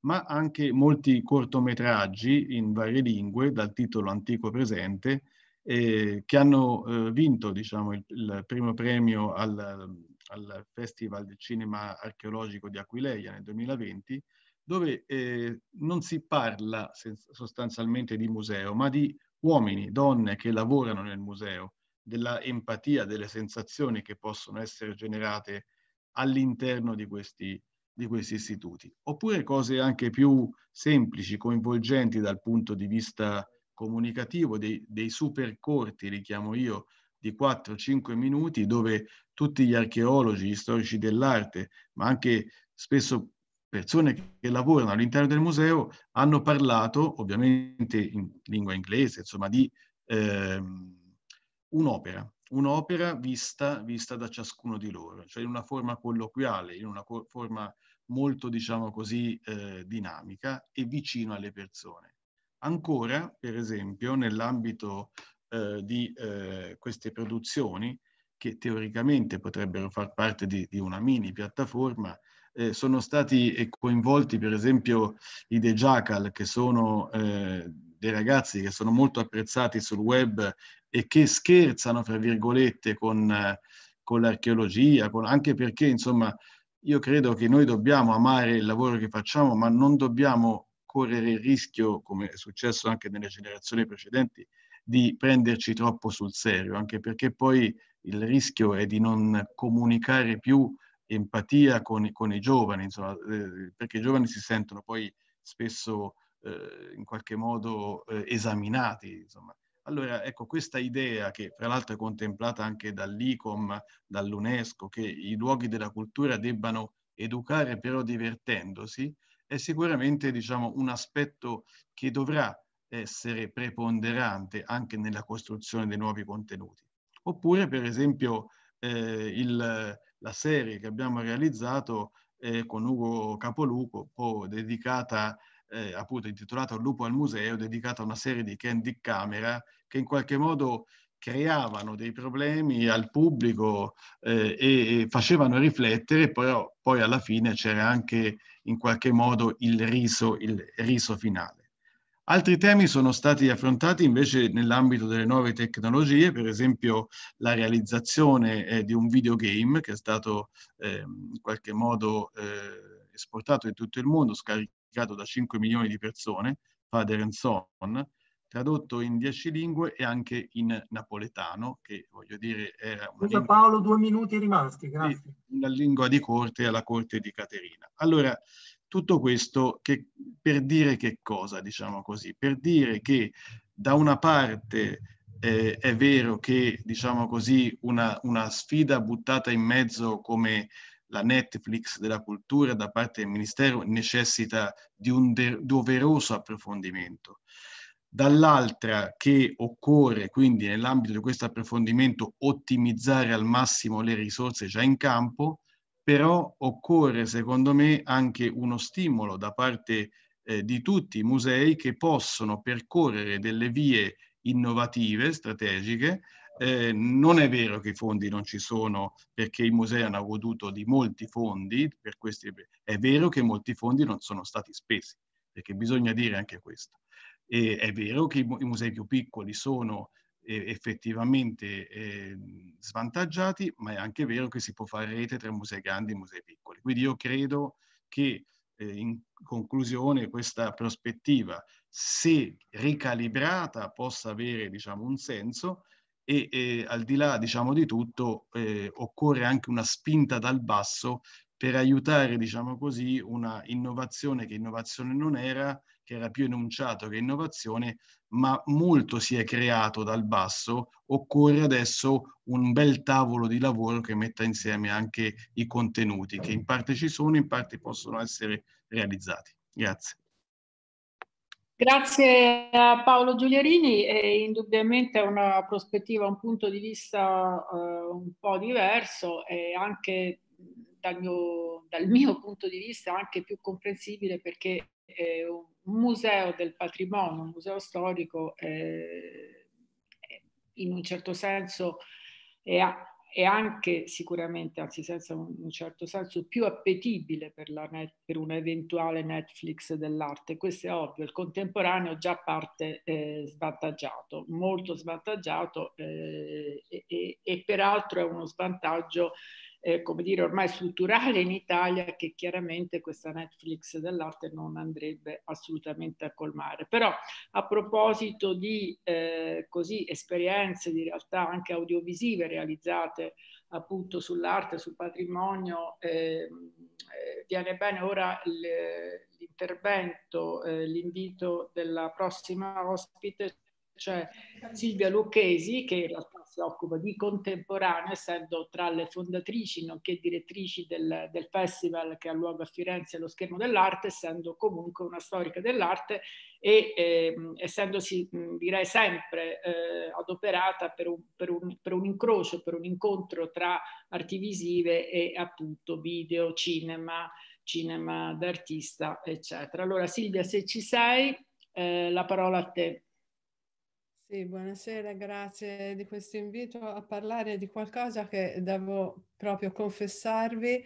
ma anche molti cortometraggi in varie lingue dal titolo antico presente eh, che hanno eh, vinto diciamo, il, il, primo premio al, al, Festival del Cinema Archeologico di Aquileia nel 2020 dove eh, non si parla sostanzialmente di museo, ma di uomini, donne che lavorano nel museo, della empatia, delle sensazioni che possono essere generate all'interno di questi, di questi istituti. Oppure cose anche più semplici, coinvolgenti dal punto di vista comunicativo, dei, dei super corti, li chiamo io, di 4-5 minuti, dove tutti gli archeologi, gli storici dell'arte, ma anche spesso persone che lavorano all'interno del museo hanno parlato, ovviamente in lingua inglese, insomma, di eh, un'opera, un'opera vista, vista, da ciascuno di loro, cioè in una forma colloquiale, in una co forma molto, diciamo così, eh, dinamica e vicino alle persone. Ancora, per esempio, nell'ambito eh, di eh, queste produzioni, che teoricamente potrebbero far parte di, di una mini piattaforma, eh, sono stati coinvolti per esempio i The Jackal, che sono eh, dei ragazzi che sono molto apprezzati sul web e che scherzano, fra virgolette, con, con l'archeologia, con, anche perché insomma io credo che noi dobbiamo amare il lavoro che facciamo, ma non dobbiamo correre il rischio, come è successo anche nelle generazioni precedenti, di prenderci troppo sul serio, anche perché poi il rischio è di non comunicare più empatia con, con i giovani, insomma, eh, perché i giovani si sentono poi spesso eh, in qualche modo eh, esaminati. Insomma. Allora, ecco, questa idea che tra l'altro è contemplata anche dall'ICOM, dall'UNESCO, che i luoghi della cultura debbano educare però divertendosi, è sicuramente diciamo, un aspetto che dovrà essere preponderante anche nella costruzione dei nuovi contenuti. Oppure, per esempio, eh, il, la serie che abbiamo realizzato eh, con Ugo Capolupo, poi dedicata eh, appunto intitolata Lupo al museo, dedicata a una serie di candy camera che in qualche modo creavano dei problemi al pubblico eh, e, e, facevano riflettere, però poi alla fine c'era anche in qualche modo il riso, il riso finale. Altri temi sono stati affrontati invece nell'ambito delle nuove tecnologie, per esempio la realizzazione eh, di un videogame che è stato eh, in qualche modo eh, esportato in tutto il mondo, scaricato da 5 milioni di persone, Father and Son, tradotto in 10 lingue e anche in napoletano, che voglio dire era una lingua... Paolo, due minuti rimasti, grazie. Una lingua di corte alla corte di Caterina. Allora, tutto questo che, per dire che cosa, diciamo così? Per dire che da una parte eh, è vero che, diciamo così, una, una sfida buttata in mezzo come la Netflix della cultura da parte del Ministero necessita di un de- doveroso approfondimento. Dall'altra che occorre quindi nell'ambito di questo approfondimento ottimizzare al massimo le risorse già in campo però occorre secondo me anche uno stimolo da parte eh, di tutti i musei che possono percorrere delle vie innovative, strategiche. Eh, non è vero che i fondi non ci sono perché i musei hanno goduto di molti fondi, per questi, è vero che molti fondi non sono stati spesi, perché bisogna dire anche questo. E è vero che i musei più piccoli sono effettivamente eh, svantaggiati, ma è anche vero che si può fare rete tra musei grandi e musei piccoli. Quindi io credo che eh, in conclusione questa prospettiva, se ricalibrata, possa avere diciamo, un senso e, e al di là diciamo, di tutto eh, occorre anche una spinta dal basso per aiutare diciamo così, una innovazione che innovazione non era, che era più enunciato che innovazione, ma molto si è creato dal basso, occorre adesso un bel tavolo di lavoro che metta insieme anche i contenuti, che in parte ci sono, in parte possono essere realizzati. Grazie. Grazie a Paolo Giuliarini, è indubbiamente una prospettiva, un punto di vista eh, un po' diverso e anche dal mio, dal mio, punto di vista anche più comprensibile perché è un un museo del patrimonio, un museo storico, eh, eh in un certo senso è, è, anche sicuramente, anzi senza un, un certo senso, più appetibile per, net, per, una eventuale Netflix dell'arte. Questo è ovvio, il contemporaneo già parte eh, svantaggiato, molto svantaggiato eh, e, e, e peraltro è uno svantaggio eh, come dire, ormai strutturale in Italia che chiaramente questa Netflix dell'arte non andrebbe assolutamente a colmare. Però a proposito di eh, così, esperienze di realtà anche audiovisive realizzate appunto sull'arte, sul patrimonio, ehm, eh, viene bene ora l'intervento, eh, l'invito della prossima ospite cioè Silvia Lucchesi, che in realtà si occupa di contemporanea, essendo tra le fondatrici nonché direttrici del, del, festival che ha luogo a Firenze, allo Schermo dell'Arte, essendo comunque una storica dell'arte e eh, essendosi, direi, sempre eh, adoperata per un, per, un, per un, incrocio, per un incontro tra arti visive e appunto video, cinema, cinema d'artista, eccetera. Allora Silvia, se ci sei, eh, la parola a te. Sì, buonasera, grazie di questo invito a parlare di qualcosa che devo proprio confessarvi,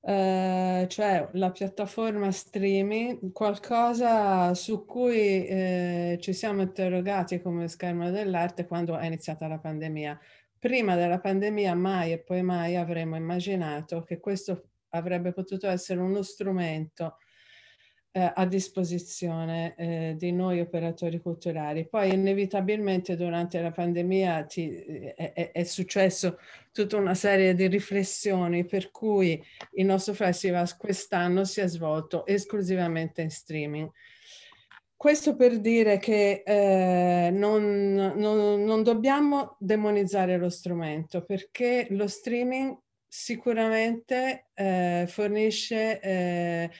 eh, cioè la piattaforma streaming, qualcosa su cui eh, ci siamo interrogati come schermo dell'arte quando è iniziata la pandemia. Prima della pandemia mai e poi mai avremmo immaginato che questo avrebbe potuto essere uno strumento eh, a disposizione eh, di noi operatori culturali. Poi inevitabilmente durante la pandemia ti, eh, è, è, successo tutta una serie di riflessioni per cui il nostro festival quest'anno si è svolto esclusivamente in streaming. Questo per dire che eh, non, non, non dobbiamo demonizzare lo strumento perché lo streaming sicuramente eh, fornisce eh,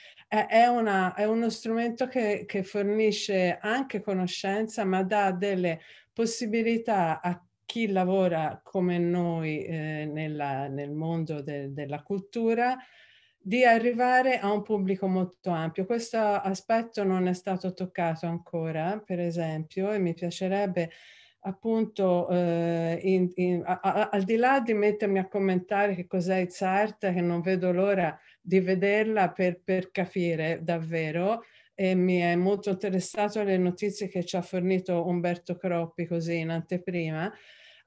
è, una, è uno strumento che, che, fornisce anche conoscenza, ma dà delle possibilità a chi lavora come noi eh, nella, nel mondo de, della cultura di arrivare a un pubblico molto ampio. Questo aspetto non è stato toccato ancora, per esempio, e mi piacerebbe appunto eh, in, in, a, a, al di là di mettermi a commentare che cos'è il Sartre, che non vedo l'ora di vederla per, per, capire davvero e mi è molto interessato le notizie che ci ha fornito Umberto Croppi così in anteprima,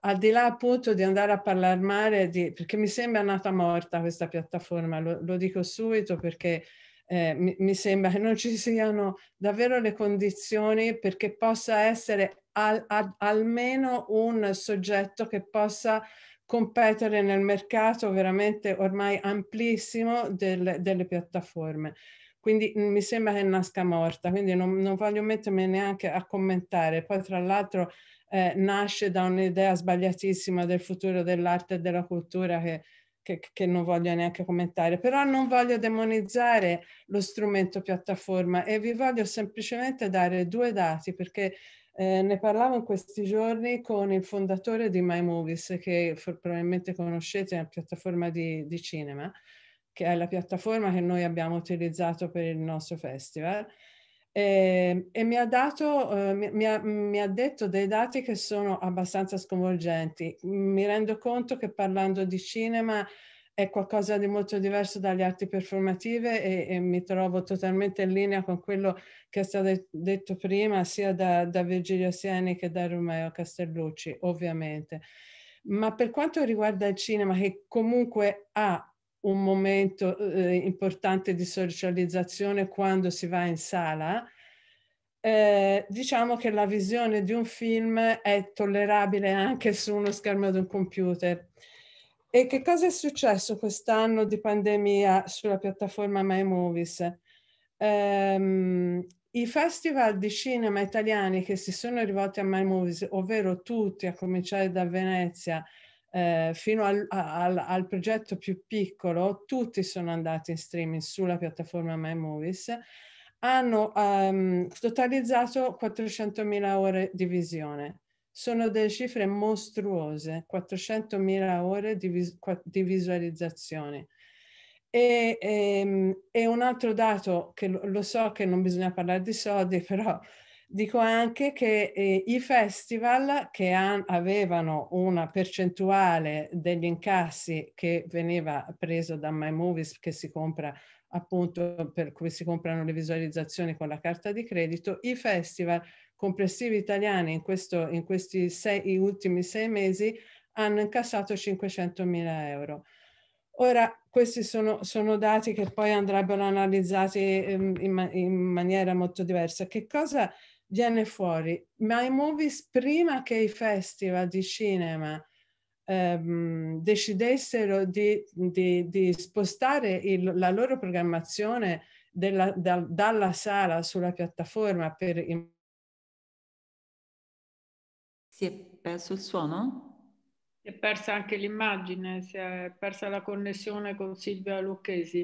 al di là appunto di andare a parlare male, di, perché mi sembra nata morta questa piattaforma, lo, lo dico subito perché eh, mi, mi, sembra che non ci siano davvero le condizioni perché possa essere al, ad, almeno un soggetto che possa competere nel mercato veramente ormai amplissimo del, delle piattaforme. Quindi mm, mi sembra che nasca morta, quindi non, non voglio mettermi neanche a commentare. Poi tra l'altro eh, nasce da un'idea sbagliatissima del futuro dell'arte e della cultura che, che, che, non voglio neanche commentare, però non voglio demonizzare lo strumento piattaforma e vi voglio semplicemente dare due dati perché eh, ne parlavo in questi giorni con il fondatore di My Movies, che for, probabilmente conoscete, è una piattaforma di, di, cinema, che è la piattaforma che noi abbiamo utilizzato per il nostro festival. Eh, e mi ha, dato, eh, mi, ha, mi ha detto dei dati che sono abbastanza sconvolgenti. Mi rendo conto che parlando di cinema è qualcosa di molto diverso dalle arti performative e, e, mi trovo totalmente in linea con quello che è stato detto prima sia da, da Virgilio Siani che da Romeo Castellucci, ovviamente. Ma per quanto riguarda il cinema, che comunque ha un momento eh, importante di socializzazione quando si va in sala, eh, diciamo che la visione di un film è tollerabile anche su uno schermo di un computer. E che cosa è successo quest'anno di pandemia sulla piattaforma MyMovies? Ehm, I festival di cinema italiani che si sono rivolti a MyMovies, ovvero tutti, a cominciare da Venezia, eh, fino al, al, al, progetto più piccolo, tutti sono andati in streaming sulla piattaforma MyMovies, hanno um, totalizzato 400.000 ore di visione. Sono delle cifre mostruose, 400.000 ore di, di visualizzazione. E, e, ehm, e, un altro dato che lo, so che non bisogna parlare di soldi, però dico anche che eh, i festival che an, avevano una percentuale degli incassi che veniva preso da My Movies che si compra appunto per cui si comprano le visualizzazioni con la carta di credito, i festival complessivi italiani in, questo, in questi sei, ultimi sei mesi hanno incassato 500.000 euro. Ora, questi sono, sono, dati che poi andrebbero analizzati ehm, in, in, maniera molto diversa. Che cosa viene fuori? My Movies, prima che i festival di cinema ehm, decidessero di, di, di spostare il, la loro programmazione della, da, dalla sala sulla piattaforma per i si è perso il suono? Si è persa anche l'immagine, si è persa la connessione con Silvia Lucchesi.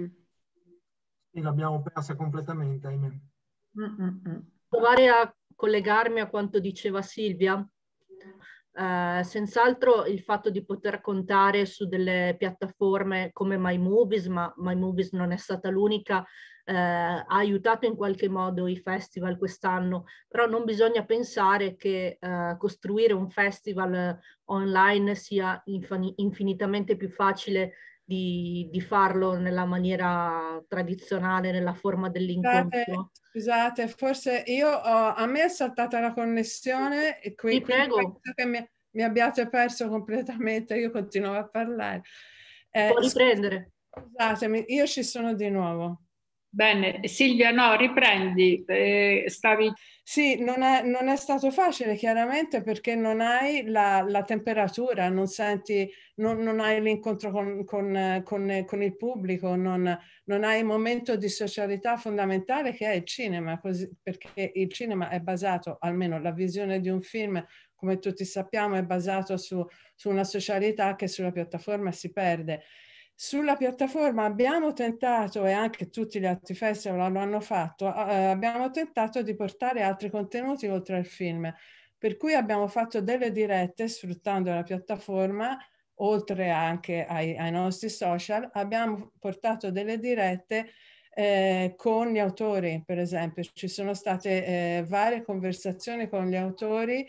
Sì, l'abbiamo persa completamente, ahimè. Mm -mm. mm. Provare a collegarmi a quanto diceva Silvia. Eh, senz'altro il fatto di poter contare su delle piattaforme come MyMovies, ma MyMovies non è stata l'unica, uh, ha aiutato in qualche modo i festival quest'anno, però non bisogna pensare che uh, costruire un festival online sia infin- infinitamente più facile di, di, farlo nella maniera tradizionale, nella forma dell'incontro. Scusate, forse io ho, a me è saltata la connessione e quindi prego. che mi, mi, abbiate perso completamente, io continuavo a parlare. Eh, Puoi riprendere. Scusatemi, io ci sono di nuovo. Bene, Silvia, no, riprendi. Eh, stavi... Sì, non è, non è, stato facile chiaramente perché non hai la, la temperatura, non, senti, non, non hai l'incontro con, con, con, con il pubblico, non, hai il momento di socialità fondamentale che è il cinema, così, perché il cinema è basato, almeno la visione di un film, come tutti sappiamo, è basato su, su una socialità che sulla piattaforma si perde. Sulla piattaforma abbiamo tentato, e anche tutti gli altri festival lo hanno fatto, eh, abbiamo tentato di portare altri contenuti oltre al film, per cui abbiamo fatto delle dirette sfruttando la piattaforma, oltre anche ai, ai nostri social, abbiamo portato delle dirette eh, con gli autori, per esempio. Ci sono state eh, varie conversazioni con gli autori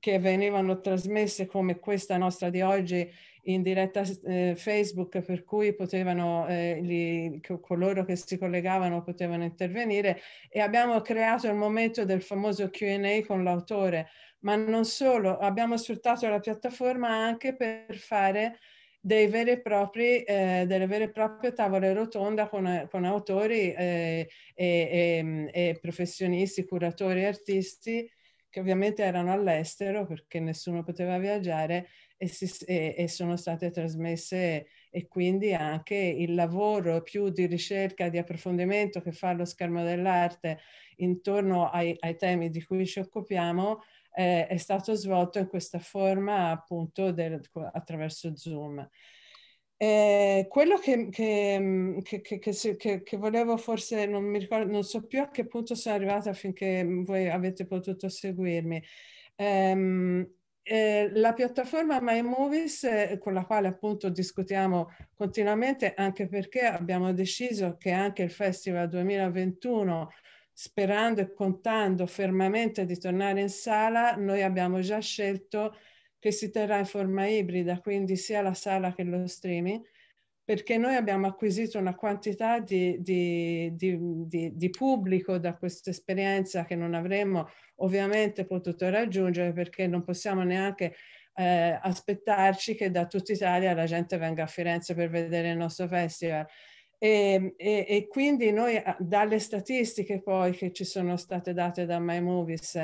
che venivano trasmesse come questa nostra di oggi in diretta eh, Facebook per cui potevano eh, gli, coloro che si collegavano potevano intervenire e abbiamo creato il momento del famoso Q&A con l'autore ma non solo abbiamo sfruttato la piattaforma anche per fare dei veri e propri, eh, delle vere e proprie tavole rotonde con, con autori eh, e, e, e professionisti, curatori e artisti che ovviamente erano all'estero perché nessuno poteva viaggiare e, si, e, e, sono state trasmesse e quindi anche il lavoro più di ricerca, di approfondimento che fa lo schermo dell'arte intorno ai, ai temi di cui ci occupiamo eh, è stato svolto in questa forma appunto del, attraverso Zoom. Eh, quello che, che, che, che, volevo forse, non mi ricordo, non so più a che punto sono arrivata finché voi avete potuto seguirmi. Eh, eh, la piattaforma My Movies, eh, con la quale appunto discutiamo continuamente, anche perché abbiamo deciso che anche il Festival 2021 sperando e contando fermamente di tornare in sala, noi abbiamo già scelto che si terrà in forma ibrida, quindi sia la sala che lo streaming, perché noi abbiamo acquisito una quantità di, di, di, di pubblico da questa esperienza che non avremmo ovviamente potuto raggiungere perché non possiamo neanche eh, aspettarci che da tutta Italia la gente venga a Firenze per vedere il nostro festival. E, e, e, quindi noi dalle statistiche poi che ci sono state date da My Movies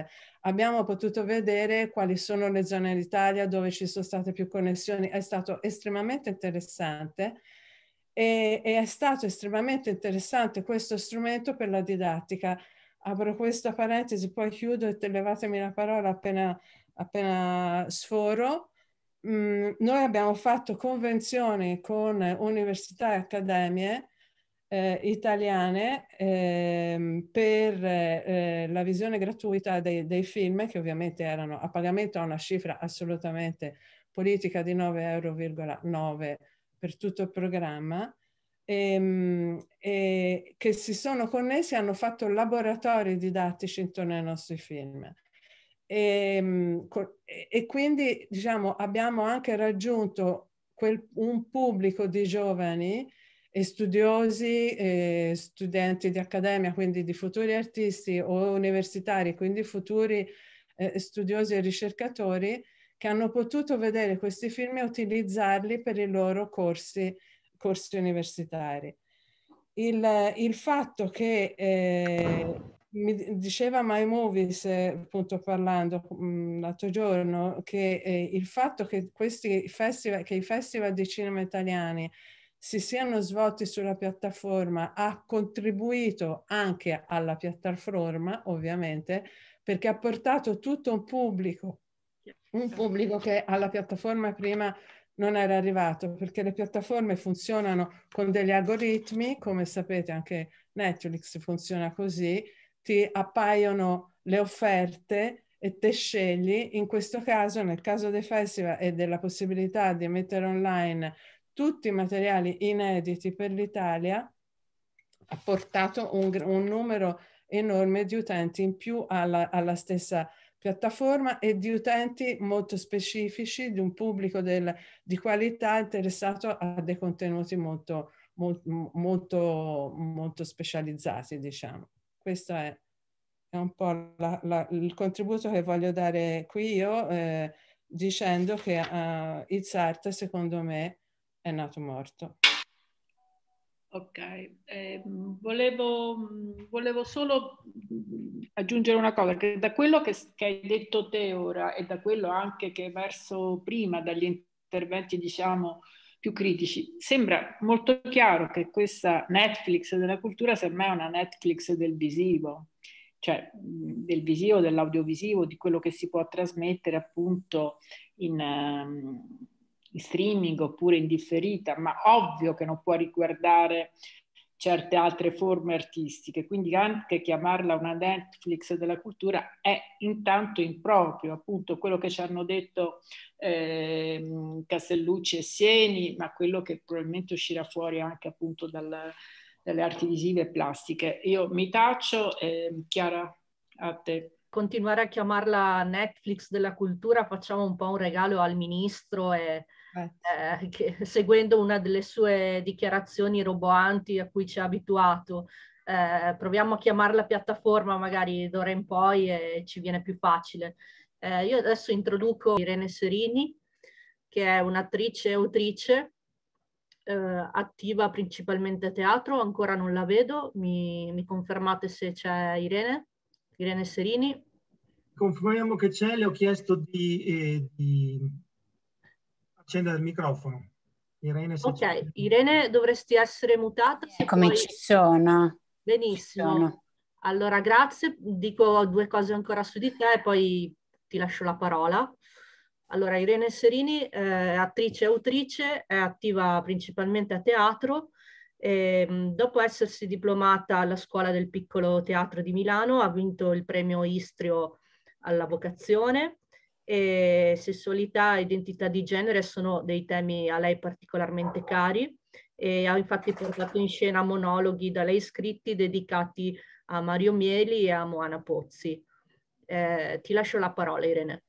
abbiamo potuto vedere quali sono le zone d'Italia dove ci sono state più connessioni. È stato estremamente interessante e, e è stato estremamente interessante questo strumento per la didattica. Apro questa parentesi, poi chiudo e levatemi la parola appena, appena sforo. Mm, noi abbiamo fatto convenzioni con università e accademie eh, italiane eh, per eh, la visione gratuita dei, dei, film che ovviamente erano a pagamento a una cifra assolutamente politica di 9,9 euro per tutto il programma e, ehm, e, che si sono connessi e hanno fatto laboratori didattici intorno ai nostri film. Ehm, e, e quindi diciamo abbiamo anche raggiunto quel, un pubblico di giovani e studiosi, e studenti di accademia, quindi di futuri artisti o universitari, quindi futuri eh, studiosi e ricercatori che hanno potuto vedere questi film e utilizzarli per i loro corsi, corsi universitari. Il, il, fatto che eh, mi diceva My Movies, eh, appunto parlando mm, l'altro giorno, che eh, il fatto che, questi festival, che i festival di cinema italiani si siano svolti sulla piattaforma ha contribuito anche alla piattaforma, ovviamente, perché ha portato tutto un pubblico, un pubblico che alla piattaforma prima non era arrivato, perché le piattaforme funzionano con degli algoritmi, come sapete anche Netflix funziona così, ti appaiono le offerte e te scegli, in questo caso, nel caso dei festival e della possibilità di mettere online tutti i materiali inediti per l'Italia ha portato un, un, numero enorme di utenti in più alla, alla, stessa piattaforma e di utenti molto specifici, di un pubblico del, di qualità interessato a dei contenuti molto, molto, molto, molto specializzati, diciamo. Questo è, è un po' la, la, il contributo che voglio dare qui io eh, dicendo che uh, It's Art, secondo me, è nato morto. Ok, eh, volevo, volevo, solo aggiungere una cosa, che da quello che, che, hai detto te ora e da quello anche che è verso prima, dagli interventi diciamo più critici, sembra molto chiaro che questa Netflix della cultura semmai è una Netflix del visivo, cioè del visivo, dell'audiovisivo, di quello che si può trasmettere appunto in... Um, in streaming oppure in differita, ma ovvio che non può riguardare certe altre forme artistiche, quindi anche chiamarla una Netflix della cultura è intanto improprio, appunto quello che ci hanno detto eh, Castellucci e Sieni, ma quello che probabilmente uscirà fuori anche appunto dal, dalle arti visive e plastiche. Io mi taccio, eh, Chiara, a te continuare a chiamarla Netflix della cultura, facciamo un po' un regalo al ministro e eh, che, seguendo una delle sue dichiarazioni roboanti a cui ci ha abituato. Eh, proviamo a chiamarla piattaforma magari d'ora in poi e ci viene più facile. Eh, io adesso introduco Irene Serini, che è un'attrice e autrice eh, attiva principalmente a teatro, ancora non la vedo, mi, mi confermate se c'è Irene? Irene Serini. Confermiamo che c'è, le ho chiesto di, eh, di accendere il microfono. Irene, ok, c'è. Irene dovresti essere mutata. Come puoi... ci sono. Benissimo. Ci sono. Allora, grazie. Dico due cose ancora su di te e poi ti lascio la parola. Allora, Irene Serini è eh, attrice e autrice, è attiva principalmente a teatro. E, ehm, dopo essersi diplomata alla Scuola del Piccolo Teatro di Milano, ha vinto il premio Istrio alla vocazione e sessualità e identità di genere sono dei temi a lei particolarmente cari e ha infatti portato in scena monologhi da lei scritti dedicati a Mario Mieli e a Moana Pozzi. Eh, ti lascio la parola Irene.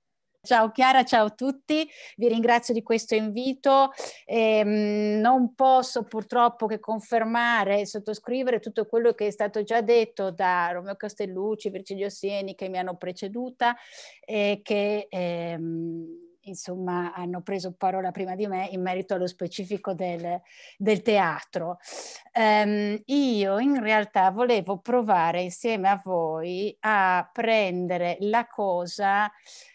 Ciao Chiara, ciao a tutti, vi ringrazio di questo invito. E, ehm, non posso purtroppo che confermare e sottoscrivere tutto quello che è stato già detto da Romeo Castellucci, Virgilio Sieni che mi hanno preceduta e che ehm, insomma hanno preso parola prima di me in merito allo specifico del, del teatro. Um, io in realtà volevo provare insieme a voi a prendere la cosa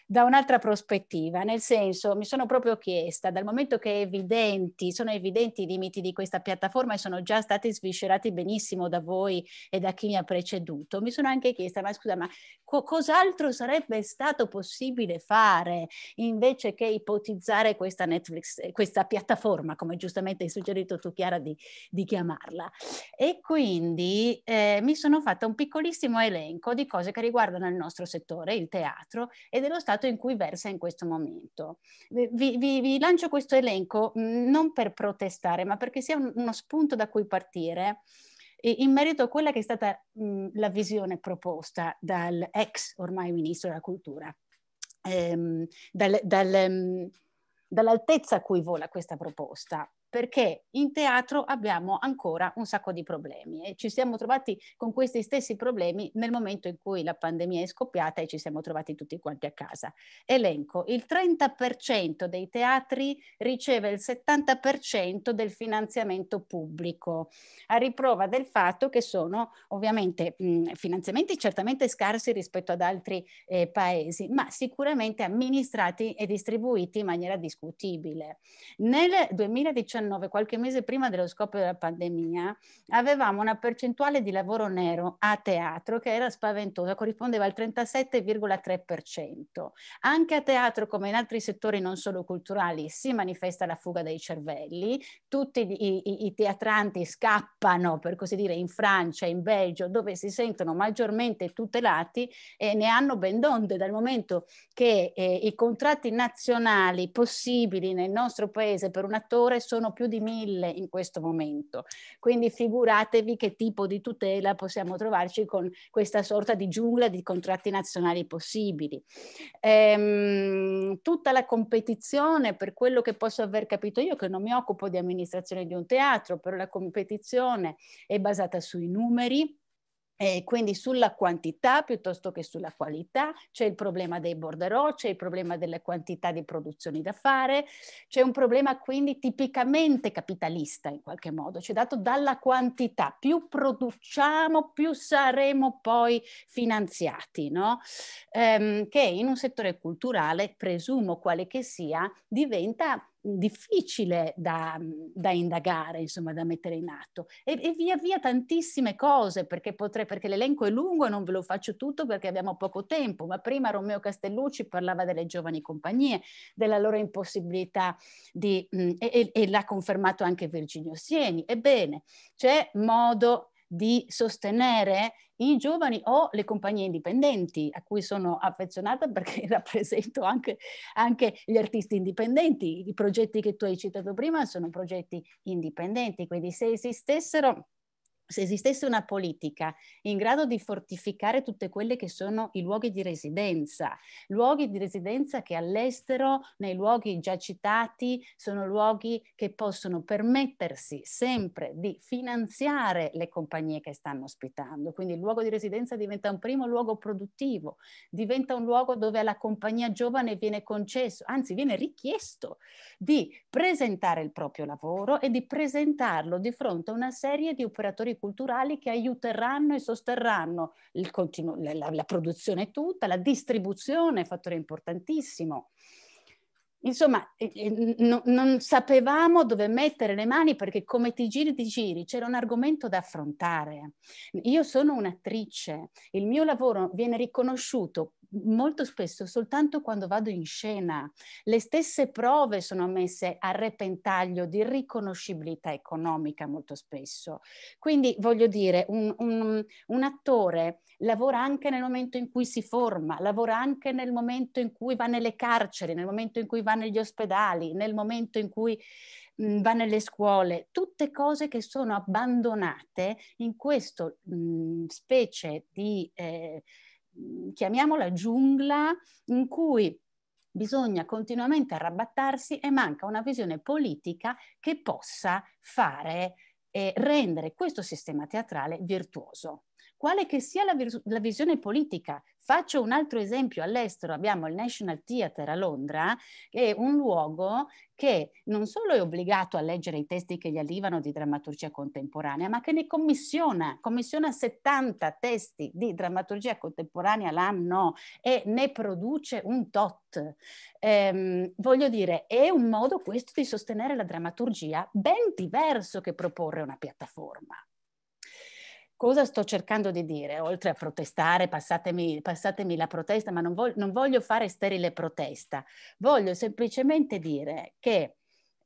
da un'altra prospettiva, nel senso mi sono proprio chiesta, dal momento che evidenti, sono evidenti i limiti di questa piattaforma e sono già stati sviscerati benissimo da voi e da chi mi ha preceduto, mi sono anche chiesta, ma scusa, ma co- cos'altro sarebbe stato possibile fare invece che ipotizzare questa Netflix, questa piattaforma, come giustamente hai suggerito tu Chiara di, di chiamarla. E quindi eh, mi sono fatta un piccolissimo elenco di cose che riguardano il nostro settore, il teatro, e dello stato stato in cui versa in questo momento. Vi, vi, vi lancio questo elenco mm, non per protestare, ma perché sia uno spunto da cui partire in merito a quella che è stata mh, mm, la visione proposta dal ex ormai ministro della cultura, ehm, dal, dal, mm, dall'altezza a cui vola questa proposta perché in teatro abbiamo ancora un sacco di problemi e ci siamo trovati con questi stessi problemi nel momento in cui la pandemia è scoppiata e ci siamo trovati tutti quanti a casa. Elenco, il 30% dei teatri riceve il 70% del finanziamento pubblico, a riprova del fatto che sono ovviamente mh, finanziamenti certamente scarsi rispetto ad altri eh, paesi, ma sicuramente amministrati e distribuiti in maniera discutibile. Nel 2019 2019, qualche mese prima dello scoppio della pandemia, avevamo una percentuale di lavoro nero a teatro che era spaventosa, corrispondeva al 37,3%. Anche a teatro, come in altri settori non solo culturali, si manifesta la fuga dei cervelli, tutti i, i, i teatranti scappano, per così dire, in Francia, in Belgio, dove si sentono maggiormente tutelati e ne hanno ben donde dal momento che eh, i contratti nazionali possibili nel nostro paese per un attore sono più di mille in questo momento. Quindi figuratevi che tipo di tutela possiamo trovarci con questa sorta di giungla di contratti nazionali possibili. Ehm, tutta la competizione, per quello che posso aver capito io, che non mi occupo di amministrazione di un teatro, però la competizione è basata sui numeri eh, quindi sulla quantità piuttosto che sulla qualità, c'è il problema dei borderò, c'è il problema delle quantità di produzioni da fare, c'è un problema quindi tipicamente capitalista in qualche modo, c'è cioè dato dalla quantità, più produciamo più saremo poi finanziati, no? ehm, che in un settore culturale, presumo quale che sia, diventa difficile da, da, indagare, insomma, da mettere in atto. E, e via via tantissime cose, perché, potrei, perché l'elenco è lungo e non ve lo faccio tutto perché abbiamo poco tempo, ma prima Romeo Castellucci parlava delle giovani compagnie, della loro impossibilità di... Mh, mm, e, e, e l'ha confermato anche Virginio Sieni. Ebbene, c'è modo di sostenere i giovani o le compagnie indipendenti a cui sono affezionata perché rappresento anche, anche, gli artisti indipendenti. I progetti che tu hai citato prima sono progetti indipendenti, quindi se esistessero se esistesse una politica in grado di fortificare tutte quelle che sono i luoghi di residenza, luoghi di residenza che all'estero, nei luoghi già citati, sono luoghi che possono permettersi sempre di finanziare le compagnie che stanno ospitando. Quindi il luogo di residenza diventa un primo luogo produttivo, diventa un luogo dove alla compagnia giovane viene concesso, anzi viene richiesto di presentare il proprio lavoro e di presentarlo di fronte a una serie di operatori culturali che aiuteranno e sosterranno la, la, produzione tutta, la distribuzione, fattore importantissimo, Insomma, non sapevamo dove mettere le mani perché come ti giri ti giri, c'era un argomento da affrontare. Io sono un'attrice, il mio lavoro viene riconosciuto molto spesso soltanto quando vado in scena. Le stesse prove sono messe a repentaglio di riconoscibilità economica molto spesso. Quindi voglio dire, un, un, un attore lavora anche nel momento in cui si forma, lavora anche nel momento in cui va nelle carceri, nel momento in cui va negli ospedali, nel momento in cui mh, va nelle scuole, tutte cose che sono abbandonate in questa specie di, eh, chiamiamola giungla, in cui bisogna continuamente arrabattarsi e manca una visione politica che possa fare e eh, rendere questo sistema teatrale virtuoso quale che sia la, vis- la, visione politica. Faccio un altro esempio, all'estero abbiamo il National Theatre a Londra, che è un luogo che non solo è obbligato a leggere i testi che gli arrivano di drammaturgia contemporanea, ma che ne commissiona, commissiona 70 testi di drammaturgia contemporanea l'anno e ne produce un tot. Ehm, voglio dire, è un modo questo di sostenere la drammaturgia ben diverso che proporre una piattaforma cosa sto cercando di dire? Oltre a protestare, passatemi, passatemi la protesta, ma non voglio, non voglio, fare sterile protesta, voglio semplicemente dire che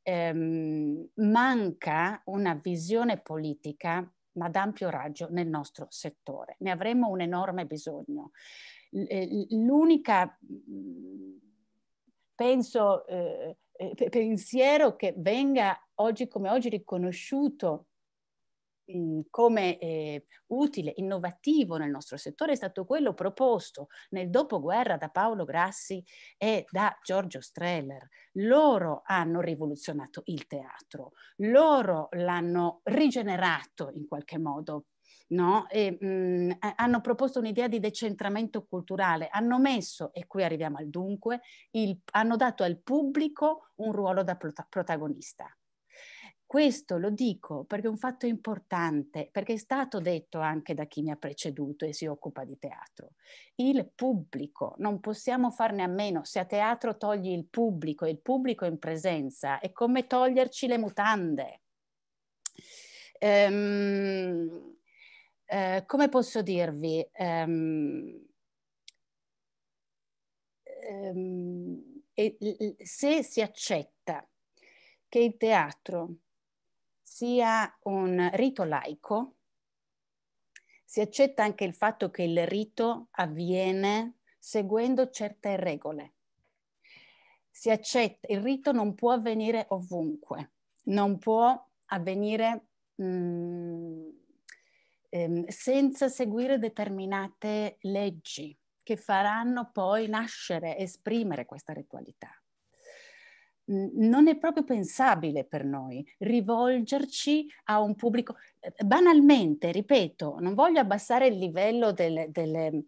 ehm, manca una visione politica ma ad ampio raggio nel nostro settore. Ne avremo un enorme bisogno. Eh, l'unica, mm, penso, eh, eh pensiero che venga oggi come oggi riconosciuto come eh, utile, innovativo nel nostro settore è stato quello proposto nel dopoguerra da Paolo Grassi e da Giorgio Streller. Loro hanno rivoluzionato il teatro, loro l'hanno rigenerato in qualche modo No? E, mh, hanno proposto un'idea di decentramento culturale, hanno messo, e qui arriviamo al dunque, il, hanno dato al pubblico un ruolo da prota protagonista. Questo lo dico perché è un fatto importante, perché è stato detto anche da chi mi ha preceduto e si occupa di teatro. Il pubblico, non possiamo farne a meno, se a teatro togli il pubblico e il pubblico in presenza, è come toglierci le mutande. Um, uh, come posso dirvi? Um, um, e, se si accetta che il teatro sia un rito laico, si accetta anche il fatto che il rito avviene seguendo certe regole. Si accetta, il rito non può avvenire ovunque, non può avvenire mh, mm, ehm, senza seguire determinate leggi che faranno poi nascere, esprimere questa ritualità non è proprio pensabile per noi rivolgerci a un pubblico eh, banalmente, ripeto, non voglio abbassare il livello delle, delle,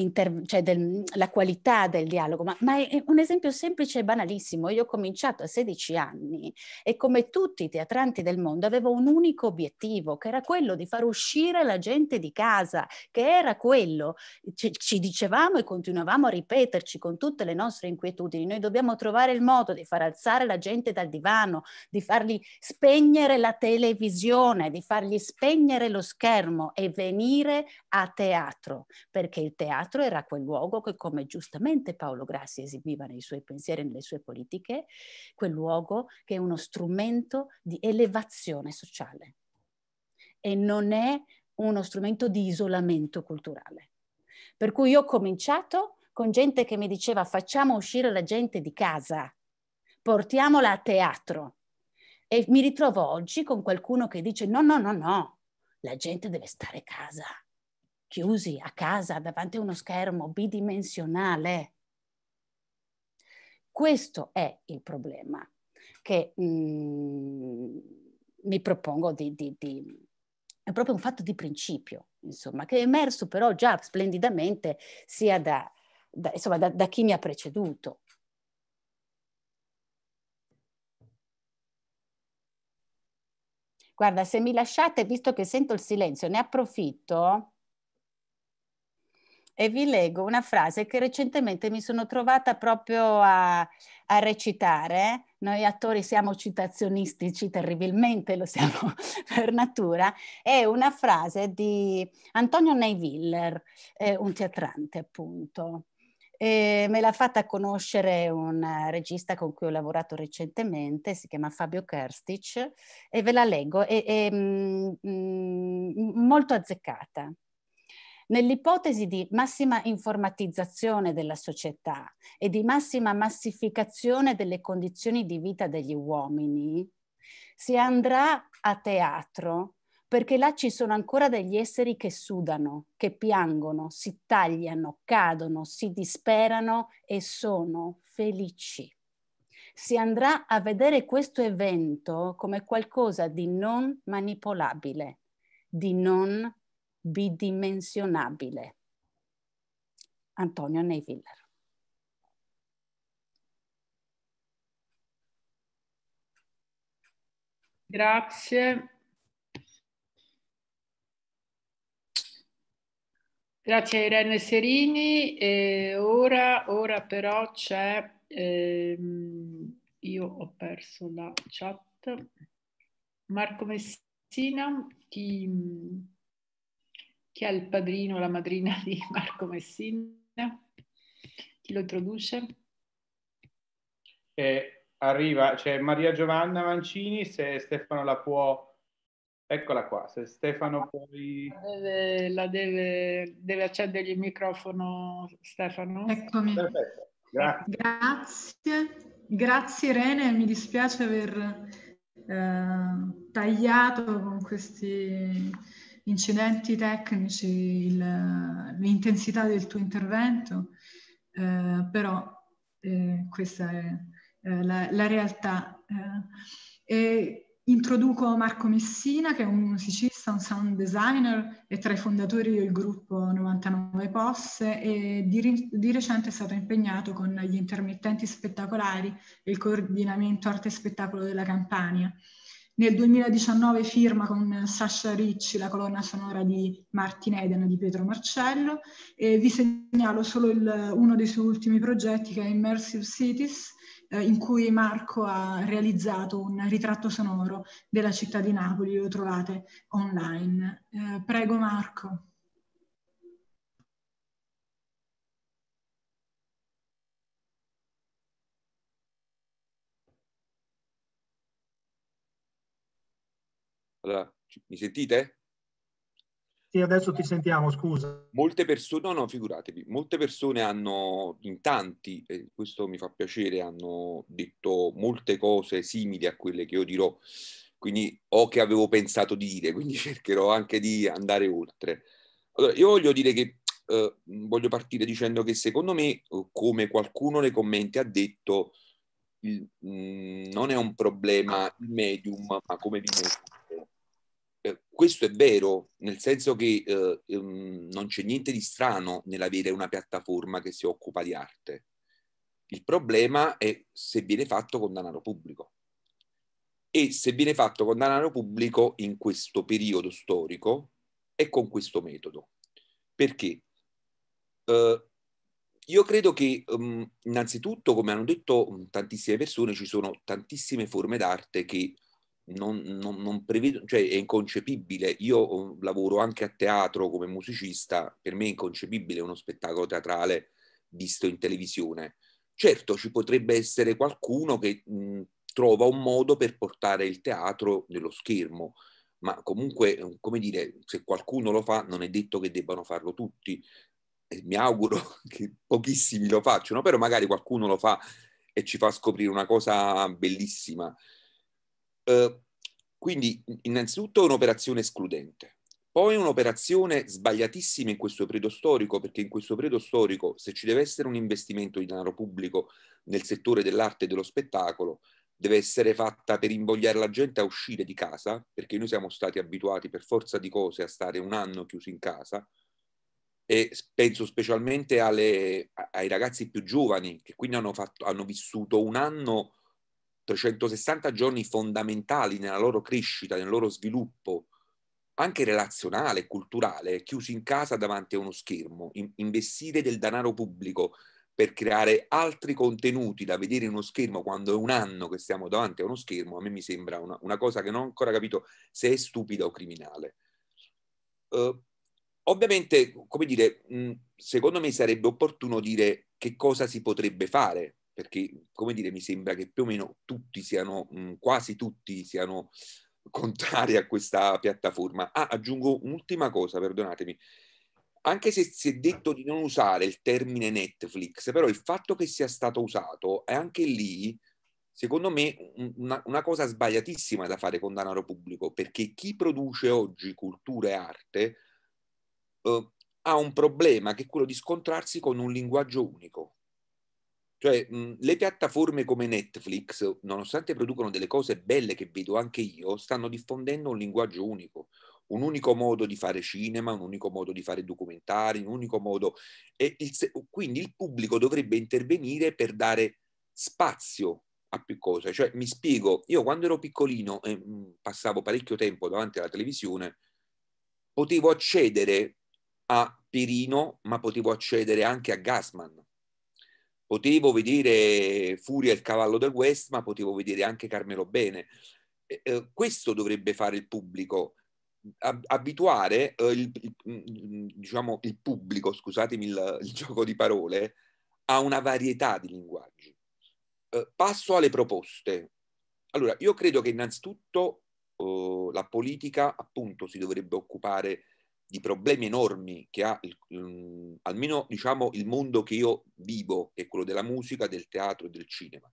inter, cioè del, qualità del dialogo, ma, ma, è un esempio semplice e banalissimo. Io ho cominciato a 16 anni e come tutti i teatranti del mondo avevo un unico obiettivo, che era quello di far uscire la gente di casa, che era quello, ci, ci dicevamo e continuavamo a ripeterci con tutte le nostre inquietudini, noi dobbiamo trovare il modo di far alzare la gente dal divano, di farli spegnere la televisione, di di fargli spegnere lo schermo e venire a teatro, perché il teatro era quel luogo che, come giustamente Paolo Grassi esibiva nei suoi pensieri e nelle sue politiche, quel luogo che è uno strumento di elevazione sociale e non è uno strumento di isolamento culturale. Per cui io ho cominciato con gente che mi diceva facciamo uscire la gente di casa, portiamola a teatro e mi ritrovo oggi con qualcuno che dice no, no, no, no, la gente deve stare a casa, chiusi a casa davanti a uno schermo bidimensionale. Questo è il problema che mm, mi propongo di, di, di... È proprio un fatto di principio, insomma, che è emerso però già splendidamente sia da, da, insomma, da, da chi mi ha preceduto. Guarda, se mi lasciate, visto che sento il silenzio, ne approfitto e vi leggo una frase che recentemente mi sono trovata proprio a, a recitare. Noi attori siamo citazionistici terribilmente, lo siamo per natura. È una frase di Antonio Neiviller, eh, un teatrante appunto. E me l'ha fatta conoscere un eh, regista con cui ho lavorato recentemente, si chiama Fabio Kerstich, e ve la leggo, è, è mm, mm, molto azzeccata. Nell'ipotesi di massima informatizzazione della società e di massima massificazione delle condizioni di vita degli uomini, si andrà a teatro perché là ci sono ancora degli esseri che sudano, che piangono, si tagliano, cadono, si disperano e sono felici. Si andrà a vedere questo evento come qualcosa di non manipolabile, di non bidimensionabile. Antonio Neiviller. Grazie. Grazie Irene Serini. E ora, ora però c'è, ehm, io ho perso la chat, Marco Messina, chi, chi è il padrino o la madrina di Marco Messina? Chi lo introduce? Eh, arriva, c'è Maria Giovanna Mancini, se Stefano la può Eccola qua, se Stefano poi... Deve, la deve, deve accendere il microfono Stefano. Eccomi. Perfetto, grazie. Grazie, grazie Irene, mi dispiace aver eh, tagliato con questi incidenti tecnici il, l'intensità del tuo intervento, eh, però eh, questa è eh, la, la realtà. Eh. e, Introduco Marco Messina, che è un musicista, un sound designer e tra i fondatori del gruppo 99 Posse e di, di, recente è stato impegnato con gli intermittenti spettacolari e il coordinamento arte e spettacolo della Campania. Nel 2019 firma con Sasha Ricci la colonna sonora di Martin Eden di Pietro Marcello e vi segnalo solo il, uno dei suoi ultimi progetti che è Immersive Cities, eh, in cui Marco ha realizzato un ritratto sonoro della città di Napoli, lo trovate online. Eh, prego Marco. Allora, mi sentite? Sì, adesso ti sentiamo, scusa. Molte persone, no, no, figuratevi, molte persone hanno, in tanti, e questo mi fa piacere, hanno detto molte cose simili a quelle che io dirò, quindi o che avevo pensato di dire, quindi cercherò anche di andare oltre. Allora, io voglio dire che eh, voglio partire dicendo che secondo me, eh, come qualcuno nei commenti ha detto, il, mh, mm, non è un problema il medium, ma come vi mostro questo è vero, nel senso che eh, ehm, non c'è niente di strano nell'avere una piattaforma che si occupa di arte. Il problema è se viene fatto con denaro pubblico. E se viene fatto con denaro pubblico in questo periodo storico e con questo metodo. Perché? Eh, io credo che um, innanzitutto, come hanno detto tantissime persone, ci sono tantissime forme d'arte che non, non, non prevedo, cioè è inconcepibile. Io uh, lavoro anche a teatro come musicista, per me è inconcepibile uno spettacolo teatrale visto in televisione. Certo, ci potrebbe essere qualcuno che mh, mm, trova un modo per portare il teatro nello schermo, ma comunque, mm, come dire, se qualcuno lo fa, non è detto che debbano farlo tutti. E mi auguro che pochissimi lo facciano, però magari qualcuno lo fa e ci fa scoprire una cosa bellissima. Eh, quindi innanzitutto è un'operazione escludente, poi un'operazione sbagliatissima in questo periodo storico, perché in questo periodo storico se ci deve essere un investimento di denaro pubblico nel settore dell'arte e dello spettacolo, deve essere fatta per invogliare la gente a uscire di casa, perché noi siamo stati abituati per forza di cose a stare un anno chiusi in casa, e penso specialmente alle, ai ragazzi più giovani che quindi hanno, fatto, hanno vissuto un anno 360 giorni fondamentali nella loro crescita, nel loro sviluppo, anche relazionale, e culturale, chiusi in casa davanti a uno schermo, investire del denaro pubblico per creare altri contenuti da vedere in uno schermo quando è un anno che stiamo davanti a uno schermo, a me mi sembra una, una cosa che non ho ancora capito se è stupida o criminale. Uh, ovviamente, come dire, mh, secondo me sarebbe opportuno dire che cosa si potrebbe fare perché come dire mi sembra che più o meno tutti siano, mm, quasi tutti siano contrari a questa piattaforma. Ah, aggiungo un'ultima cosa, perdonatemi. Anche se si è detto di non usare il termine Netflix, però il fatto che sia stato usato è anche lì, secondo me, una, una cosa sbagliatissima da fare con denaro pubblico, perché chi produce oggi cultura e arte eh, ha un problema che è quello di scontrarsi con un linguaggio unico cioè, mh, mhmm, le piattaforme come Netflix, nonostante producono delle cose belle che vedo anche io, stanno diffondendo un linguaggio unico, un unico modo di fare cinema, un unico modo di fare documentari, un unico modo. Il, quindi il pubblico dovrebbe intervenire per dare spazio a più cose. Cioè, mi spiego, io quando ero piccolino e eh, passavo parecchio tempo davanti alla televisione, potevo accedere a Pirino, ma potevo accedere anche a Gasman. Potevo vedere Furia il cavallo del West, ma potevo vedere anche Carmelo Bene. Eh, questo dovrebbe fare il pubblico, abituare eh, il, il, mm, diciamo, il, pubblico, scusatemi il, il, gioco di parole, a una varietà di linguaggi. Eh, passo alle proposte. Allora, io credo che innanzitutto eh, la politica appunto si dovrebbe occupare di problemi enormi che ha il, um, almeno diciamo, il mondo che io vivo, che è quello della musica, del teatro e del cinema,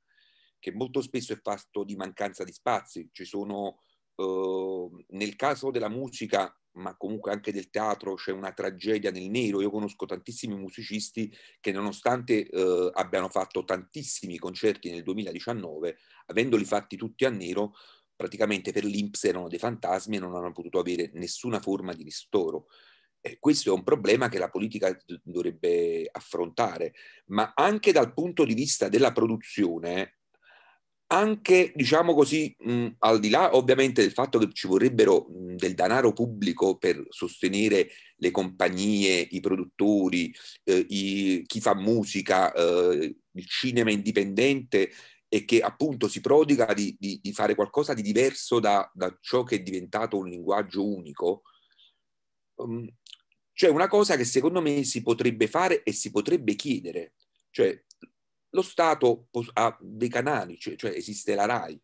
che molto spesso è fatto di mancanza di spazi. Ci sono, uh, nel caso della musica, ma comunque anche del teatro, c'è una tragedia nel nero. Io conosco tantissimi musicisti che nonostante uh, abbiano fatto tantissimi concerti nel 2019, avendoli fatti tutti a nero, praticamente per l'Inps erano dei fantasmi e non hanno potuto avere nessuna forma di ristoro. Eh, questo è un problema che la politica dovrebbe affrontare, ma anche dal punto di vista della produzione, anche diciamo così, mh, al di là ovviamente del fatto che ci vorrebbero mh, del denaro pubblico per sostenere le compagnie, i produttori, eh, i, chi fa musica, eh, il cinema indipendente, e che appunto si prodiga di, di, di fare qualcosa di diverso da, da, ciò che è diventato un linguaggio unico, um, cioè una cosa che secondo me si potrebbe fare e si potrebbe chiedere. Cioè, lo Stato ha dei canali, cioè, cioè esiste la RAI.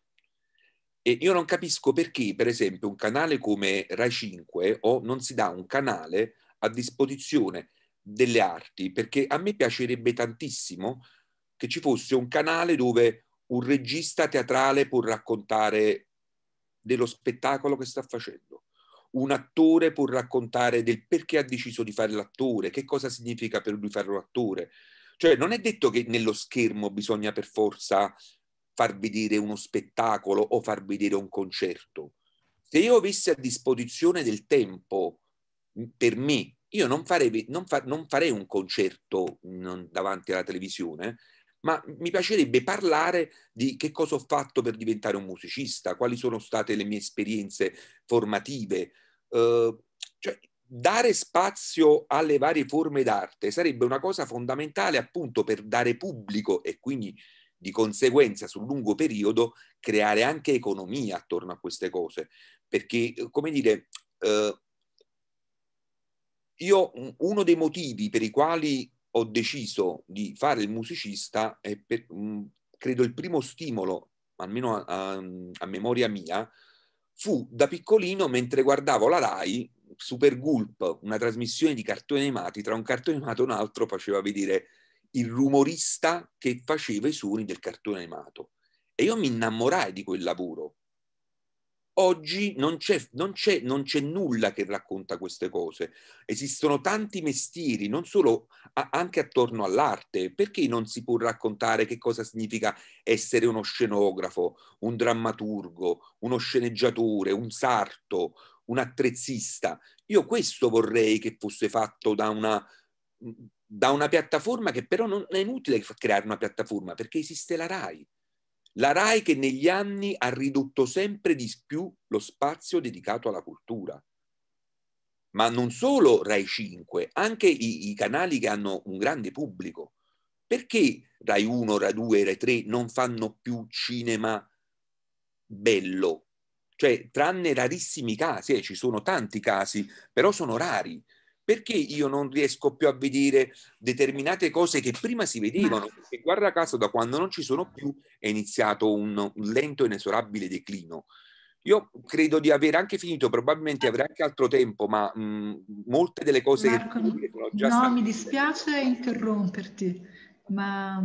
E io non capisco perché, per esempio, un canale come RAI 5 o non si dà un canale a disposizione delle arti, perché a me piacerebbe tantissimo che ci fosse un canale dove un regista teatrale può raccontare dello spettacolo che sta facendo, un attore può raccontare del perché ha deciso di fare l'attore, che cosa significa per lui fare l'attore. Cioè non è detto che nello schermo bisogna per forza far vedere uno spettacolo o far vedere un concerto. Se io avessi a disposizione del tempo mm, per me, io non farei, non fa, non farei un concerto mm, non, davanti alla televisione, ma mi piacerebbe parlare di che cosa ho fatto per diventare un musicista, quali sono state le mie esperienze formative. Eh, cioè, dare spazio alle varie forme d'arte sarebbe una cosa fondamentale appunto per dare pubblico e quindi di conseguenza sul lungo periodo creare anche economia attorno a queste cose. Perché, eh, come dire, eh, io uno dei motivi per i quali ho deciso di fare il musicista e per, mm, credo il primo stimolo, almeno a, a, a, memoria mia, fu da piccolino mentre guardavo la RAI Super Gulp, una trasmissione di cartoni animati, tra un cartone animato e un altro faceva vedere il rumorista che faceva i suoni del cartone animato. E io mi innamorai di quel lavoro Oggi non c'è, non, c'è, non c'è, nulla che racconta queste cose. Esistono tanti mestieri, non solo a, anche attorno all'arte. Perché non si può raccontare che cosa significa essere uno scenografo, un drammaturgo, uno sceneggiatore, un sarto, un attrezzista? Io questo vorrei che fosse fatto da una, da una piattaforma che però non è inutile creare una piattaforma perché esiste la RAI la RAI che negli anni ha ridotto sempre di più lo spazio dedicato alla cultura. Ma non solo RAI 5, anche i, i canali che hanno un grande pubblico. Perché RAI 1, RAI 2, RAI 3 non fanno più cinema bello? Cioè, tranne rarissimi casi, eh, ci sono tanti casi, però sono rari perché io non riesco più a vedere determinate cose che prima si vedevano? Ah. Perché guarda caso, da quando non ci sono più è iniziato un, lento e inesorabile declino. Io credo di aver anche finito, probabilmente avrei anche altro tempo, ma mh, mm, molte delle cose Marco, che sono già No, mi dispiace interromperti, ma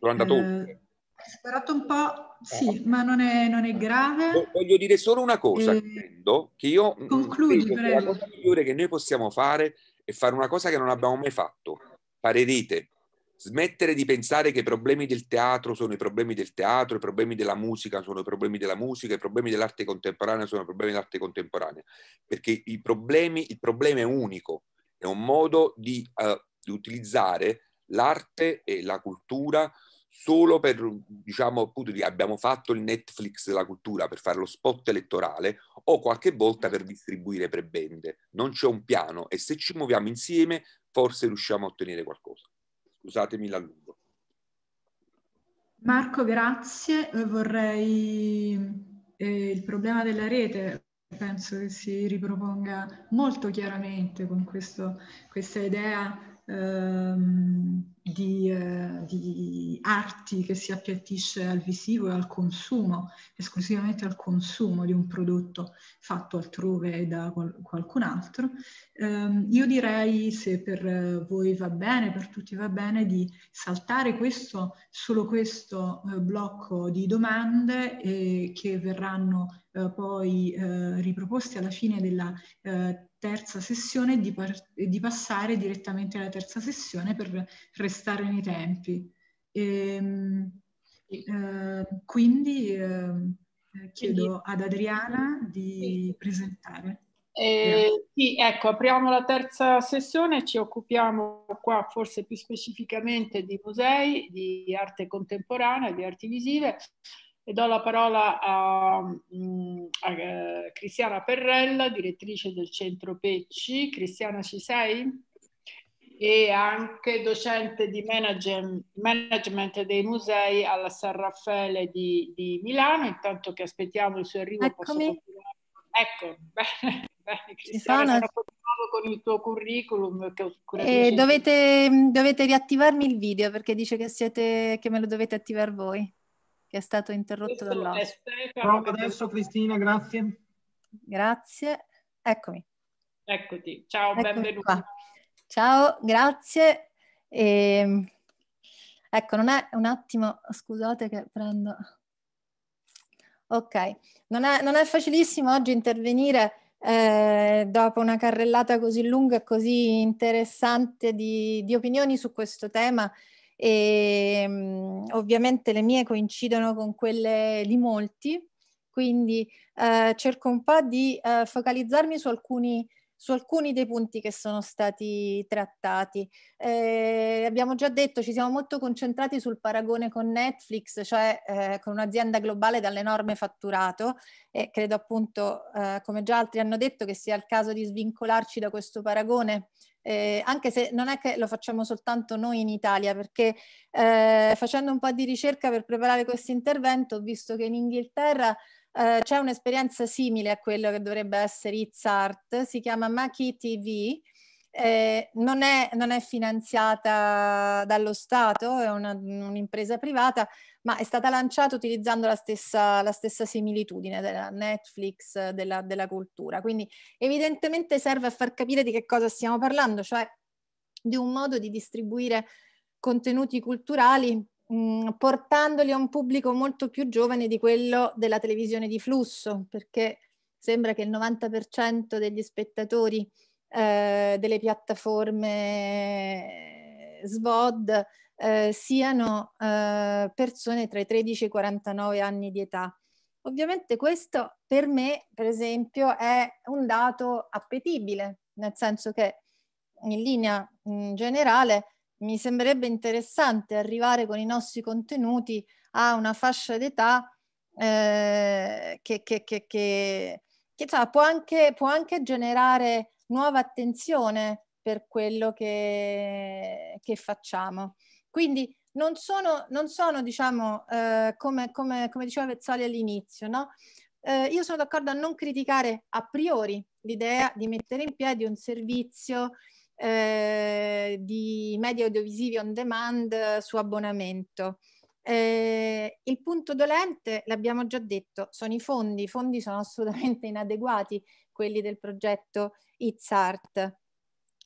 sono andato eh, Ho sperato un po' Eh, sì, ma non è, non è, eh, grave. Voglio dire solo una cosa, e... Credo, che io mm, concludi, che la cosa migliore che noi possiamo fare è fare una cosa che non abbiamo mai fatto, fare rete, smettere di pensare che i problemi del teatro sono i problemi del teatro, i problemi della musica sono i problemi della musica, i problemi dell'arte contemporanea sono i problemi dell'arte contemporanea, perché problemi, il problema è unico, è un modo di, uh, di utilizzare l'arte e la cultura solo per, diciamo, appunto, abbiamo fatto il Netflix della cultura per fare lo spot elettorale o qualche volta per distribuire prebende. Non c'è un piano e se ci muoviamo insieme forse riusciamo a ottenere qualcosa. Scusatemi l'allungo. Marco, grazie. Vorrei... Eh, il problema della rete penso che si riproponga molto chiaramente con questo, questa idea ehm, di, eh, di, arti che si appiattisce al visivo e al consumo, esclusivamente al consumo di un prodotto fatto altrove da qual- qualcun altro, ehm, io direi, se per voi va bene, per tutti va bene, di saltare questo, solo questo eh, blocco di domande eh, che verranno eh, poi eh, riproposte alla fine della eh, terza sessione e di, par- di passare direttamente alla terza sessione per restare nei tempi. E, ehm, eh, quindi eh, chiedo ad Adriana di presentare. Eh, sì, ecco, apriamo la terza sessione, ci occupiamo qua forse più specificamente di musei, di arte contemporanea, di arti visive e do la parola a, mm, a eh, Cristiana Perrella, direttrice del Centro Pecci. Cristiana, ci sei? e anche docente di management, dei musei alla San Raffaele di, di, Milano. Intanto che aspettiamo il suo arrivo, Eccomi. Ecco, bene, bene Cristiana, con il tuo curriculum. Eh, dovete, dovete riattivarmi il video perché dice che, siete, che me lo dovete attivare voi che è stato interrotto dall'ospite. Prova adesso Cristina, grazie. Grazie, eccomi. Eccoti, ciao, eccomi benvenuta. Qua. Ciao, grazie. E... Ehm, ecco, non è un attimo, scusate che prendo... Ok, non è, non è facilissimo oggi intervenire eh, dopo una carrellata così lunga e così interessante di, di opinioni su questo tema e ehm, ovviamente le mie coincidono con quelle di molti, quindi eh, cerco un po' di eh, focalizzarmi su alcuni, su alcuni, dei punti che sono stati trattati. Eh, abbiamo già detto, ci siamo molto concentrati sul paragone con Netflix, cioè eh, con un'azienda globale dall'enorme fatturato e credo appunto, eh, come già altri hanno detto, che sia il caso di svincolarci da questo paragone eh, anche se non è che lo facciamo soltanto noi in Italia, perché eh, facendo un po' di ricerca per preparare questo intervento ho visto che in Inghilterra eh, c'è un'esperienza simile a quello che dovrebbe essere It's Art, si chiama Maki TV, eh, non, è, non, è, finanziata dallo Stato, è una, un'impresa privata, ma è stata lanciata utilizzando la stessa, la stessa similitudine della Netflix, della, della cultura. Quindi evidentemente serve a far capire di che cosa stiamo parlando, cioè di un modo di distribuire contenuti culturali mh, mm, portandoli a un pubblico molto più giovane di quello della televisione di flusso, perché sembra che il 90% degli spettatori eh, delle piattaforme SVOD eh, siano eh, persone tra i 13 e i 49 anni di età. Ovviamente questo per me, per esempio, è un dato appetibile, nel senso che in linea in generale mi sembrerebbe interessante arrivare con i nostri contenuti a una fascia d'età eh, che, che, che, che cioè, può, anche, può, anche, generare nuova attenzione per quello che, che facciamo. Quindi non sono, non sono diciamo, eh, come, come, come, diceva Vezzali all'inizio, no? eh, io sono d'accordo a non criticare a priori l'idea di mettere in piedi un servizio eh, di media audiovisivi on demand eh, su abbonamento. Eh, il punto dolente, l'abbiamo già detto, sono i fondi. I fondi sono assolutamente inadeguati quelli del progetto It's Art.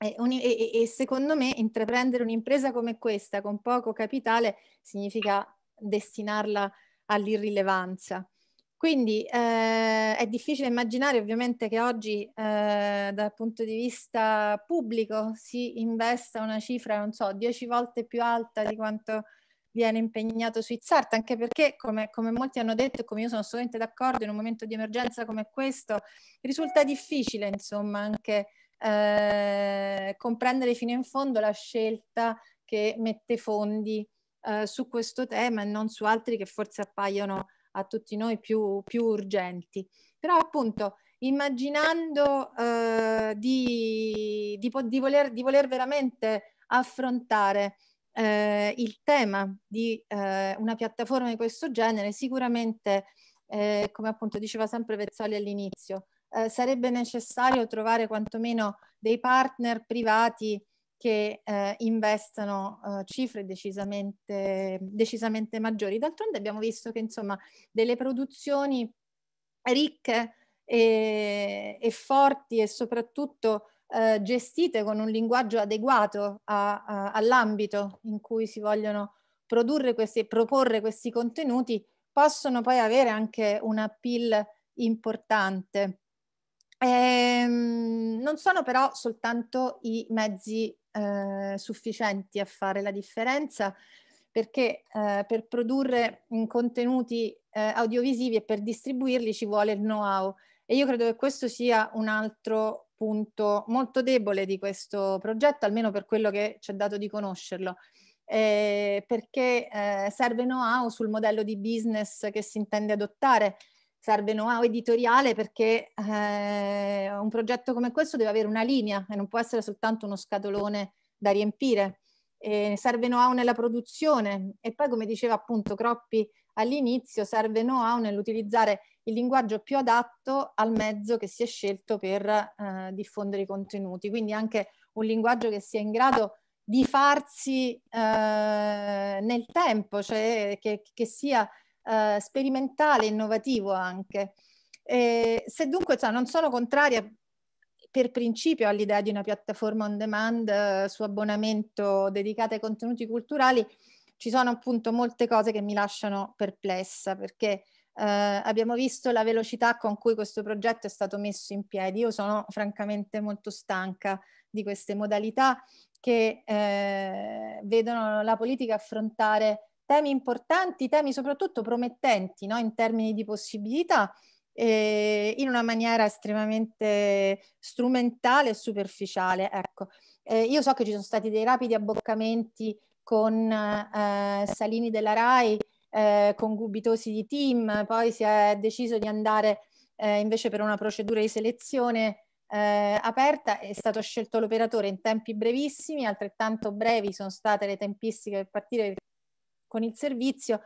E, e, e, secondo me intraprendere un'impresa come questa con poco capitale significa destinarla all'irrilevanza. Quindi eh, è difficile immaginare ovviamente che oggi eh, dal punto di vista pubblico si investa una cifra, non so, dieci volte più alta di quanto viene impegnato sui SART, anche perché, come, come molti hanno detto e come io sono assolutamente d'accordo, in un momento di emergenza come questo risulta difficile, insomma, anche eh, comprendere fino in fondo la scelta che mette fondi eh, su questo tema e non su altri che forse appaiono a tutti noi più, più urgenti. Però appunto immaginando eh, di, di, di, voler, di voler veramente affrontare eh, il tema di eh, una piattaforma di questo genere sicuramente, eh, come appunto diceva sempre Vezzali all'inizio, eh, sarebbe necessario trovare quantomeno dei partner privati che eh, investano eh, cifre decisamente, decisamente maggiori. D'altronde abbiamo visto che insomma delle produzioni ricche e, e forti e soprattutto eh, gestite con un linguaggio adeguato a, a, all'ambito in cui si vogliono produrre questi, proporre questi contenuti, possono poi avere anche un appeal importante. Ehm, non sono però soltanto i mezzi eh, sufficienti a fare la differenza, perché eh, per produrre contenuti eh, audiovisivi e per distribuirli ci vuole il know-how e io credo che questo sia un altro punto molto debole di questo progetto, almeno per quello che ci è dato di conoscerlo. Eh, perché eh, serve know-how sul modello di business che si intende adottare, serve know-how editoriale perché eh, un progetto come questo deve avere una linea e non può essere soltanto uno scatolone da riempire. Eh, serve know-how nella produzione e poi come diceva appunto Croppi all'inizio serve know-how nell'utilizzare il linguaggio più adatto al mezzo che si è scelto per eh, diffondere i contenuti, quindi anche un linguaggio che sia in grado di farsi eh, nel tempo, cioè che, che sia eh, sperimentale, innovativo anche. E se dunque cioè, non sono contraria per principio all'idea di una piattaforma on demand eh, su abbonamento dedicata ai contenuti culturali, ci sono appunto molte cose che mi lasciano perplessa perché eh, abbiamo visto la velocità con cui questo progetto è stato messo in piedi. Io sono francamente molto stanca di queste modalità che eh, vedono la politica affrontare temi importanti, temi soprattutto promettenti no? in termini di possibilità, eh, in una maniera estremamente strumentale e superficiale. Ecco. Eh, io so che ci sono stati dei rapidi abboccamenti con eh, Salini della Rai, eh, con Gubitosi di Team, poi si è deciso di andare eh, invece per una procedura di selezione eh, aperta, è stato scelto l'operatore in tempi brevissimi, altrettanto brevi sono state le tempistiche per partire con il servizio.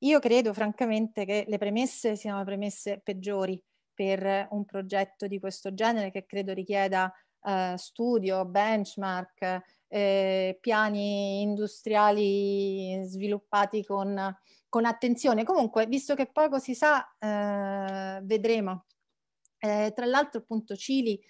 Io credo francamente che le premesse siano le premesse peggiori per un progetto di questo genere che credo richieda eh, studio, benchmark, eh, piani industriali sviluppati con, con, attenzione. Comunque, visto che poco si sa, eh, vedremo. Eh, tra l'altro, appunto, Cili,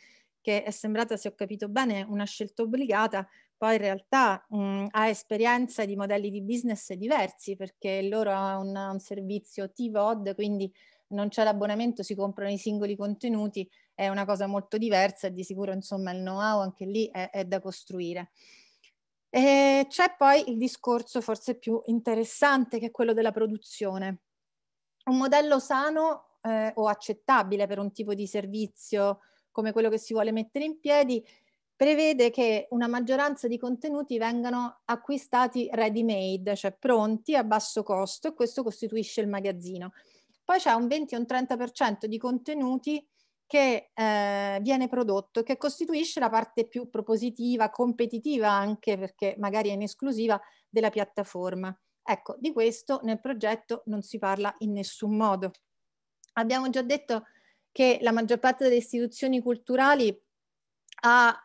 che è sembrata, se ho capito bene, una scelta obbligata, poi in realtà mh, ha esperienza di modelli di business diversi, perché loro ha un, un servizio TVOD, quindi non c'è l'abbonamento, si comprano i singoli contenuti è una cosa molto diversa e di sicuro insomma il know-how anche lì è, è da costruire. E c'è poi il discorso forse più interessante che è quello della produzione. Un modello sano eh, o accettabile per un tipo di servizio come quello che si vuole mettere in piedi prevede che una maggioranza di contenuti vengano acquistati ready made, cioè pronti a basso costo e questo costituisce il magazzino. Poi c'è un 20 o un 30% di contenuti che eh, viene prodotto, che costituisce la parte più propositiva, competitiva anche perché magari è in esclusiva della piattaforma. Ecco, di questo nel progetto non si parla in nessun modo. Abbiamo già detto che la maggior parte delle istituzioni culturali ha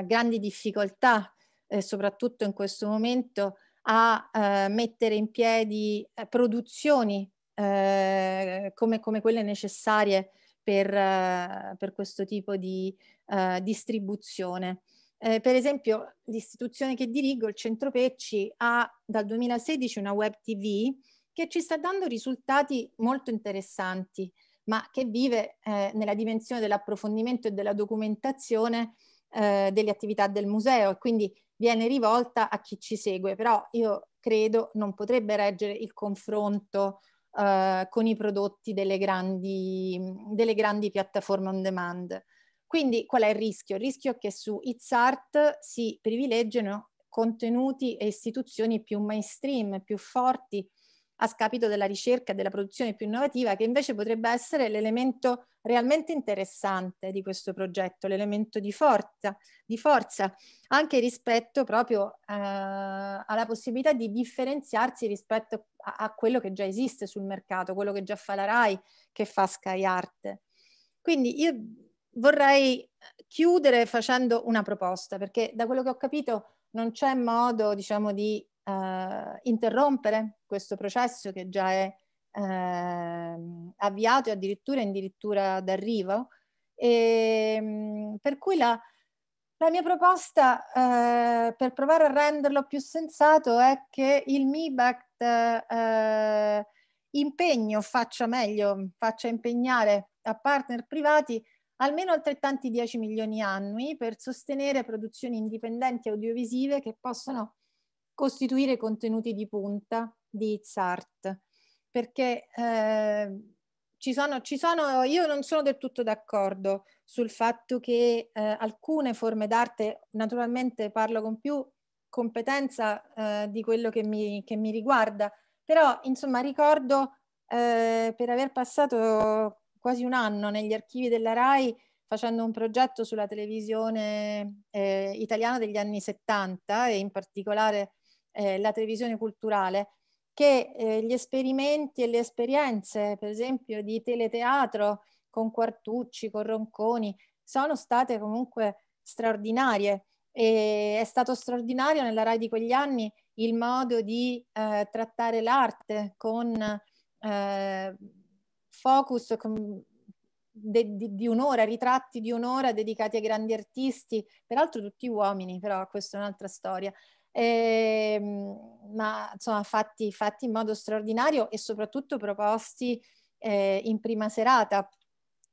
eh, grandi difficoltà, eh, soprattutto in questo momento, a eh, mettere in piedi eh, produzioni eh, come, come, quelle necessarie per, uh, per questo tipo di uh, distribuzione. Eh, per esempio, l'istituzione che dirigo, il Centro Pecci, ha dal 2016 una web TV che ci sta dando risultati molto interessanti, ma che vive eh, nella dimensione dell'approfondimento e della documentazione eh, delle attività del museo e quindi viene rivolta a chi ci segue, però io credo non potrebbe reggere il confronto eh, con i prodotti delle grandi, delle grandi piattaforme on demand. Quindi qual è il rischio? Il rischio è che su It's Art si privilegiano contenuti e istituzioni più mainstream, più forti, a scapito della ricerca e della produzione più innovativa, che invece potrebbe essere l'elemento realmente interessante di questo progetto, l'elemento di forza, di forza anche rispetto proprio eh, alla possibilità di differenziarsi rispetto a, a, quello che già esiste sul mercato, quello che già fa la RAI, che fa Sky Art. Quindi io vorrei chiudere facendo una proposta, perché da quello che ho capito non c'è modo diciamo, di eh, interrompere questo processo che già è eh, avviato e addirittura in dirittura d'arrivo. E, ehm, per cui la, la mia proposta eh, per provare a renderlo più sensato è che il MIBACT eh, impegno faccia meglio, faccia impegnare a partner privati almeno altrettanti 10 milioni annui per sostenere produzioni indipendenti audiovisive che possano costituire contenuti di punta di It's Art, perché eh, ci sono, ci sono, io non sono del tutto d'accordo sul fatto che eh, alcune forme d'arte, naturalmente parlo con più competenza eh, di quello che mi, che mi, riguarda, però insomma ricordo eh, per aver passato quasi un anno negli archivi della RAI facendo un progetto sulla televisione eh, italiana degli anni 70 e in particolare eh, la televisione culturale, che eh, gli esperimenti e le esperienze, per esempio, di teleteatro con Quartucci, con Ronconi, sono state comunque straordinarie. E è stato straordinario nella RAI di quegli anni il modo di eh, trattare l'arte con eh, focus con de, di, di, un'ora, ritratti di un'ora dedicati ai grandi artisti, peraltro tutti uomini, però questa è un'altra storia, eh, ma insomma fatti, fatti, in modo straordinario e soprattutto proposti eh, in prima serata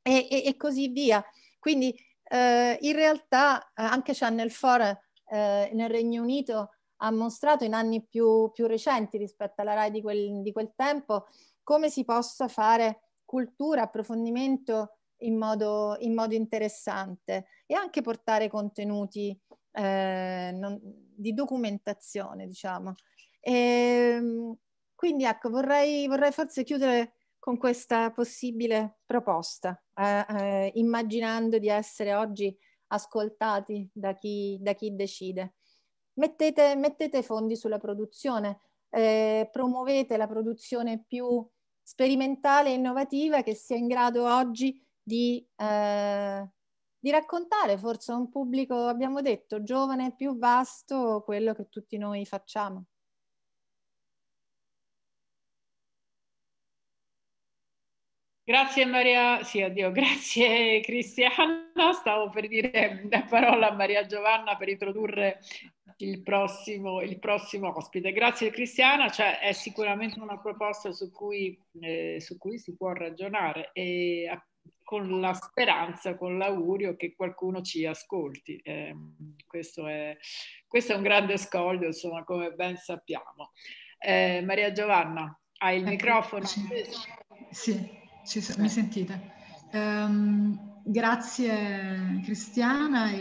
e, e, e così via. Quindi eh, in realtà eh, anche Channel 4 eh, nel Regno Unito ha mostrato in anni più, più recenti rispetto alla RAI di quel, di quel tempo come si possa fare cultura, approfondimento in modo, in modo, interessante e anche portare contenuti eh, non, di documentazione, diciamo. E, ehm, quindi ecco, vorrei, vorrei forse chiudere con questa possibile proposta, eh, eh, immaginando di essere oggi ascoltati da chi, da chi decide. Mettete, mettete, fondi sulla produzione, eh, promuovete la produzione più sperimentale e innovativa che sia in grado oggi di, di eh, di raccontare forse a un pubblico, abbiamo detto, giovane più vasto quello che tutti noi facciamo. Grazie Maria, sì addio, grazie Cristiano, stavo per dire la parola a Maria Giovanna per introdurre il prossimo, il prossimo ospite. Grazie Cristiana, cioè è sicuramente una proposta su cui, eh, su cui si può ragionare e con la speranza, con l'augurio che qualcuno ci ascolti. Eh, questo, è, questo, è, un grande scoglio, insomma, come ben sappiamo. Eh, Maria Giovanna, hai il ecco, microfono? Sì, sì, sì mi eh. sentite. Um, Grazie Cristiana e,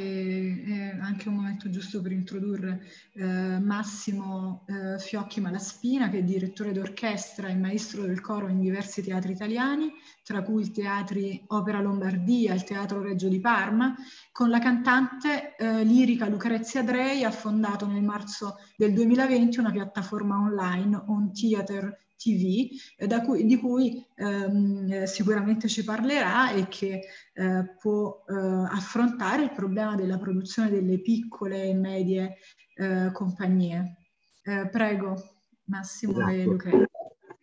e anche un momento giusto per introdurre eh, Massimo eh, Fiocchi Malaspina che è direttore d'orchestra e maestro del coro in diversi teatri italiani, tra cui il teatri Opera Lombardia, il Teatro Reggio di Parma, con la cantante eh, lirica Lucrezia Drei ha fondato nel marzo del 2020 una piattaforma online, On Theater TV, eh, cui, di cui ehm, eh, sicuramente ci parlerà e che eh, può eh, affrontare il problema della produzione delle piccole e medie eh, compagnie. prego, Massimo esatto. e Luca.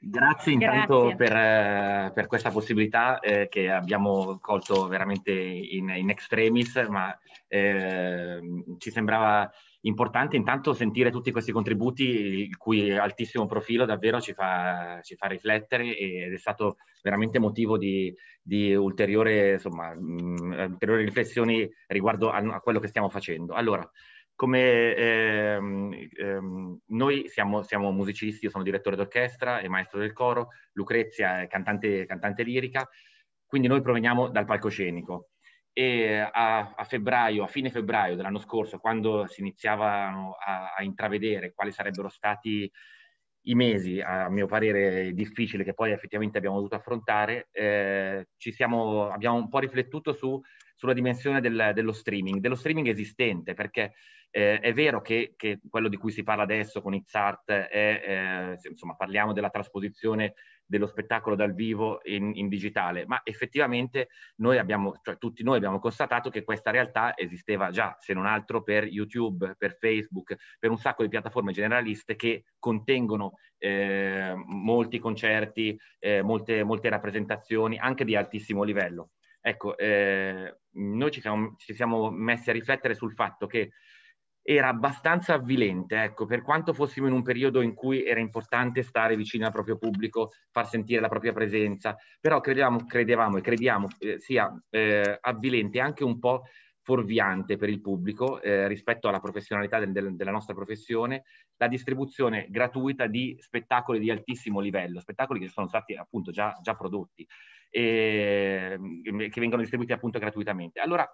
Grazie intanto Grazie. Per, per, questa possibilità eh, che abbiamo colto veramente in, in extremis, ma eh, ci sembrava importante intanto sentire tutti questi contributi, il cui altissimo profilo davvero ci fa, ci fa riflettere ed è stato veramente motivo di, di ulteriore, insomma, mh, mm, ulteriori riflessioni riguardo a, a, quello che stiamo facendo. Allora, come ehm, ehm, noi siamo, siamo, musicisti, io sono direttore d'orchestra e maestro del coro, Lucrezia è cantante, cantante lirica, quindi noi proveniamo dal palcoscenico e a, a, febbraio, a fine febbraio dell'anno scorso, quando si iniziavano a, a, intravedere quali sarebbero stati i mesi, a mio parere difficili, che poi effettivamente abbiamo dovuto affrontare, eh, ci siamo, abbiamo un po' riflettuto su, sulla dimensione del, dello streaming, dello streaming esistente, perché eh, è vero che, che, quello di cui si parla adesso con Izzart è, eh, insomma, parliamo della trasposizione dello spettacolo dal vivo in, in digitale, ma effettivamente noi abbiamo, cioè tutti noi abbiamo constatato che questa realtà esisteva già, se non altro per YouTube, per Facebook, per un sacco di piattaforme generaliste che contengono eh, molti concerti, eh, molte, molte rappresentazioni, anche di altissimo livello. Ecco, eh, noi ci siamo, ci siamo, messi a riflettere sul fatto che era abbastanza avvilente, ecco, per quanto fossimo in un periodo in cui era importante stare vicino al proprio pubblico, far sentire la propria presenza, però credevamo, credevamo e crediamo eh, sia eh, avvilente anche un po' fuorviante per il pubblico eh, rispetto alla professionalità del, del, della nostra professione, la distribuzione gratuita di spettacoli di altissimo livello, spettacoli che sono stati appunto già, già prodotti e ehm, che vengono distribuiti appunto gratuitamente. Allora,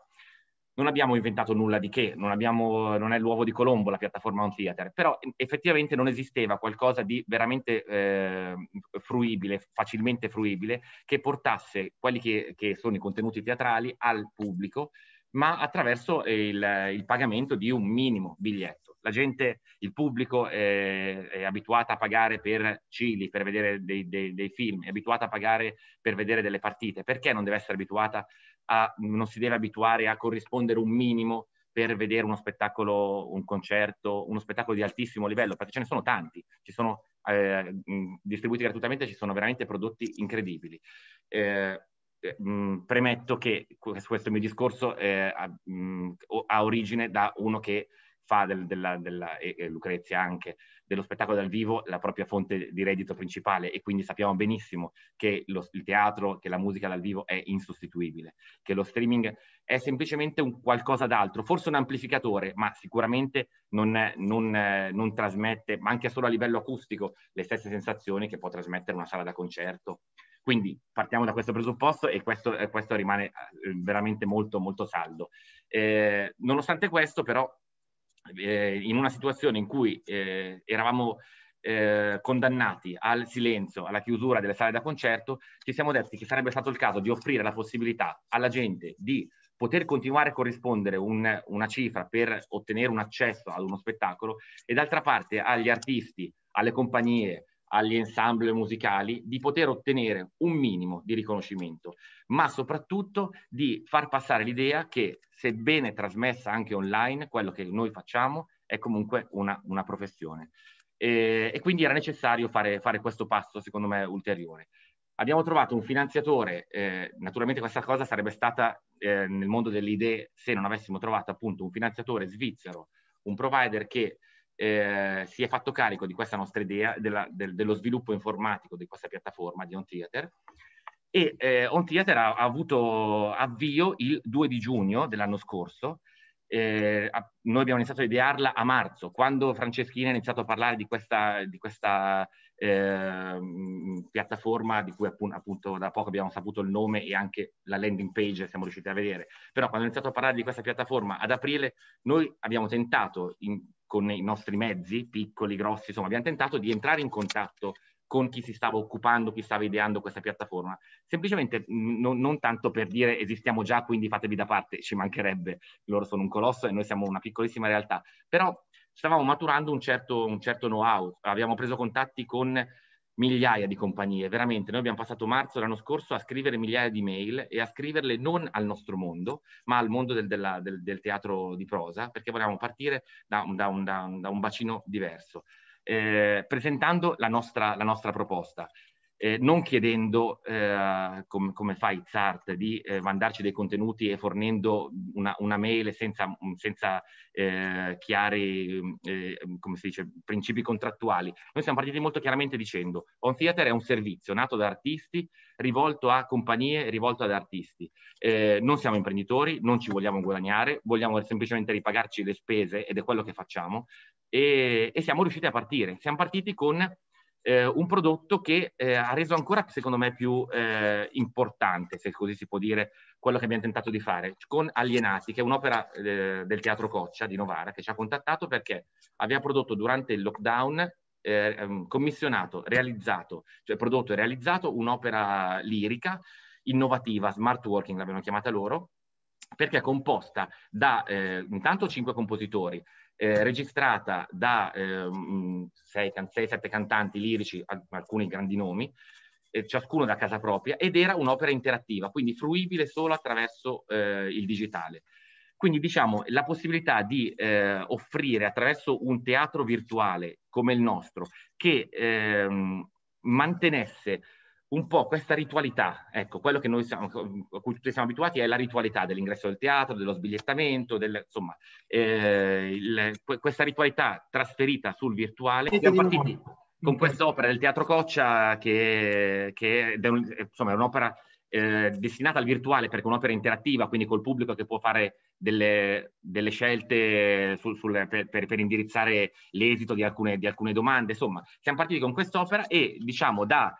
non abbiamo inventato nulla di che, non, abbiamo, non è l'uovo di Colombo la piattaforma On Theater, però ehm, effettivamente non esisteva qualcosa di veramente eh, fruibile, facilmente fruibile, che portasse quelli che, che, sono i contenuti teatrali al pubblico, ma attraverso il, il pagamento di un minimo biglietto. La gente, il pubblico eh, è abituato a pagare per Cili, per vedere dei, dei, dei film, è abituato a pagare per vedere delle partite, perché non deve essere abituata a, non si deve abituare a corrispondere un minimo per vedere uno spettacolo, un concerto, uno spettacolo di altissimo livello, perché ce ne sono tanti, ci sono eh, distribuiti gratuitamente, ci sono veramente prodotti incredibili. Eh, eh mh, premetto che questo mio discorso eh, ha, mh, ha, origine da uno che fa del, della, della e, e Lucrezia anche, dello spettacolo dal vivo la propria fonte di reddito principale e quindi sappiamo benissimo che lo, il teatro, che la musica dal vivo è insostituibile, che lo streaming è semplicemente un qualcosa d'altro, forse un amplificatore, ma sicuramente non, non, non trasmette, ma anche solo a livello acustico, le stesse sensazioni che può trasmettere una sala da concerto. Quindi partiamo da questo presupposto e questo, questo rimane eh, veramente molto, molto saldo. Eh, nonostante questo, però, eh, in una situazione in cui eh, eravamo eh, condannati al silenzio, alla chiusura delle sale da concerto, ci siamo detti che sarebbe stato il caso di offrire la possibilità alla gente di poter continuare a corrispondere un, una cifra per ottenere un accesso ad uno spettacolo e d'altra parte agli artisti, alle compagnie, agli ensemble musicali di poter ottenere un minimo di riconoscimento, ma soprattutto di far passare l'idea che, sebbene trasmessa anche online, quello che noi facciamo è comunque una, una professione. E, e, quindi era necessario fare, fare, questo passo, secondo me, ulteriore. Abbiamo trovato un finanziatore, eh, naturalmente questa cosa sarebbe stata eh, nel mondo delle idee se non avessimo trovato appunto un finanziatore svizzero, un provider che eh, si è fatto carico di questa nostra idea della, del, dello sviluppo informatico di questa piattaforma di On Theater e eh, On Theater ha, ha, avuto avvio il 2 di giugno dell'anno scorso. Eh, a, noi abbiamo iniziato a idearla a marzo, quando Franceschina ha iniziato a parlare di questa, di questa eh, piattaforma di cui appunto, appunto, da poco abbiamo saputo il nome e anche la landing page siamo riusciti a vedere. Però quando ha iniziato a parlare di questa piattaforma ad aprile, noi abbiamo tentato in con i nostri mezzi, piccoli, grossi, insomma, abbiamo tentato di entrare in contatto con chi si stava occupando, chi stava ideando questa piattaforma, semplicemente mm, non, non tanto per dire esistiamo già, quindi fatevi da parte, ci mancherebbe, loro sono un colosso e noi siamo una piccolissima realtà, però stavamo maturando un certo, un certo know-how, abbiamo preso contatti con migliaia di compagnie, veramente noi abbiamo passato marzo l'anno scorso a scrivere migliaia di mail e a scriverle non al nostro mondo, ma al mondo del, della, del, del teatro di prosa, perché volevamo partire da un, da un, da un, da un bacino diverso, eh, presentando la nostra, la nostra proposta eh, non chiedendo, eh, com, come fa Izzart, di eh, mandarci dei contenuti e fornendo una, una mail senza, mm, senza eh, chiari, mm, eh, come si dice, principi contrattuali. Noi siamo partiti molto chiaramente dicendo On Theater è un servizio nato da artisti, rivolto a compagnie, rivolto ad artisti. Eh, non siamo imprenditori, non ci vogliamo guadagnare, vogliamo semplicemente ripagarci le spese ed è quello che facciamo. E, e siamo riusciti a partire. Siamo partiti con eh, un prodotto che eh, ha reso ancora, secondo me, più eh, importante, se così si può dire, quello che abbiamo tentato di fare, con Alienati, che è un'opera eh, del Teatro Coccia di Novara, che ci ha contattato perché aveva prodotto durante il lockdown eh, ehm, commissionato, realizzato, cioè prodotto e realizzato un'opera lirica innovativa, smart working l'abbiamo chiamata loro, perché è composta da eh, intanto cinque compositori, eh, registrata da 6-7 eh, cantanti lirici, alcuni grandi nomi, eh, ciascuno da casa propria, ed era un'opera interattiva, quindi fruibile solo attraverso eh, il digitale. Quindi diciamo la possibilità di eh, offrire attraverso un teatro virtuale come il nostro, che ehm, mantenesse un po' questa ritualità, ecco, quello che noi siamo, a cui tutti siamo abituati è la ritualità dell'ingresso del teatro, dello sbigliettamento, del, insomma, eh, il, questa ritualità trasferita sul virtuale. Siamo partiti con quest'opera del Teatro Coccia che, che è, un, insomma, è un'opera eh, destinata al virtuale perché è un'opera interattiva, quindi col pubblico che può fare delle, delle scelte sul, sul, per, per, indirizzare l'esito di alcune, di alcune domande. Insomma, siamo partiti con quest'opera e diciamo da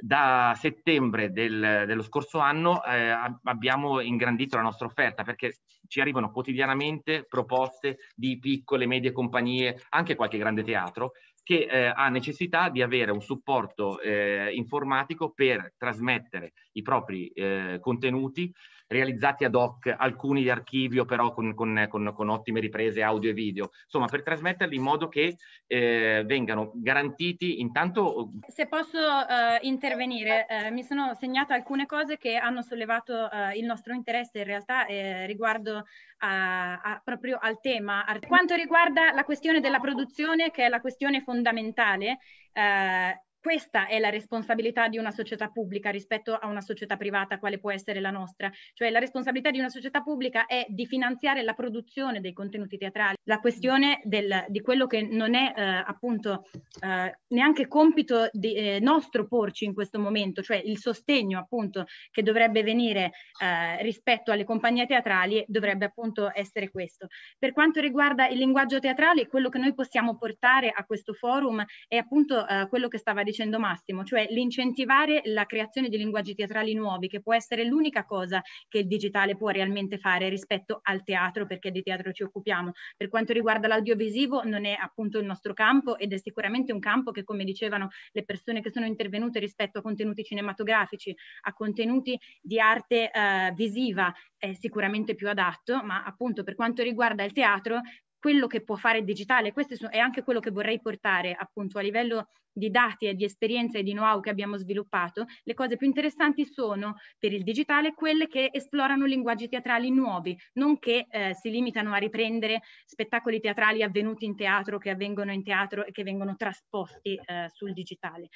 da settembre del, dello scorso anno eh, abbiamo ingrandito la nostra offerta perché ci arrivano quotidianamente proposte di piccole, medie compagnie, anche qualche grande teatro, che eh, ha necessità di avere un supporto eh, informatico per trasmettere i propri eh, contenuti realizzati ad hoc, alcuni di archivio però con, con, con, con, ottime riprese audio e video, insomma per trasmetterli in modo che eh, vengano garantiti intanto... Oh, Se posso eh, intervenire, eh, mi sono segnata alcune cose che hanno sollevato eh, il nostro interesse in realtà eh, riguardo a, a, proprio al tema. Quanto riguarda la questione della produzione, che è la questione fondamentale, eh, questa è la responsabilità di una società pubblica rispetto a una società privata, quale può essere la nostra. Cioè la responsabilità di una società pubblica è di finanziare la produzione dei contenuti teatrali. La questione del, di quello che non è eh, appunto eh, neanche compito di, eh, nostro porci in questo momento, cioè il sostegno appunto che dovrebbe venire eh, rispetto alle compagnie teatrali dovrebbe appunto essere questo. Per quanto riguarda il linguaggio teatrale, quello che noi possiamo portare a questo forum è appunto eh, quello che stava dicendo dicendo Massimo, cioè l'incentivare la creazione di linguaggi teatrali nuovi, che può essere l'unica cosa che il digitale può realmente fare rispetto al teatro, perché di teatro ci occupiamo. Per quanto riguarda l'audiovisivo, non è appunto il nostro campo ed è sicuramente un campo che, come dicevano le persone che sono intervenute rispetto a contenuti cinematografici, a contenuti di arte eh, visiva, è sicuramente più adatto, ma appunto per quanto riguarda il teatro quello che può fare il digitale, questo è anche quello che vorrei portare appunto a livello di dati e di esperienza e di know-how che abbiamo sviluppato, le cose più interessanti sono per il digitale quelle che esplorano linguaggi teatrali nuovi, non che eh, si limitano a riprendere spettacoli teatrali avvenuti in teatro, che avvengono in teatro e che vengono trasposti eh, sul digitale.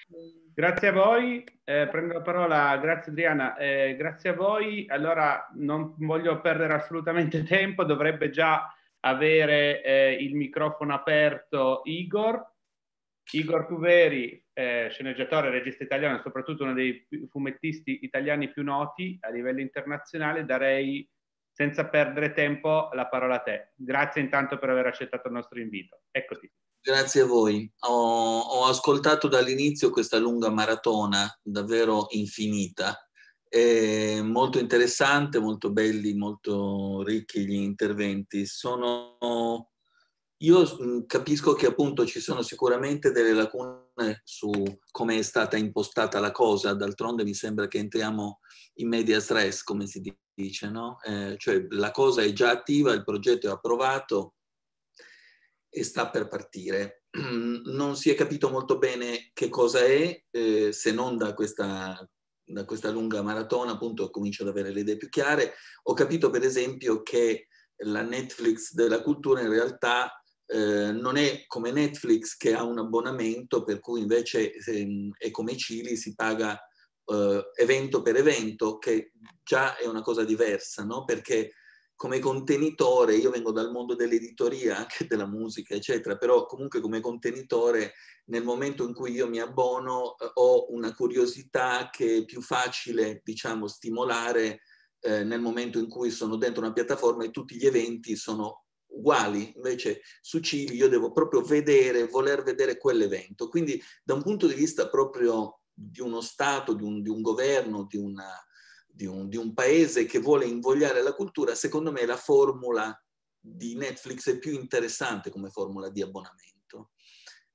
Grazie a voi, eh, prendo la parola, grazie Adriana, eh, grazie a voi, allora non voglio perdere assolutamente tempo, dovrebbe già avere eh, il microfono aperto Igor. Igor Tuveri, eh, sceneggiatore e regista italiano, soprattutto uno dei fumettisti italiani più noti a livello internazionale, darei senza perdere tempo la parola a te. Grazie intanto per aver accettato il nostro invito. Eccoti. Grazie a voi. Ho, ho ascoltato dall'inizio questa lunga maratona, davvero infinita, è eh, molto interessante, molto belli, molto ricchi gli interventi. Sono... Io mm, capisco che appunto ci sono sicuramente delle lacune su come è stata impostata la cosa, d'altronde mi sembra che entriamo in media stress, come si dice, no? Eh, cioè la cosa è già attiva, il progetto è approvato e sta per partire. Non si è capito molto bene che cosa è, eh, se non da questa da questa lunga maratona appunto comincio ad avere le idee più chiare. Ho capito per esempio che la Netflix della cultura in realtà eh, non è come Netflix che ha un abbonamento per cui invece eh, è come Cili, si paga eh, evento per evento, che già è una cosa diversa, no? Perché come contenitore, io vengo dal mondo dell'editoria, anche della musica, eccetera, però comunque come contenitore nel momento in cui io mi abbono eh, ho una curiosità che è più facile, diciamo, stimolare eh, nel momento in cui sono dentro una piattaforma e tutti gli eventi sono uguali, invece su Cili io devo proprio vedere, voler vedere quell'evento. Quindi da un punto di vista proprio di uno Stato, di un, di un governo, di una di un, di un paese che vuole invogliare la cultura, secondo me la formula di Netflix è più interessante come formula di abbonamento.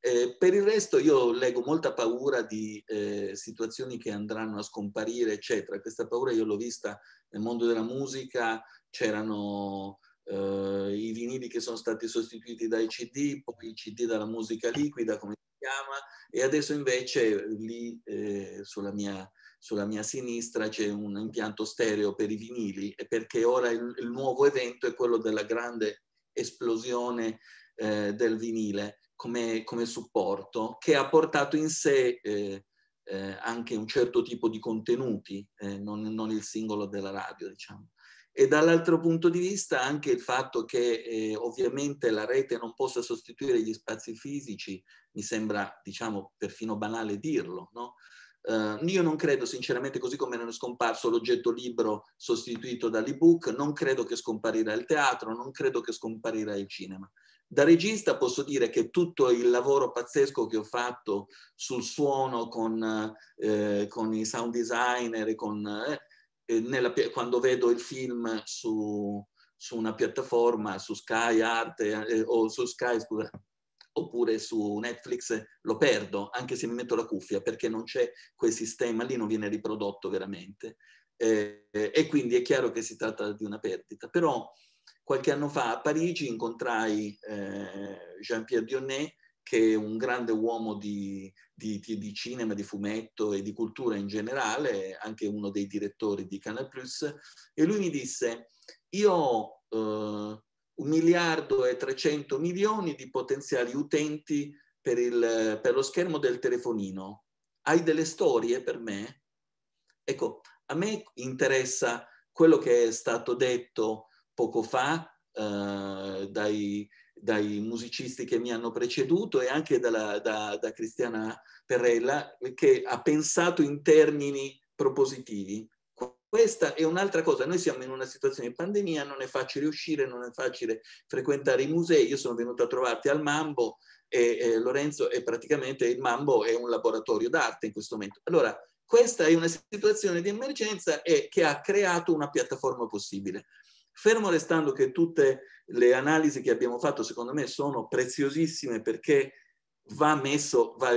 Eh, per il resto io leggo molta paura di eh, situazioni che andranno a scomparire, eccetera. Questa paura io l'ho vista nel mondo della musica, c'erano eh, i vinili che sono stati sostituiti dai CD, poi i CD dalla musica liquida, come si chiama, e adesso invece lì eh, sulla mia sulla mia sinistra c'è un impianto stereo per i vinili perché ora il, il nuovo evento è quello della grande esplosione eh, del vinile come, come, supporto che ha portato in sé eh, eh, anche un certo tipo di contenuti, eh, non, non, il singolo della radio diciamo. E dall'altro punto di vista anche il fatto che eh, ovviamente la rete non possa sostituire gli spazi fisici mi sembra diciamo perfino banale dirlo, no? Uh, io non credo sinceramente, così come non è scomparso l'oggetto libro sostituito dall'ebook, non credo che scomparirà il teatro, non credo che scomparirà il cinema. Da regista posso dire che tutto il lavoro pazzesco che ho fatto sul suono con, eh, con i sound designer, con, eh, nella, quando vedo il film su, su una piattaforma, su Sky Arte eh, o su Sky, scusa, oppure su Netflix lo perdo, anche se mi metto la cuffia, perché non c'è quel sistema lì, non viene riprodotto veramente. Eh, e quindi è chiaro che si tratta di una perdita. Però qualche anno fa a Parigi incontrai eh, Jean-Pierre Dionnet, che è un grande uomo di, di, di, cinema, di fumetto e di cultura in generale, anche uno dei direttori di Canal Plus, e lui mi disse, io eh, 1 miliardo e 300 milioni di potenziali utenti per, il, per lo schermo del telefonino. Hai delle storie per me? Ecco, a me interessa quello che è stato detto poco fa eh, dai, dai, musicisti che mi hanno preceduto e anche dalla, da, da Cristiana Perella, che ha pensato in termini propositivi. Questa è un'altra cosa, noi siamo in una situazione di pandemia, non è facile uscire, non è facile frequentare i musei, io sono venuto a trovarti al Mambo e eh, Lorenzo e praticamente il Mambo è un laboratorio d'arte in questo momento. Allora, questa è una situazione di emergenza e che ha creato una piattaforma possibile. Fermo restando che tutte le analisi che abbiamo fatto secondo me sono preziosissime perché va messo, va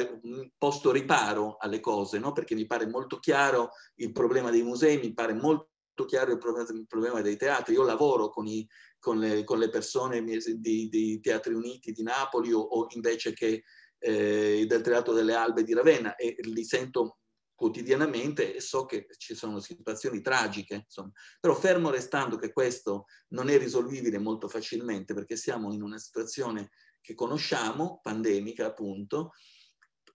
posto riparo alle cose, no? perché mi pare molto chiaro il problema dei musei, mi pare molto chiaro il problema, il problema dei teatri. Io lavoro con, i, con, le, con le, persone di, di, Teatri Uniti di Napoli o, o invece che eh, del Teatro delle Albe di Ravenna e li sento quotidianamente e so che ci sono situazioni tragiche, insomma. Però fermo restando che questo non è risolvibile molto facilmente perché siamo in una situazione che conosciamo, pandemica appunto,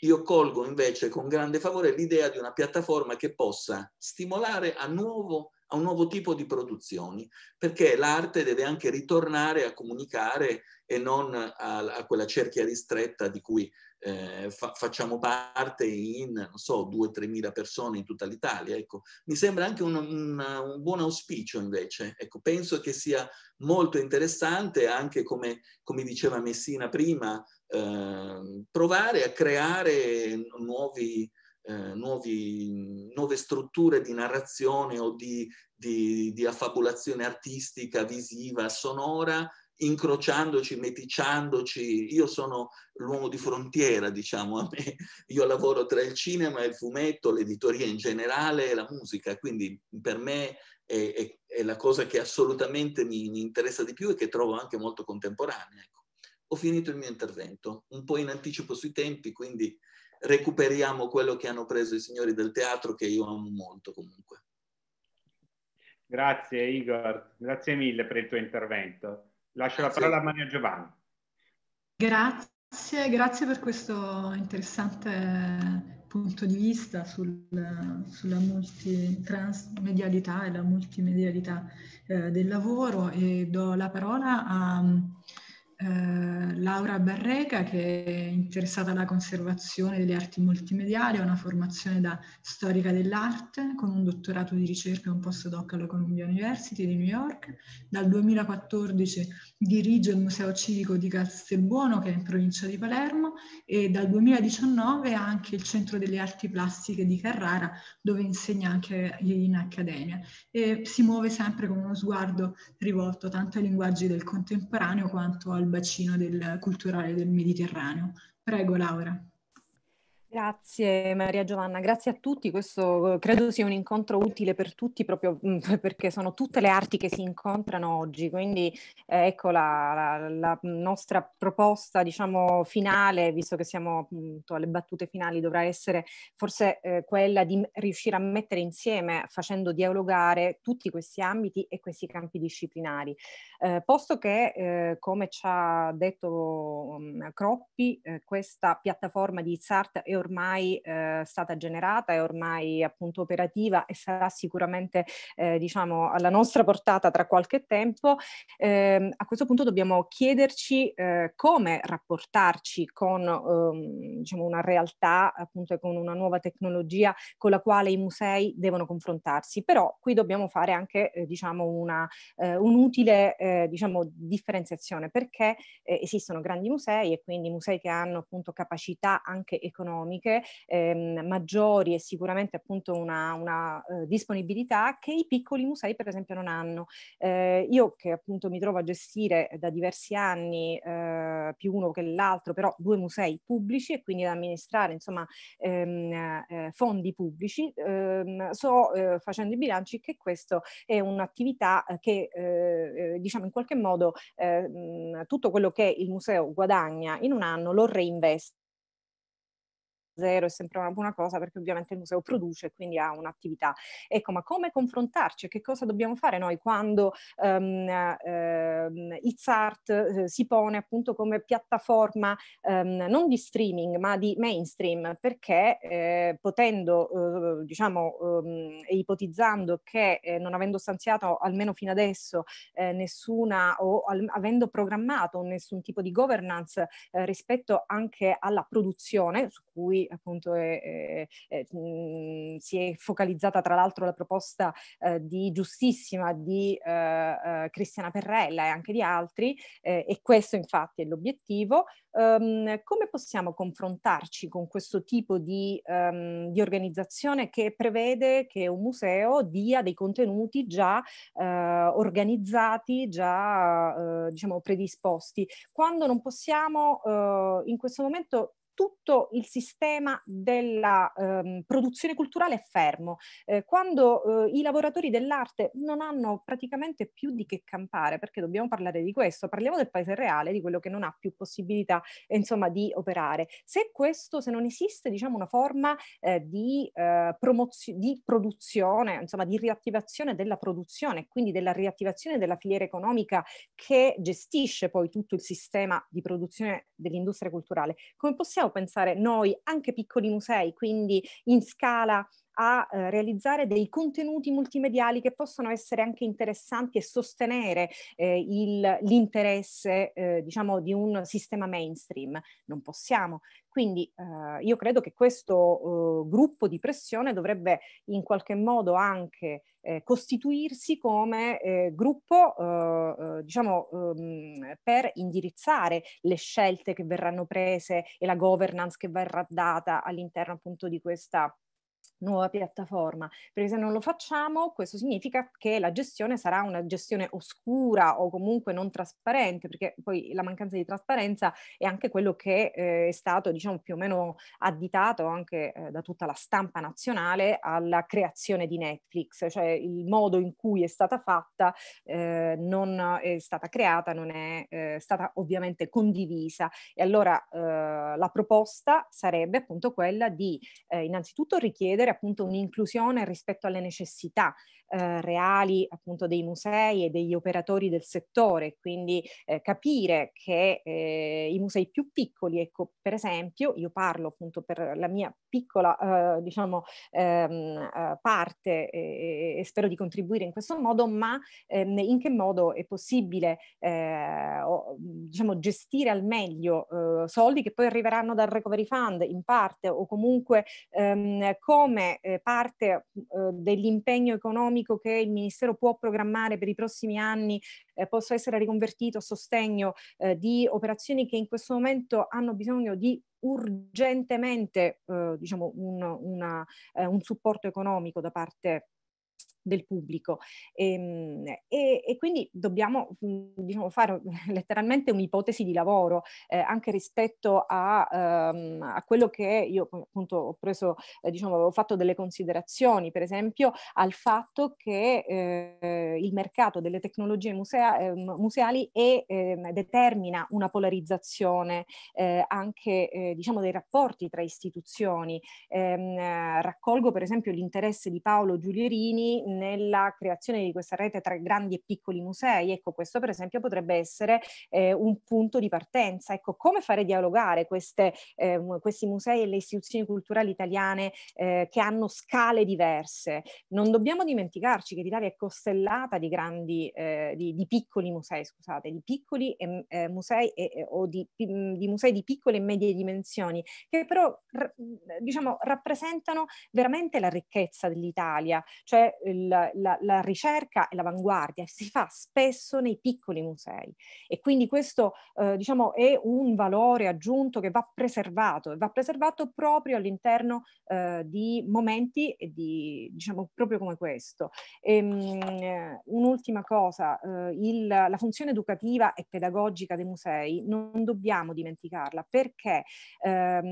io colgo invece con grande favore l'idea di una piattaforma che possa stimolare a, nuovo, a un nuovo tipo di produzioni, perché l'arte deve anche ritornare a comunicare e non a, a quella cerchia ristretta di cui eh, fa- facciamo parte in, non so, 2-3 mila persone in tutta l'Italia. Ecco, mi sembra anche un, un, un buon auspicio invece. Ecco, penso che sia molto interessante anche come, come diceva Messina prima, eh, provare a creare nuovi, eh, nuovi, nuove strutture di narrazione o di, di, di affabulazione artistica, visiva, sonora, incrociandoci, meticciandoci. Io sono l'uomo di frontiera, diciamo a me. Io lavoro tra il cinema, il fumetto, l'editoria in generale e la musica, quindi per me è, è, è la cosa che assolutamente mi, mi, interessa di più e che trovo anche molto contemporanea. Ecco. Ho finito il mio intervento, un po' in anticipo sui tempi, quindi recuperiamo quello che hanno preso i signori del teatro che io amo molto comunque. Grazie Igor, grazie mille per il tuo intervento. Lascio la parola a Maria Giovanni. Grazie, grazie per questo interessante eh, punto di vista sul, sulla multitransmedialità e la multimedialità eh, del lavoro e do la parola a eh, Laura Barreca che è interessata alla conservazione delle arti multimediali, ha una formazione da storica dell'arte con un dottorato di ricerca e un postdoc alla Columbia University di New York. Dal 2014 dirige il Museo Civico di Castelbuono che è in provincia di Palermo e dal 2019 anche il Centro delle Arti Plastiche di Carrara dove insegna anche in accademia e si muove sempre con uno sguardo rivolto tanto ai linguaggi del contemporaneo quanto al bacino del, culturale del Mediterraneo. Prego Laura. Grazie Maria Giovanna, grazie a tutti, questo eh, credo sia un incontro utile per tutti proprio mm, perché sono tutte le arti che si incontrano oggi, quindi eh, ecco la, la, la, nostra proposta diciamo finale, visto che siamo appunto alle battute finali, dovrà essere forse eh, quella di riuscire a mettere insieme, facendo dialogare tutti questi ambiti e questi campi disciplinari, eh, posto che eh, come ci ha detto um, Croppi, eh, questa piattaforma di Sart e ormai eh, stata generata, è ormai appunto operativa e sarà sicuramente eh, diciamo alla nostra portata tra qualche tempo, eh, a questo punto dobbiamo chiederci eh, come rapportarci con ehm, diciamo una realtà appunto e con una nuova tecnologia con la quale i musei devono confrontarsi, però qui dobbiamo fare anche eh, diciamo una, eh, un'utile eh, diciamo, differenziazione perché eh, esistono grandi musei e quindi musei che hanno appunto capacità anche economiche economiche ehm, maggiori e sicuramente appunto una, una eh, disponibilità che i piccoli musei per esempio non hanno. Eh, io che appunto mi trovo a gestire da diversi anni eh, più uno che l'altro, però due musei pubblici e quindi ad amministrare insomma ehm, eh, fondi pubblici, ehm, so eh, facendo i bilanci che questo è un'attività che eh, eh diciamo in qualche modo eh, tutto quello che il museo guadagna in un anno lo reinveste zero è sempre una buona cosa perché ovviamente il museo produce, e quindi ha un'attività. Ecco, ma come confrontarci? Che cosa dobbiamo fare noi quando um, ehm, uh, ehm, It's Art eh, si pone appunto come piattaforma um, non di streaming ma di mainstream? Perché eh, potendo, uh, diciamo, um, ipotizzando che eh, non avendo stanziato almeno fino adesso eh, nessuna o al, avendo programmato nessun tipo di governance eh, rispetto anche alla produzione su cui appunto è, è, è, mh, mhmm, si è focalizzata tra l'altro la proposta eh, di Giustissima di eh, eh Cristiana Perrella e anche di altri eh, e questo infatti è l'obiettivo. Um, come possiamo confrontarci con questo tipo di, um, di, organizzazione che prevede che un museo dia dei contenuti già uh, organizzati, già uh, diciamo predisposti, quando non possiamo uh, in questo momento tutto il sistema della ehm, produzione culturale è fermo. Eh, quando eh, i lavoratori dell'arte non hanno praticamente più di che campare, perché dobbiamo parlare di questo, parliamo del paese reale, di quello che non ha più possibilità eh, insomma, di operare. Se questo, se non esiste diciamo, una forma eh, di, eh, promozio- di produzione, insomma, di riattivazione della produzione, quindi della riattivazione della filiera economica che gestisce poi tutto il sistema di produzione dell'industria culturale, come possiamo pensare noi anche piccoli musei, quindi in scala a eh, realizzare dei contenuti multimediali che possono essere anche interessanti e sostenere eh, il, l'interesse eh, diciamo di un sistema mainstream. Non possiamo. Quindi eh, io credo che questo eh, gruppo di pressione dovrebbe in qualche modo anche eh, costituirsi come gruppo diciamo, ehm, per indirizzare le scelte che verranno prese e la governance che verrà data all'interno appunto di questa nuova piattaforma, perché se non lo facciamo questo significa che la gestione sarà una gestione oscura o comunque non trasparente, perché poi la mancanza di trasparenza è anche quello che eh, è stato diciamo più o meno additato anche eh, da tutta la stampa nazionale alla creazione di Netflix, cioè il modo in cui è stata fatta eh, non è stata creata, non è eh, stata ovviamente condivisa e allora eh, la proposta sarebbe appunto quella di eh, innanzitutto richiedere avere appunto un'inclusione rispetto alle necessità eh, reali appunto dei musei e degli operatori del settore, quindi eh, capire che eh, i musei più piccoli, ecco per esempio, io parlo appunto per la mia piccola eh, diciamo ehm, eh, parte e spero di contribuire in questo modo, ma ehm, in che modo è possibile o, diciamo gestire al meglio soldi che poi arriveranno dal recovery fund in parte o comunque ehm, come parte dell'impegno economico economico che il Ministero può programmare per i prossimi anni eh, possa essere riconvertito a sostegno eh, di operazioni che in questo momento hanno bisogno di urgentemente eh, diciamo un, una, eh, un supporto economico da parte del pubblico. E, ehm, e, e quindi dobbiamo mm, diciamo, fare letteralmente un'ipotesi di lavoro eh, anche rispetto a, um, a, quello che io appunto ho preso, eh, diciamo, ho fatto delle considerazioni, per esempio al fatto che eh, il mercato delle tecnologie musea, ehm, museali è, determina una polarizzazione eh, anche eh, diciamo, dei rapporti tra istituzioni. raccolgo per esempio l'interesse di Paolo Giulierini mm, nella creazione di questa rete tra grandi e piccoli musei. Ecco, questo per esempio potrebbe essere eh, un punto di partenza. Ecco, come fare dialogare queste, eh, questi musei e le istituzioni culturali italiane eh, che hanno scale diverse? Non dobbiamo dimenticarci che l'Italia è costellata di grandi, eh, di, di, piccoli musei, scusate, di piccoli e, eh, musei e, o di, mm, di musei di piccole e medie dimensioni, che però diciamo rappresentano veramente la ricchezza dell'Italia, cioè eh, il, la, la, ricerca e l'avanguardia si fa spesso nei piccoli musei e quindi questo eh, diciamo, è un valore aggiunto che va preservato e va preservato proprio all'interno eh, di momenti di, diciamo, proprio come questo. E, ehm, mh, eh, un'ultima cosa, eh, il, la funzione educativa e pedagogica dei musei non dobbiamo dimenticarla perché ehm,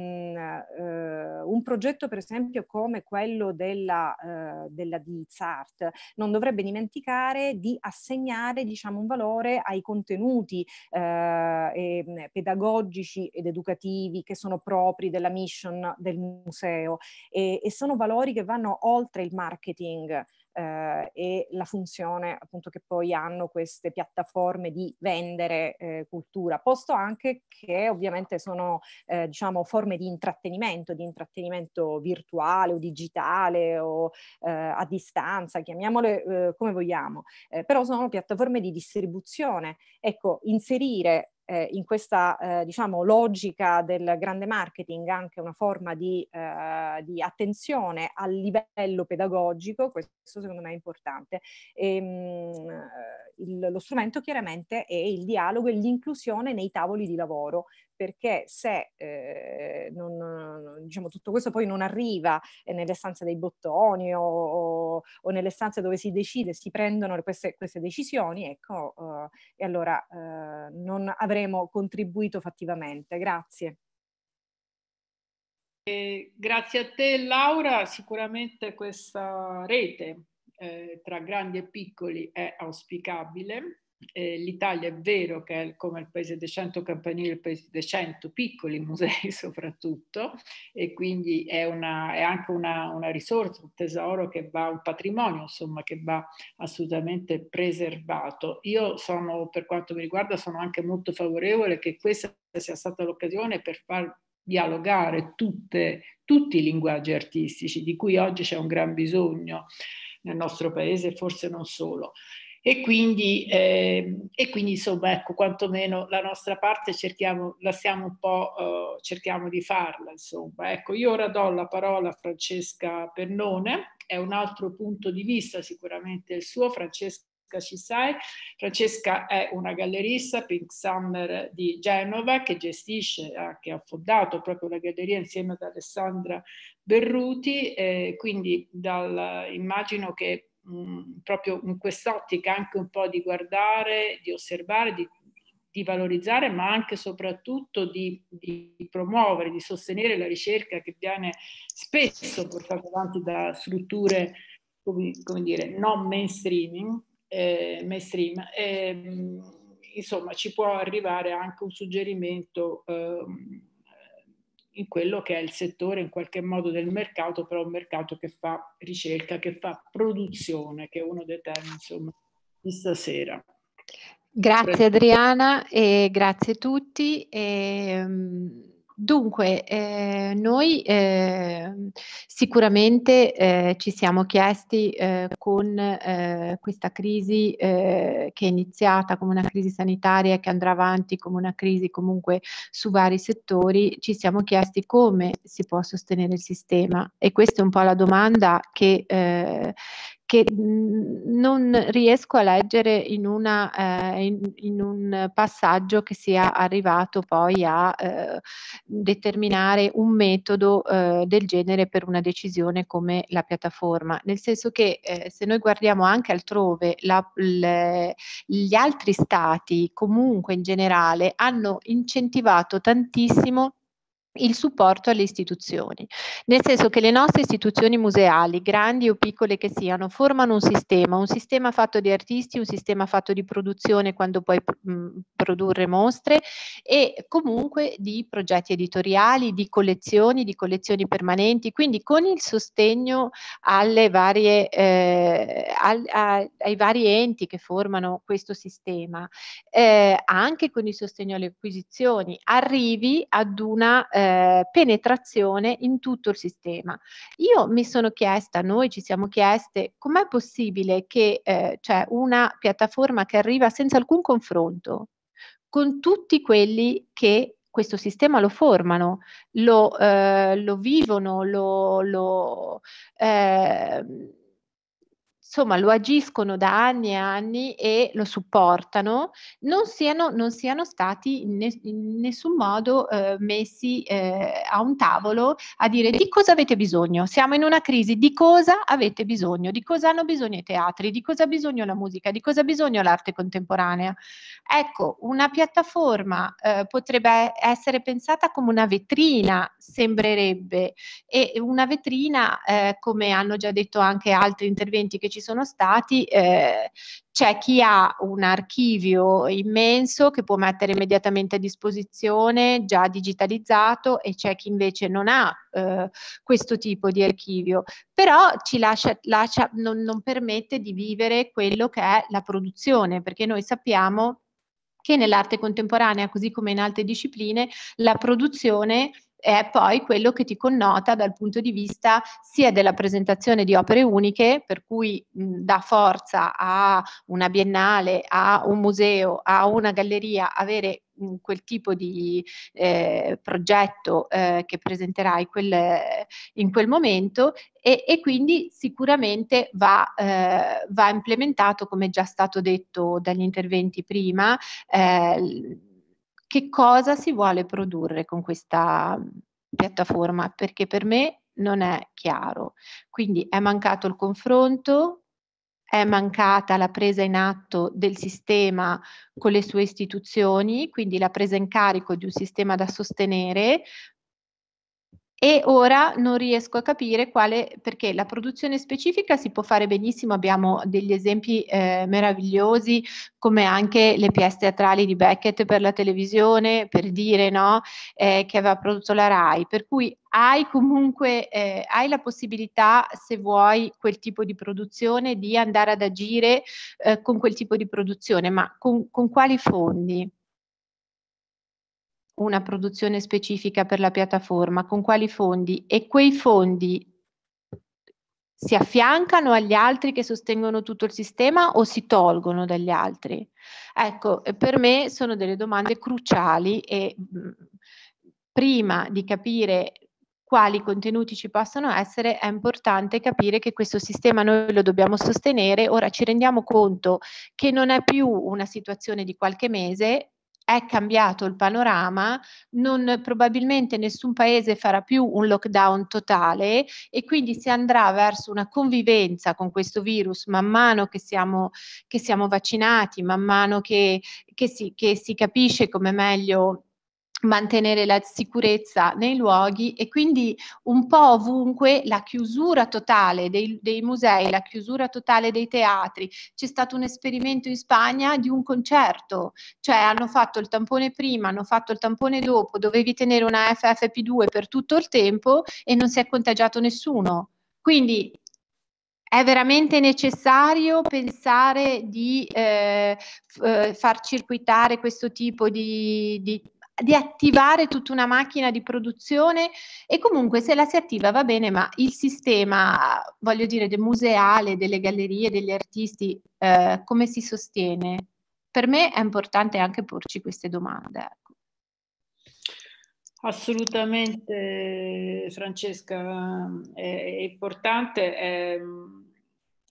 eh, un progetto per esempio come quello della, eh, della di Zara art non dovrebbe dimenticare di assegnare diciamo, un valore ai contenuti eh, pedagogici ed educativi che sono propri della mission del museo e, e sono valori che vanno oltre il marketing eh, e la funzione appunto che poi hanno queste piattaforme di vendere eh, cultura, posto anche che ovviamente sono eh, diciamo forme di intrattenimento, di intrattenimento virtuale o digitale o eh, a distanza, chiamiamole eh, come vogliamo, eh, però sono piattaforme di distribuzione. Ecco, inserire eh, in questa eh, diciamo, logica del grande marketing anche una forma di, eh, di attenzione a livello pedagogico, questo secondo me è importante. E, ehm, mh, eh, il, lo strumento chiaramente è il dialogo e l'inclusione nei tavoli di lavoro, perché se eh, non, diciamo, tutto questo poi non arriva eh, nelle stanze dei bottoni o, o, o nelle stanze dove si decide, si prendono queste, queste decisioni, ecco, eh, e allora eh, non avremo contribuito fattivamente. Grazie. Eh, grazie a te Laura, sicuramente questa rete eh, tra grandi e piccoli è auspicabile eh, l'Italia è vero che è come il paese dei 100 campanili, il paese dei 100 piccoli musei soprattutto, e quindi è, una, è anche una, una, risorsa, un tesoro che va, un patrimonio insomma che va assolutamente preservato. Io sono, per quanto mi riguarda, sono anche molto favorevole che questa sia stata l'occasione per far dialogare tutte, tutti i linguaggi artistici, di cui oggi c'è un gran bisogno nel nostro paese, forse non solo. E quindi, eh, e quindi insomma, ecco, quantomeno la nostra parte cerchiamo, la stiamo un po', eh, cerchiamo di farla, insomma. Ecco, io ora do la parola a Francesca Pernone, è un altro punto di vista sicuramente il suo, Francesca ci sai. Francesca è una gallerista Pink Summer di Genova che gestisce, che ha fondato proprio la galleria insieme ad Alessandra Berruti, eh, quindi dal, immagino che proprio in quest'ottica anche un po' di guardare, di osservare, di, di valorizzare, ma anche e soprattutto di, di, promuovere, di sostenere la ricerca che viene spesso portata avanti da strutture, come, come dire, non mainstreaming, eh, mainstream. Eh, insomma, ci può arrivare anche un suggerimento. Eh, in quello che è il settore in qualche modo del mercato, però un mercato che fa ricerca, che fa produzione, che è uno dei temi insomma di stasera. Grazie Adriana e grazie a tutti. E, um... Dunque, eh, noi eh, sicuramente eh, ci siamo chiesti eh, con eh, questa crisi eh, che è iniziata come una crisi sanitaria che andrà avanti come una crisi comunque su vari settori, ci siamo chiesti come si può sostenere il sistema e questa è un po' la domanda che che mhmm, non riesco a leggere in, una, eh, in, in, un passaggio che sia arrivato poi a eh, determinare un metodo eh, del genere per una decisione come la piattaforma, nel senso che eh, se noi guardiamo anche altrove, la, le, gli altri stati comunque in generale hanno incentivato tantissimo il supporto alle istituzioni, nel senso che le nostre istituzioni museali, grandi o piccole che siano, formano un sistema, un sistema fatto di artisti, un sistema fatto di produzione quando puoi produrre mostre e comunque di progetti editoriali, di collezioni, di collezioni permanenti, quindi con il sostegno alle varie, eh, al, a, ai vari enti che formano questo sistema, eh, anche con il sostegno alle acquisizioni, arrivi ad una eh, eh, penetrazione in tutto il sistema. Io mi sono chiesta, noi ci siamo chieste, com'è possibile che eh, cioè una piattaforma che arriva senza alcun confronto con tutti quelli che questo sistema lo formano, lo, eh, lo vivono, lo, lo eh, insomma lo agiscono da anni e anni e lo supportano, non siano, non siano stati in, ne- in, nessun modo eh, messi eh, a un tavolo a dire di cosa avete bisogno, siamo in una crisi, di cosa avete bisogno, di cosa hanno bisogno i teatri, di cosa ha bisogno la musica, di cosa ha bisogno l'arte contemporanea. Ecco, una piattaforma eh, potrebbe essere pensata come una vetrina, sembrerebbe, e una vetrina, eh, come hanno già detto anche altri interventi che ci sono stati, eh, c'è chi ha un archivio immenso che può mettere immediatamente a disposizione, già digitalizzato, e c'è chi invece non ha eh, questo tipo di archivio, però ci lascia, lascia non, non permette di vivere quello che è la produzione, perché noi sappiamo che nell'arte contemporanea, così come in altre discipline, la produzione è poi quello che ti connota dal punto di vista sia della presentazione di opere uniche, per cui mh, dà forza a una biennale, a un museo, a una galleria, avere quel tipo di eh, progetto eh, che presenterai quel, in quel momento e, e quindi sicuramente va, eh, va, implementato, come già stato detto dagli interventi prima, eh, che cosa si vuole produrre con questa piattaforma, perché per me non è chiaro. Quindi è mancato il confronto, è mancata la presa in atto del sistema con le sue istituzioni, quindi la presa in carico di un sistema da sostenere, e ora non riesco a capire quale, perché la produzione specifica si può fare benissimo, abbiamo degli esempi eh, meravigliosi come anche le pièce teatrali di Beckett per la televisione, per dire no, eh, che aveva prodotto la RAI, per cui hai comunque eh, hai la possibilità, se vuoi quel tipo di produzione, di andare ad agire eh, con quel tipo di produzione, ma con, con quali fondi? una produzione specifica per la piattaforma, con quali fondi e quei fondi si affiancano agli altri che sostengono tutto il sistema o si tolgono dagli altri? Ecco, per me sono delle domande cruciali e mh, prima di capire quali contenuti ci possono essere, è importante capire che questo sistema noi lo dobbiamo sostenere. Ora ci rendiamo conto che non è più una situazione di qualche mese, è cambiato il panorama, non, probabilmente nessun paese farà più un lockdown totale e quindi si andrà verso una convivenza con questo virus man mano che siamo, che siamo vaccinati, man mano che, che, si, che si capisce come meglio mantenere la sicurezza nei luoghi e quindi un po' ovunque la chiusura totale dei, dei, musei, la chiusura totale dei teatri. C'è stato un esperimento in Spagna di un concerto, cioè hanno fatto il tampone prima, hanno fatto il tampone dopo, dovevi tenere una FFP2 per tutto il tempo e non si è contagiato nessuno. Quindi è veramente necessario pensare di eh, f- eh, far circuitare questo tipo di, di di attivare tutta una macchina di produzione e comunque se la si attiva va bene, ma il sistema, voglio dire, del museale, delle gallerie, degli artisti, eh, come si sostiene? Per me è importante anche porci queste domande. Ecco. Assolutamente, Francesca, è, importante. È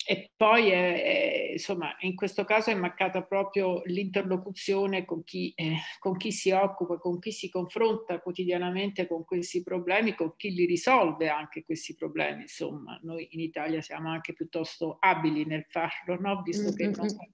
e poi è, è, insomma in questo caso è mancata proprio l'interlocuzione con chi, eh, con chi, si occupa, con chi si confronta quotidianamente con questi problemi, con chi li risolve anche questi problemi. Insomma, noi in Italia siamo anche piuttosto abili nel farlo, no? visto che mm, mm, non mm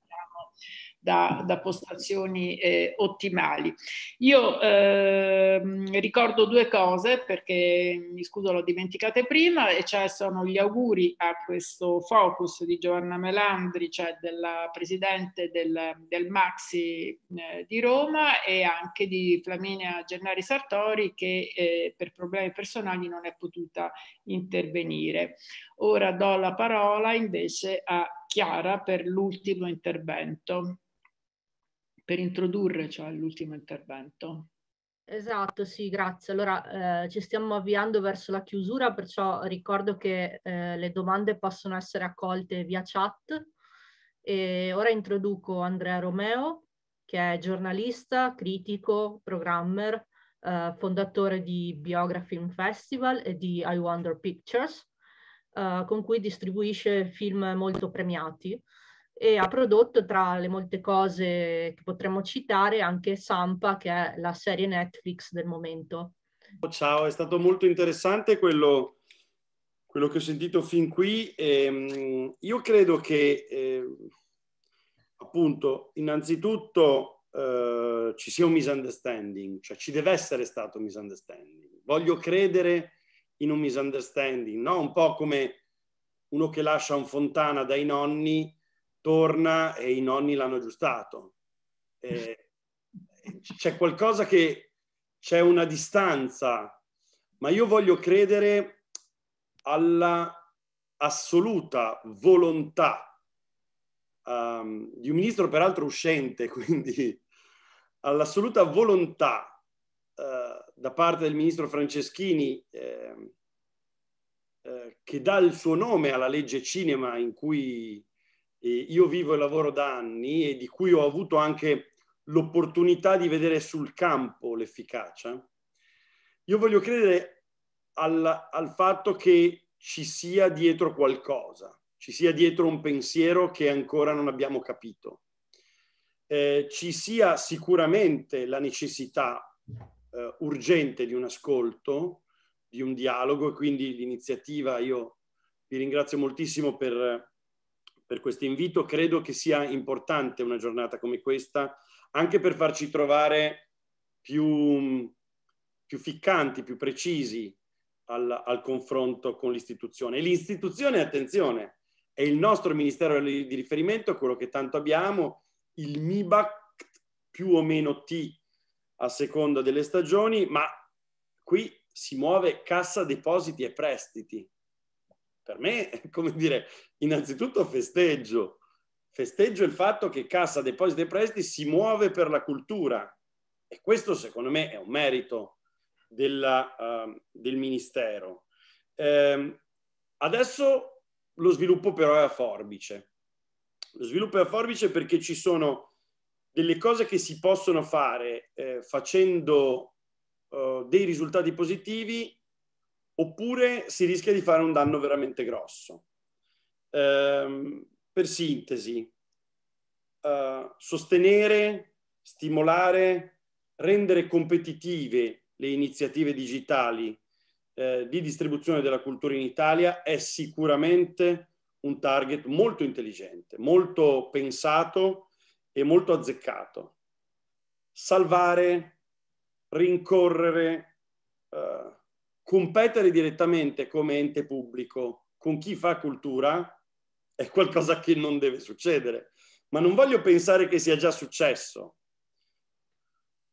da, da postazioni eh, ottimali. Io eh, ricordo due cose perché mi scuso l'ho dimenticate prima e cioè sono gli auguri a questo focus di Giovanna Melandri, cioè della presidente del, del Maxi eh, di Roma e anche di Flaminia Gennari Sartori che eh, per problemi personali non è potuta intervenire. Ora do la parola invece a Chiara per l'ultimo intervento per introdurci cioè, l'ultimo intervento. Esatto, sì, grazie. Allora eh, ci stiamo avviando verso la chiusura, perciò ricordo che eh, le domande possono essere accolte via chat. E ora introduco Andrea Romeo, che è giornalista, critico, programmer, eh, fondatore di Biogra Film Festival e di I Wonder Pictures, eh, con cui distribuisce film molto premiati e ha prodotto tra le molte cose che potremmo citare anche Sampa, che è la serie Netflix del momento. Ciao, è stato molto interessante quello, quello che ho sentito fin qui. Ehm, io credo che, eh, appunto, innanzitutto eh, ci sia un misunderstanding, cioè ci deve essere stato un misunderstanding. Voglio credere in un misunderstanding, no? Un po' come uno che lascia un fontana dai nonni torna e i nonni l'hanno aggiustato. Eh, c'è qualcosa che c'è una distanza, ma io voglio credere alla assoluta volontà um, di un ministro peraltro uscente, quindi all'assoluta volontà uh, da parte del ministro Franceschini ehm, eh, che dà il suo nome alla legge cinema in cui eh, io vivo e lavoro da anni e di cui ho avuto anche l'opportunità di vedere sul campo l'efficacia, io voglio credere al, al fatto che ci sia dietro qualcosa, ci sia dietro un pensiero che ancora non abbiamo capito. Eh, ci sia sicuramente la necessità eh, urgente di un ascolto, di un dialogo e quindi l'iniziativa, io vi ringrazio moltissimo per per questo invito. Credo che sia importante una giornata come questa anche per farci trovare più, più ficcanti, più precisi al, al confronto con l'istituzione. E l'istituzione, attenzione, è il nostro ministero di riferimento, quello che tanto abbiamo, il MIBAC più o meno T a seconda delle stagioni, ma qui si muove cassa depositi e prestiti per me, come dire, innanzitutto festeggio. Festeggio il fatto che Cassa Depositi e Prestiti si muove per la cultura e questo secondo me è un merito della, uh, del Ministero. Eh, adesso lo sviluppo però è a forbice. Lo sviluppo è a forbice perché ci sono delle cose che si possono fare eh, facendo uh, dei risultati positivi oppure si rischia di fare un danno veramente grosso. Eh, per sintesi, eh, sostenere, stimolare, rendere competitive le iniziative digitali eh, di distribuzione della cultura in Italia è sicuramente un target molto intelligente, molto pensato e molto azzeccato. Salvare, rincorrere, eh, competere direttamente come ente pubblico con chi fa cultura è qualcosa che non deve succedere. Ma non voglio pensare che sia già successo.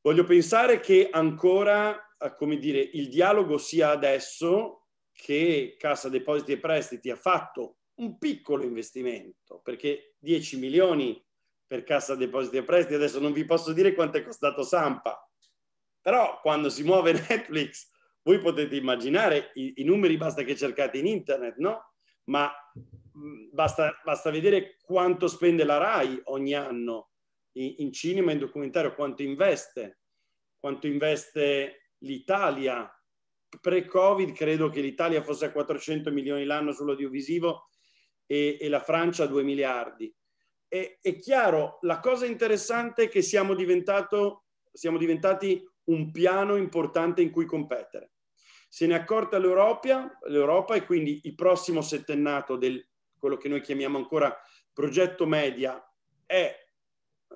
Voglio pensare che ancora, eh, come dire, il dialogo sia adesso che Cassa Depositi e Prestiti ha fatto un piccolo investimento, perché 10 milioni per Cassa Depositi e Prestiti, adesso non vi posso dire quanto è costato Sampa, però quando si muove Netflix voi potete immaginare i, i numeri, basta che cercate in internet, no? Ma mm, basta, basta, vedere quanto spende la RAI ogni anno in, in cinema, in documentario, quanto investe, quanto investe l'Italia. Pre-Covid credo che l'Italia fosse a 400 milioni l'anno sull'audiovisivo e, e la Francia a 2 miliardi. È, è, chiaro, la cosa interessante è che siamo, siamo diventati un piano importante in cui competere. Se ne è accorta l'Europa, l'Europa e quindi il prossimo settennato del quello che noi chiamiamo ancora progetto media è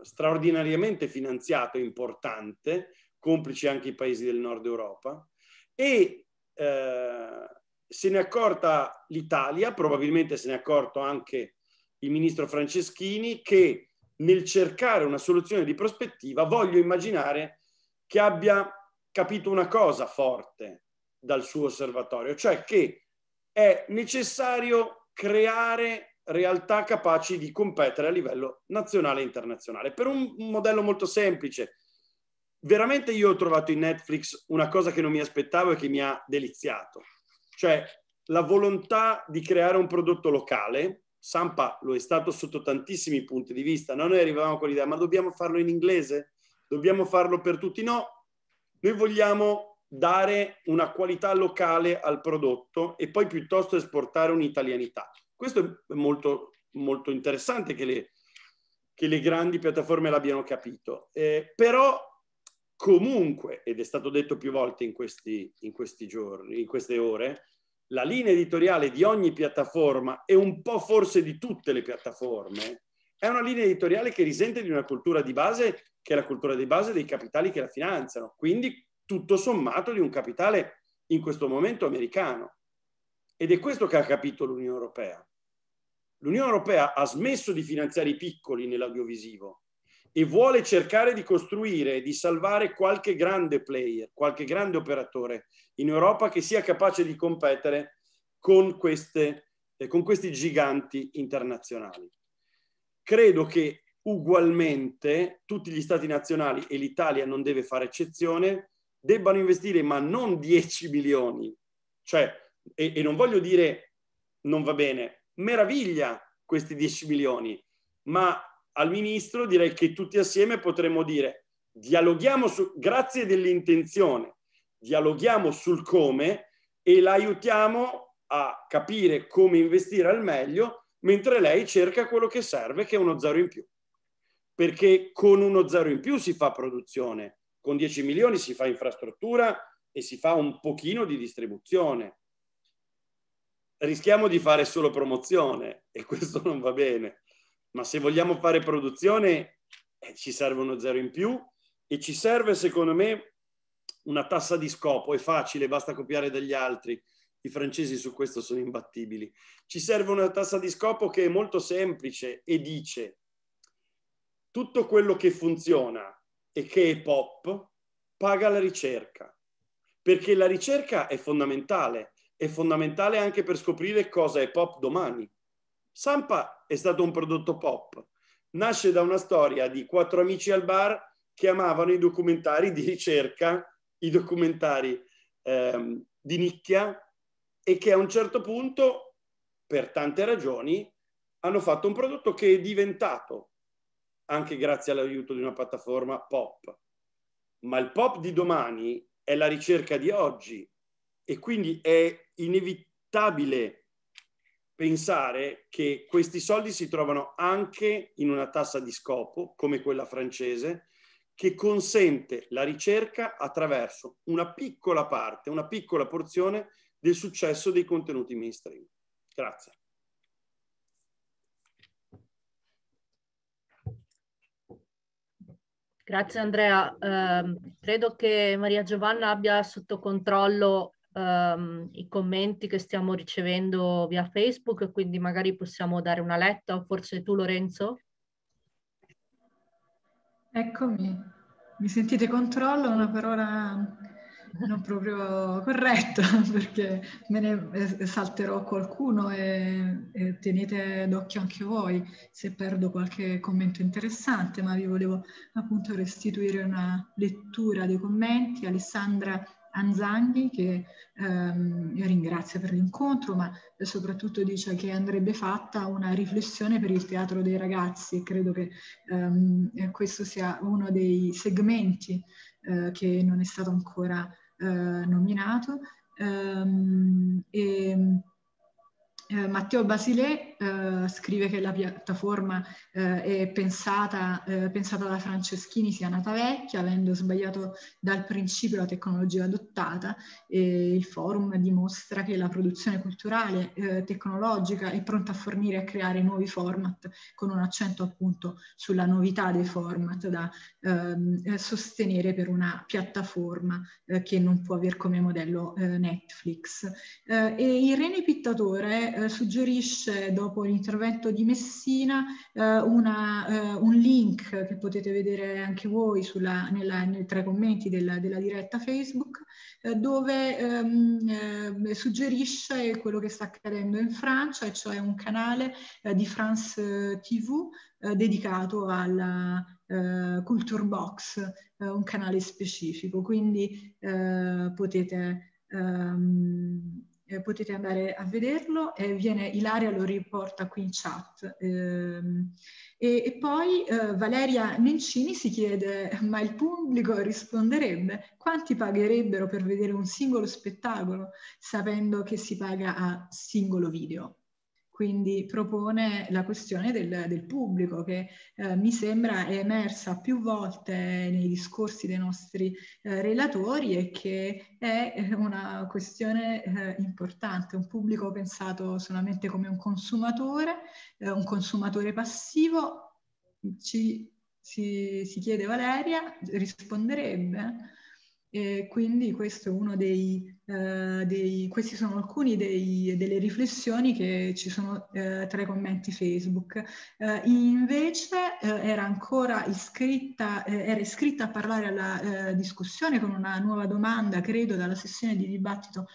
straordinariamente finanziato e importante, complici anche i paesi del nord Europa, e eh, se ne è accorta l'Italia, probabilmente se ne è accorto anche il ministro Franceschini, che nel cercare una soluzione di prospettiva voglio immaginare che abbia capito una cosa forte, dal suo osservatorio, cioè che è necessario creare realtà capaci di competere a livello nazionale e internazionale. Per un modello molto semplice, veramente io ho trovato in Netflix una cosa che non mi aspettavo e che mi ha deliziato, cioè la volontà di creare un prodotto locale. Sampa lo è stato sotto tantissimi punti di vista, no? noi arrivavamo con l'idea, ma dobbiamo farlo in inglese? Dobbiamo farlo per tutti? No, noi vogliamo dare una qualità locale al prodotto e poi piuttosto esportare un'italianità. Questo è molto, molto interessante che le, che le grandi piattaforme l'abbiano capito. Eh, però comunque, ed è stato detto più volte in questi, in questi giorni, in queste ore, la linea editoriale di ogni piattaforma e un po' forse di tutte le piattaforme è una linea editoriale che risente di una cultura di base che è la cultura di base dei capitali che la finanziano. Quindi tutto sommato di un capitale in questo momento americano. Ed è questo che ha capito l'Unione Europea. L'Unione Europea ha smesso di finanziare i piccoli nell'audiovisivo e vuole cercare di costruire, di salvare qualche grande player, qualche grande operatore in Europa che sia capace di competere con, queste, eh, con questi giganti internazionali. Credo che ugualmente tutti gli stati nazionali e l'Italia non deve fare eccezione, debbano investire ma non 10 milioni. Cioè, e, e non voglio dire non va bene, meraviglia questi 10 milioni, ma al ministro direi che tutti assieme potremmo dire dialoghiamo su, grazie dell'intenzione, dialoghiamo sul come e l'aiutiamo a capire come investire al meglio mentre lei cerca quello che serve che è uno zero in più. Perché con uno zero in più si fa produzione, con 10 milioni si fa infrastruttura e si fa un pochino di distribuzione. Rischiamo di fare solo promozione e questo non va bene, ma se vogliamo fare produzione eh, ci serve uno zero in più e ci serve secondo me una tassa di scopo, è facile, basta copiare dagli altri. I francesi su questo sono imbattibili. Ci serve una tassa di scopo che è molto semplice e dice tutto quello che funziona e K-pop paga la ricerca, perché la ricerca è fondamentale, è fondamentale anche per scoprire cosa è pop domani. Sampa è stato un prodotto pop, nasce da una storia di quattro amici al bar che amavano i documentari di ricerca, i documentari ehm, di nicchia e che a un certo punto, per tante ragioni, hanno fatto un prodotto che è diventato anche grazie all'aiuto di una piattaforma pop. Ma il pop di domani è la ricerca di oggi e quindi è inevitabile pensare che questi soldi si trovano anche in una tassa di scopo come quella francese che consente la ricerca attraverso una piccola parte, una piccola porzione del successo dei contenuti mainstream. Grazie. Grazie Andrea. Eh, credo che Maria Giovanna abbia sotto controllo ehm, i commenti che stiamo ricevendo via Facebook, quindi magari possiamo dare una letta o forse tu Lorenzo? Eccomi, mi sentite controllo, ma per ora non proprio corretto, perché me ne salterò qualcuno e, e, tenete d'occhio anche voi se perdo qualche commento interessante, ma vi volevo appunto restituire una lettura dei commenti. Alessandra Anzanghi che ehm, ringrazia per l'incontro, ma soprattutto dice che andrebbe fatta una riflessione per il teatro dei ragazzi e credo che ehm, questo sia uno dei segmenti eh, che non è stato ancora eh, nominato. Ehm, e, eh, Matteo Basile eh, scrive che la piattaforma eh, è pensata, eh, pensata, da Franceschini sia nata vecchia, avendo sbagliato dal principio la tecnologia adottata. E il forum dimostra che la produzione culturale, eh, tecnologica è pronta a fornire e a creare nuovi format con un accento appunto sulla novità dei format da ehm, eh, sostenere per una piattaforma che non può avere come modello Netflix. e Irene Pittatore eh, suggerisce dopo l'intervento di Messina eh, una, eh, un link che potete vedere anche voi sulla, nella, nel, tra i commenti della, della diretta Facebook eh, dove ehm, eh, suggerisce quello che sta accadendo in Francia e cioè un canale eh, di France TV dedicato alla, Uh, Culture Box, uh, un canale specifico, quindi uh, potete um, eh, potete andare a vederlo, eh, viene, Ilaria lo riporta qui in chat. Eh, e, e, poi eh, Valeria Nencini si chiede, ma il pubblico risponderebbe, quanti pagherebbero per vedere un singolo spettacolo sapendo che si paga a singolo video? quindi propone la questione del, del pubblico che eh, mi sembra è emersa più volte nei discorsi dei nostri eh, relatori e che è eh, una questione eh, importante, un pubblico pensato solamente come un consumatore, eh, un consumatore passivo, ci, si, si chiede Valeria, risponderebbe e quindi questo dei, eh, dei, questi sono alcuni dei, delle riflessioni che ci sono eh, tra i commenti Facebook. Eh, invece eh, era ancora iscritta, eh, era iscritta a parlare alla eh, discussione con una nuova domanda, credo, dalla sessione di dibattito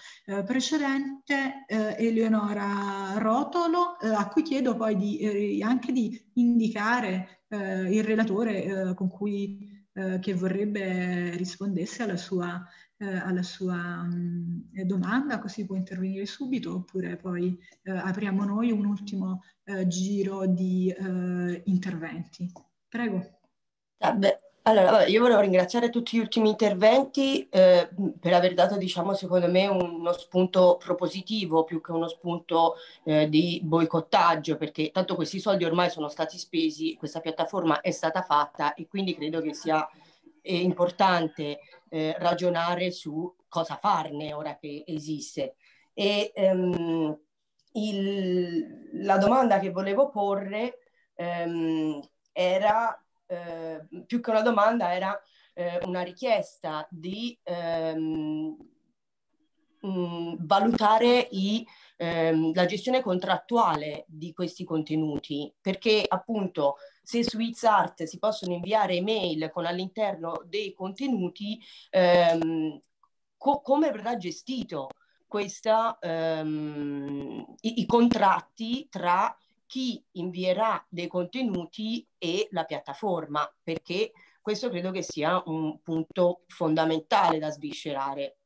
precedente, Eleonora Rotolo, a cui chiedo poi di, anche di indicare il relatore con cui eh, che vorrebbe rispondesse alla sua, eh, alla sua mh, mm, domanda, così può intervenire subito, oppure poi eh, apriamo noi un ultimo eh, giro di eh, interventi. Prego. Vabbè. Allora, vabbè, io volevo ringraziare tutti gli ultimi interventi eh, per aver dato, diciamo, secondo me uno spunto propositivo più che uno spunto eh, di boicottaggio, perché tanto questi soldi ormai sono stati spesi, questa piattaforma è stata fatta e quindi credo che sia eh, importante eh, ragionare su cosa farne ora che esiste. E ehm, il, la domanda che volevo porre ehm, era Ehm, più che una domanda era eh, una richiesta di ehm, mh, mm, valutare i, ehm, la gestione contrattuale di questi contenuti, perché appunto se su Art si possono inviare email con all'interno dei contenuti, ehm, co- come verrà gestito questa, ehm, i, i, contratti tra chi invierà dei contenuti e la piattaforma, perché questo credo che sia un punto fondamentale da sviscerare.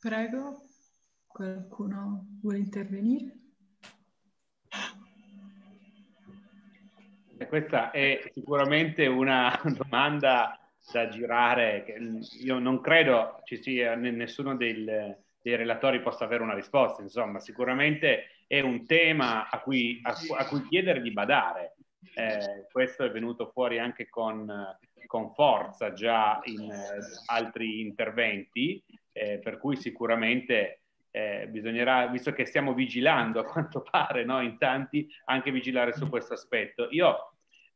Prego, qualcuno vuole intervenire? Eh, questa è sicuramente una domanda da girare. Io non credo ci sia nessuno del, dei relatori possa avere una risposta, insomma, sicuramente è un tema a cui, a, a cui chiedere di badare. Eh, questo è venuto fuori anche con, con forza già in eh, altri interventi, eh, per cui sicuramente eh, bisognerà, visto che stiamo vigilando a quanto pare no, in tanti, anche vigilare su questo aspetto. Io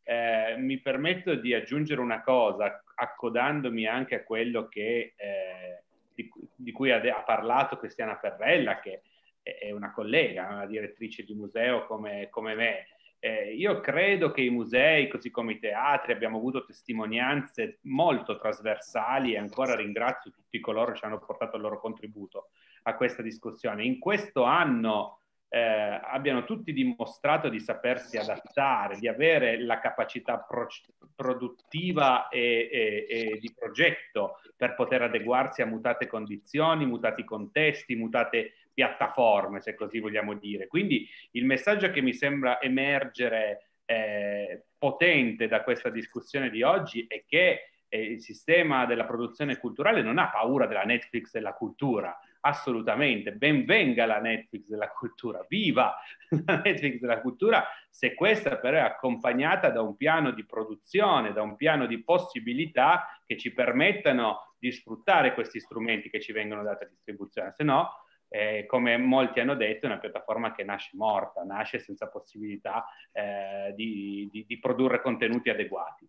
eh, mi permetto di aggiungere una cosa, accodandomi anche a quello che, eh, di, di, cui ha, de- ha, parlato Cristiana Ferrella, che è, è, una collega, una direttrice di museo come, come me. Eh, io credo che i musei, così come i teatri, abbiamo avuto testimonianze molto trasversali e ancora ringrazio tutti coloro che ci hanno portato il loro contributo a questa discussione. In questo anno eh, abbiano tutti dimostrato di sapersi adattare, di avere la capacità pro- produttiva e, e, e, di progetto per poter adeguarsi a mutate condizioni, mutati contesti, mutate piattaforme, se così vogliamo dire. Quindi il messaggio che mi sembra emergere eh, potente da questa discussione di oggi è che eh, il sistema della produzione culturale non ha paura della Netflix della cultura, assolutamente, ben venga la Netflix della cultura, viva la Netflix della cultura, se questa però è accompagnata da un piano di produzione, da un piano di possibilità che ci permettano di sfruttare questi strumenti che ci vengono dati a distribuzione, se no, eh, come molti hanno detto, è una piattaforma che nasce morta, nasce senza possibilità eh, di, di, di produrre contenuti adeguati.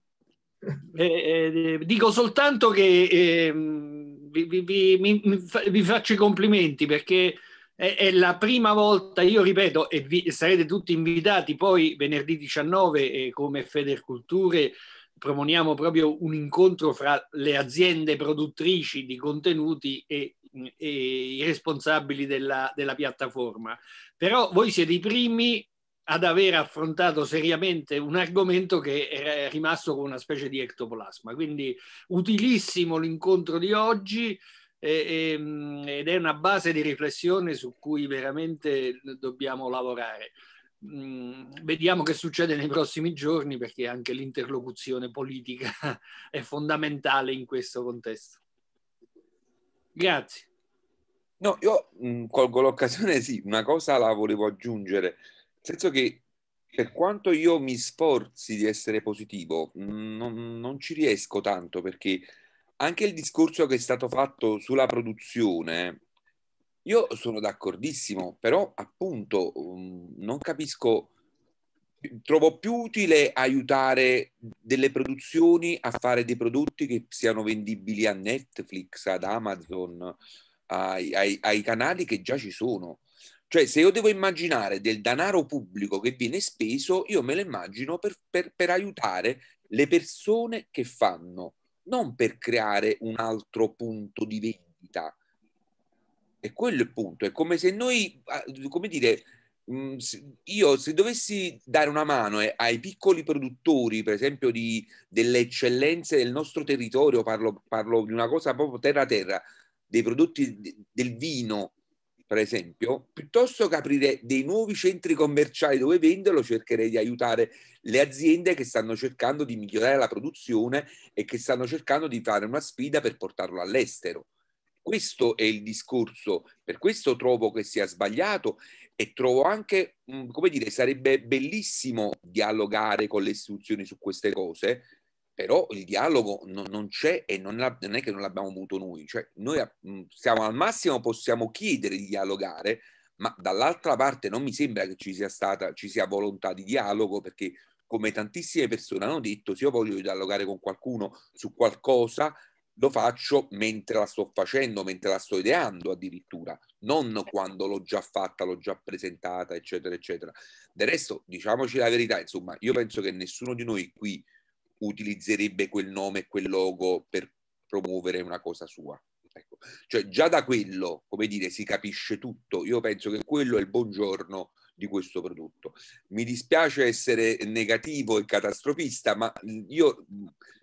Eh, eh, dico soltanto che eh, vi, vi, vi, vi faccio i complimenti perché è, la prima volta, io ripeto, e vi, sarete tutti invitati poi venerdì 19 e eh, come Feder Culture proponiamo proprio un incontro fra le aziende produttrici di contenuti e, e i responsabili della, della, piattaforma. Però voi siete i primi ad aver affrontato seriamente un argomento che è rimasto con una specie di ectoplasma. Quindi utilissimo l'incontro di oggi eh, eh, ed è una base di riflessione su cui veramente dobbiamo lavorare. Mm, vediamo che succede nei prossimi giorni perché anche l'interlocuzione politica è fondamentale in questo contesto. Grazie. No, io mh, mm, colgo l'occasione, sì, una cosa la volevo aggiungere senso che per quanto io mi sforzi di essere positivo, non, non, ci riesco tanto perché anche il discorso che è stato fatto sulla produzione, io sono d'accordissimo, però appunto mm, non capisco, trovo più utile aiutare delle produzioni a fare dei prodotti che siano vendibili a Netflix, ad Amazon, ai, ai, ai canali che già ci sono cioè, se io devo immaginare del denaro pubblico che viene speso, io me lo immagino per, per, per aiutare le persone che fanno, non per creare un altro punto di vendita. E quello è il punto. È come se noi, ah, come dire, mm, io se dovessi dare una mano eh, ai piccoli produttori, per esempio, di, delle eccellenze del nostro territorio, parlo, parlo di una cosa proprio terra-terra, dei prodotti del vino, per esempio, piuttosto che aprire dei nuovi centri commerciali dove venderlo, cercherei di aiutare le aziende che stanno cercando di migliorare la produzione e che stanno cercando di fare una sfida per portarlo all'estero. Questo è il discorso, per questo trovo che sia sbagliato e trovo anche, mm, come dire, sarebbe bellissimo dialogare con le istituzioni su queste cose, però il dialogo non, non c'è e non, non, è che non l'abbiamo avuto noi, cioè noi mm, siamo al massimo, possiamo chiedere di dialogare, ma dall'altra parte non mi sembra che ci sia stata, ci sia volontà di dialogo perché come tantissime persone hanno detto, se io voglio dialogare con qualcuno su qualcosa, lo faccio mentre la sto facendo, mentre la sto ideando addirittura, non quando l'ho già fatta, l'ho già presentata, eccetera, eccetera. Del resto, diciamoci la verità, insomma, io penso che nessuno di noi qui utilizzerebbe quel nome e quel logo per promuovere una cosa sua. Ecco. Cioè già da quello, come dire, si capisce tutto. Io penso che quello è il buongiorno di questo prodotto. Mi dispiace essere negativo e catastrofista, ma io,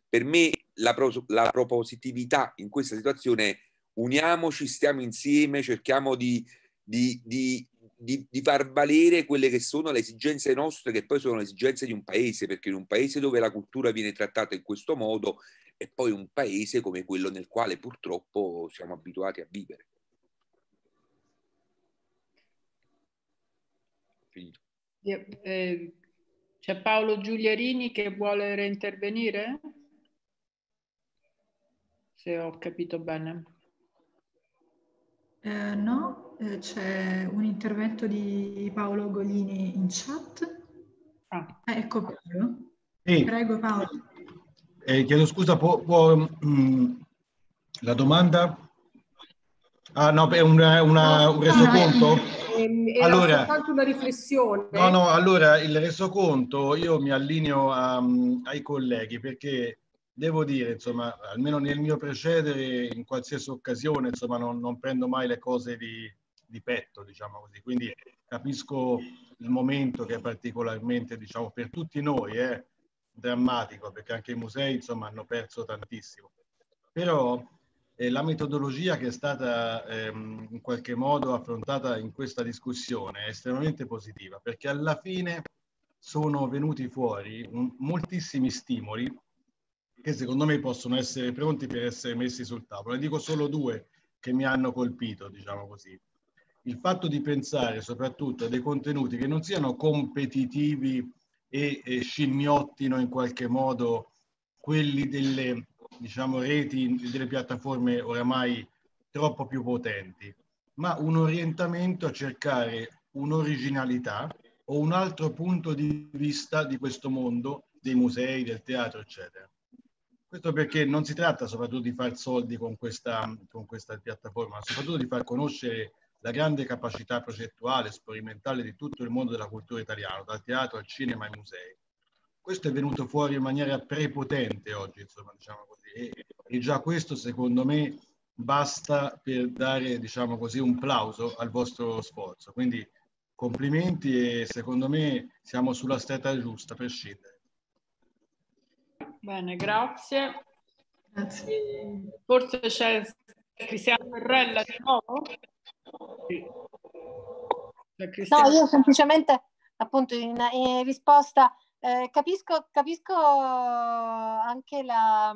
per me la, pro- la propositività in questa situazione è uniamoci, stiamo insieme, cerchiamo di, di, di di, di, far valere quelle che sono le esigenze nostre, che poi sono le esigenze di un paese, perché in un paese dove la cultura viene trattata in questo modo è poi un paese come quello nel quale purtroppo siamo abituati a vivere. Finito. Eh, c'è Paolo Giuliarini che vuole reintervenire? Se ho capito bene. Eh, no, eh, c'è un intervento di Paolo Golini in chat. Ah. Eh, ecco Paolo. Sì. Prego Paolo. Eh, chiedo scusa, può, può, mh, mm, la domanda? Ah no, è una, una, un resoconto? Era allora, soltanto una riflessione. No, no, allora il resoconto io mi allineo a, mm, ai colleghi perché devo dire, insomma, almeno nel mio precedere, in qualsiasi occasione, insomma, non, non prendo mai le cose di, di, petto, diciamo così. Quindi capisco il momento che è particolarmente, diciamo, per tutti noi eh, drammatico, perché anche i musei, insomma, hanno perso tantissimo. Però eh, la metodologia che è stata ehm, in qualche modo affrontata in questa discussione è estremamente positiva, perché alla fine sono venuti fuori moltissimi stimoli che secondo me possono essere pronti per essere messi sul tavolo. Ne dico solo due che mi hanno colpito, diciamo così. Il fatto di pensare soprattutto a dei contenuti che non siano competitivi e, e scimmiottino in qualche modo quelli delle diciamo, reti, delle piattaforme oramai troppo più potenti, ma un orientamento a cercare un'originalità o un altro punto di vista di questo mondo, dei musei, del teatro, eccetera. Questo perché non si tratta soprattutto di far soldi con questa, con questa piattaforma, ma soprattutto di far conoscere la grande capacità progettuale e sperimentale di tutto il mondo della cultura italiana, dal teatro al cinema ai musei. Questo è venuto fuori in maniera prepotente oggi, insomma, diciamo così, e, e già questo secondo me basta per dare, diciamo così, un plauso al vostro sforzo. Quindi complimenti e secondo me siamo sulla strada giusta, per scendere. Bene, grazie. grazie. Forse c'è Cristiano Ferrella di nuovo? Sì. No, io semplicemente appunto in, in risposta eh, capisco, capisco eh, anche la,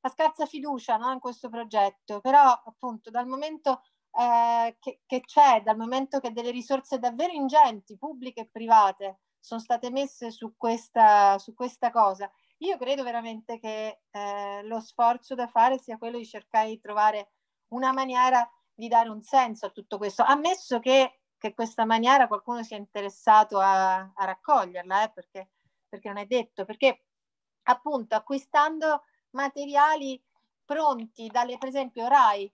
la scarsa fiducia no, in questo progetto, però appunto dal momento eh, che c'è, dal momento che delle risorse davvero ingenti, pubbliche e private, sono state messe su questa, su questa cosa io credo veramente che eh, lo sforzo da fare sia quello di cercare di trovare una maniera di dare un senso a tutto questo, ammesso che, che questa maniera qualcuno sia interessato a, a raccoglierla, eh, perché, perché non è detto, perché appunto acquistando materiali pronti dalle, per esempio, RAI.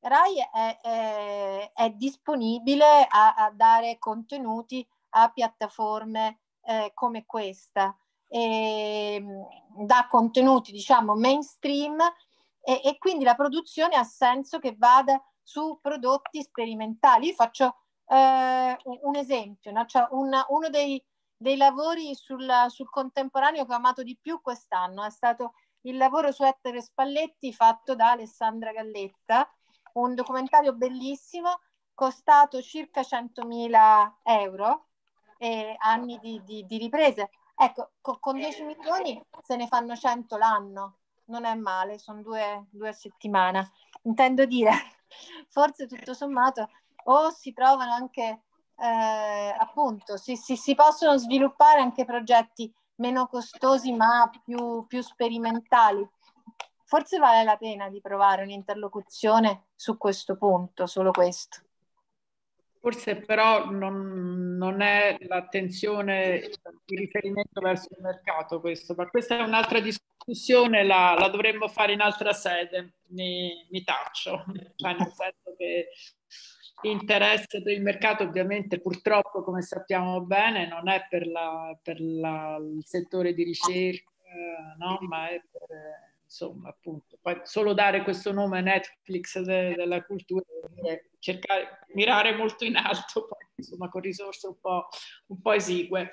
RAI è, è, è disponibile a, a, dare contenuti a piattaforme eh, come questa. Ehm, da contenuti diciamo mainstream e, e, quindi la produzione ha senso che vada su prodotti sperimentali. Io faccio eh, un esempio, no? cioè una, uno dei, dei lavori sul, sul, contemporaneo che ho amato di più quest'anno è stato il lavoro su Ettore Spalletti fatto da Alessandra Galletta, un documentario bellissimo costato circa 100.000 euro e eh, anni di, di, di riprese. Ecco, con, eh, con 10 milioni se ne fanno 100 l'anno, non è male, sono due, due a settimana. Intendo dire, forse tutto sommato, o si trovano anche, eh, appunto, si, si, si, possono sviluppare anche progetti meno costosi ma più, più sperimentali. Forse vale la pena di provare un'interlocuzione su questo punto, solo questo. Forse però non, non è l'attenzione di riferimento verso il mercato questo, ma questa è un'altra discussione, la, la dovremmo fare in altra sede, mi, mi taccio, cioè nel senso che interesse il mercato ovviamente purtroppo come sappiamo bene non è per, la, per la, il settore di ricerca, no? ma è per insomma, appunto. Poi solo dare questo nome Netflix de- della cultura, eh, cercare, mirare molto in alto, poi, insomma, con risorse un po', un po' esigue.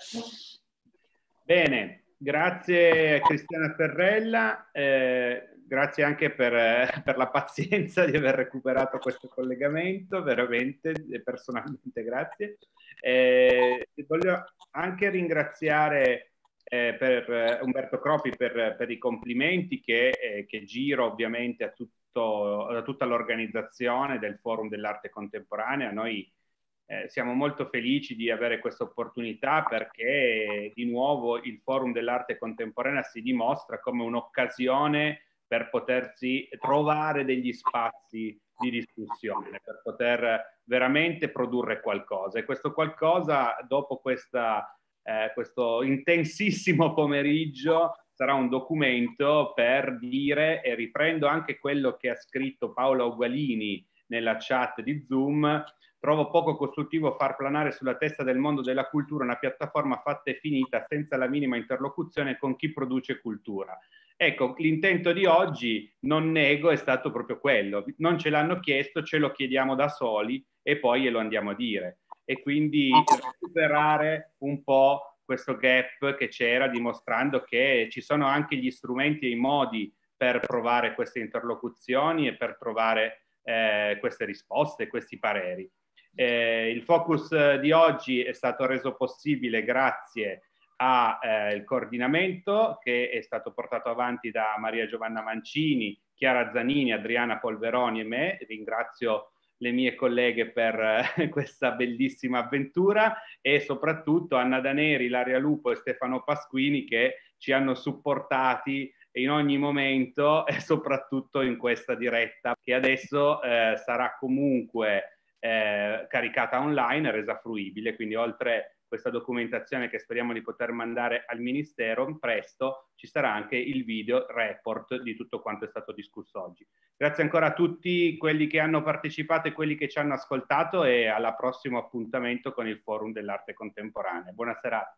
Bene, grazie a Cristiana Ferrella, eh, grazie anche per, eh, per, la pazienza di aver recuperato questo collegamento, veramente, eh, personalmente grazie. Eh, voglio anche ringraziare eh, per eh, Umberto Croppi per, per i complimenti che, eh, che, giro ovviamente a, tutto, a tutta l'organizzazione del Forum dell'Arte Contemporanea. Noi eh, siamo molto felici di avere questa opportunità perché di nuovo il Forum dell'Arte Contemporanea si dimostra come un'occasione per potersi trovare degli spazi di discussione, per poter veramente produrre qualcosa. E questo qualcosa, dopo questa eh, questo intensissimo pomeriggio sarà un documento per dire, e riprendo anche quello che ha scritto Paola Ugualini nella chat di Zoom, trovo poco costruttivo far planare sulla testa del mondo della cultura una piattaforma fatta e finita senza la minima interlocuzione con chi produce cultura. Ecco, l'intento di oggi, non nego, è stato proprio quello. Non ce l'hanno chiesto, ce lo chiediamo da soli e poi glielo andiamo a dire e quindi ah. recuperare un po' questo gap che c'era dimostrando che ci sono anche gli strumenti e i modi per provare queste interlocuzioni e per trovare eh, queste risposte, questi pareri. Eh, il focus eh, di oggi è stato reso possibile grazie al eh, coordinamento che è stato portato avanti da Maria Giovanna Mancini, Chiara Zanini, Adriana Polveroni e me. Ringrazio le mie colleghe per eh, questa bellissima avventura e soprattutto Anna Daneri, Laria Lupo e Stefano Pasquini che ci hanno supportati in ogni momento e soprattutto in questa diretta che adesso eh, sarà comunque eh, caricata online e resa fruibile, quindi oltre questa documentazione che speriamo di poter mandare al Ministero presto, ci sarà anche il video report di tutto quanto è stato discusso oggi. Grazie ancora a tutti quelli che hanno partecipato e quelli che ci hanno ascoltato e alla prossimo appuntamento con il Forum dell'Arte Contemporanea. Buona serata.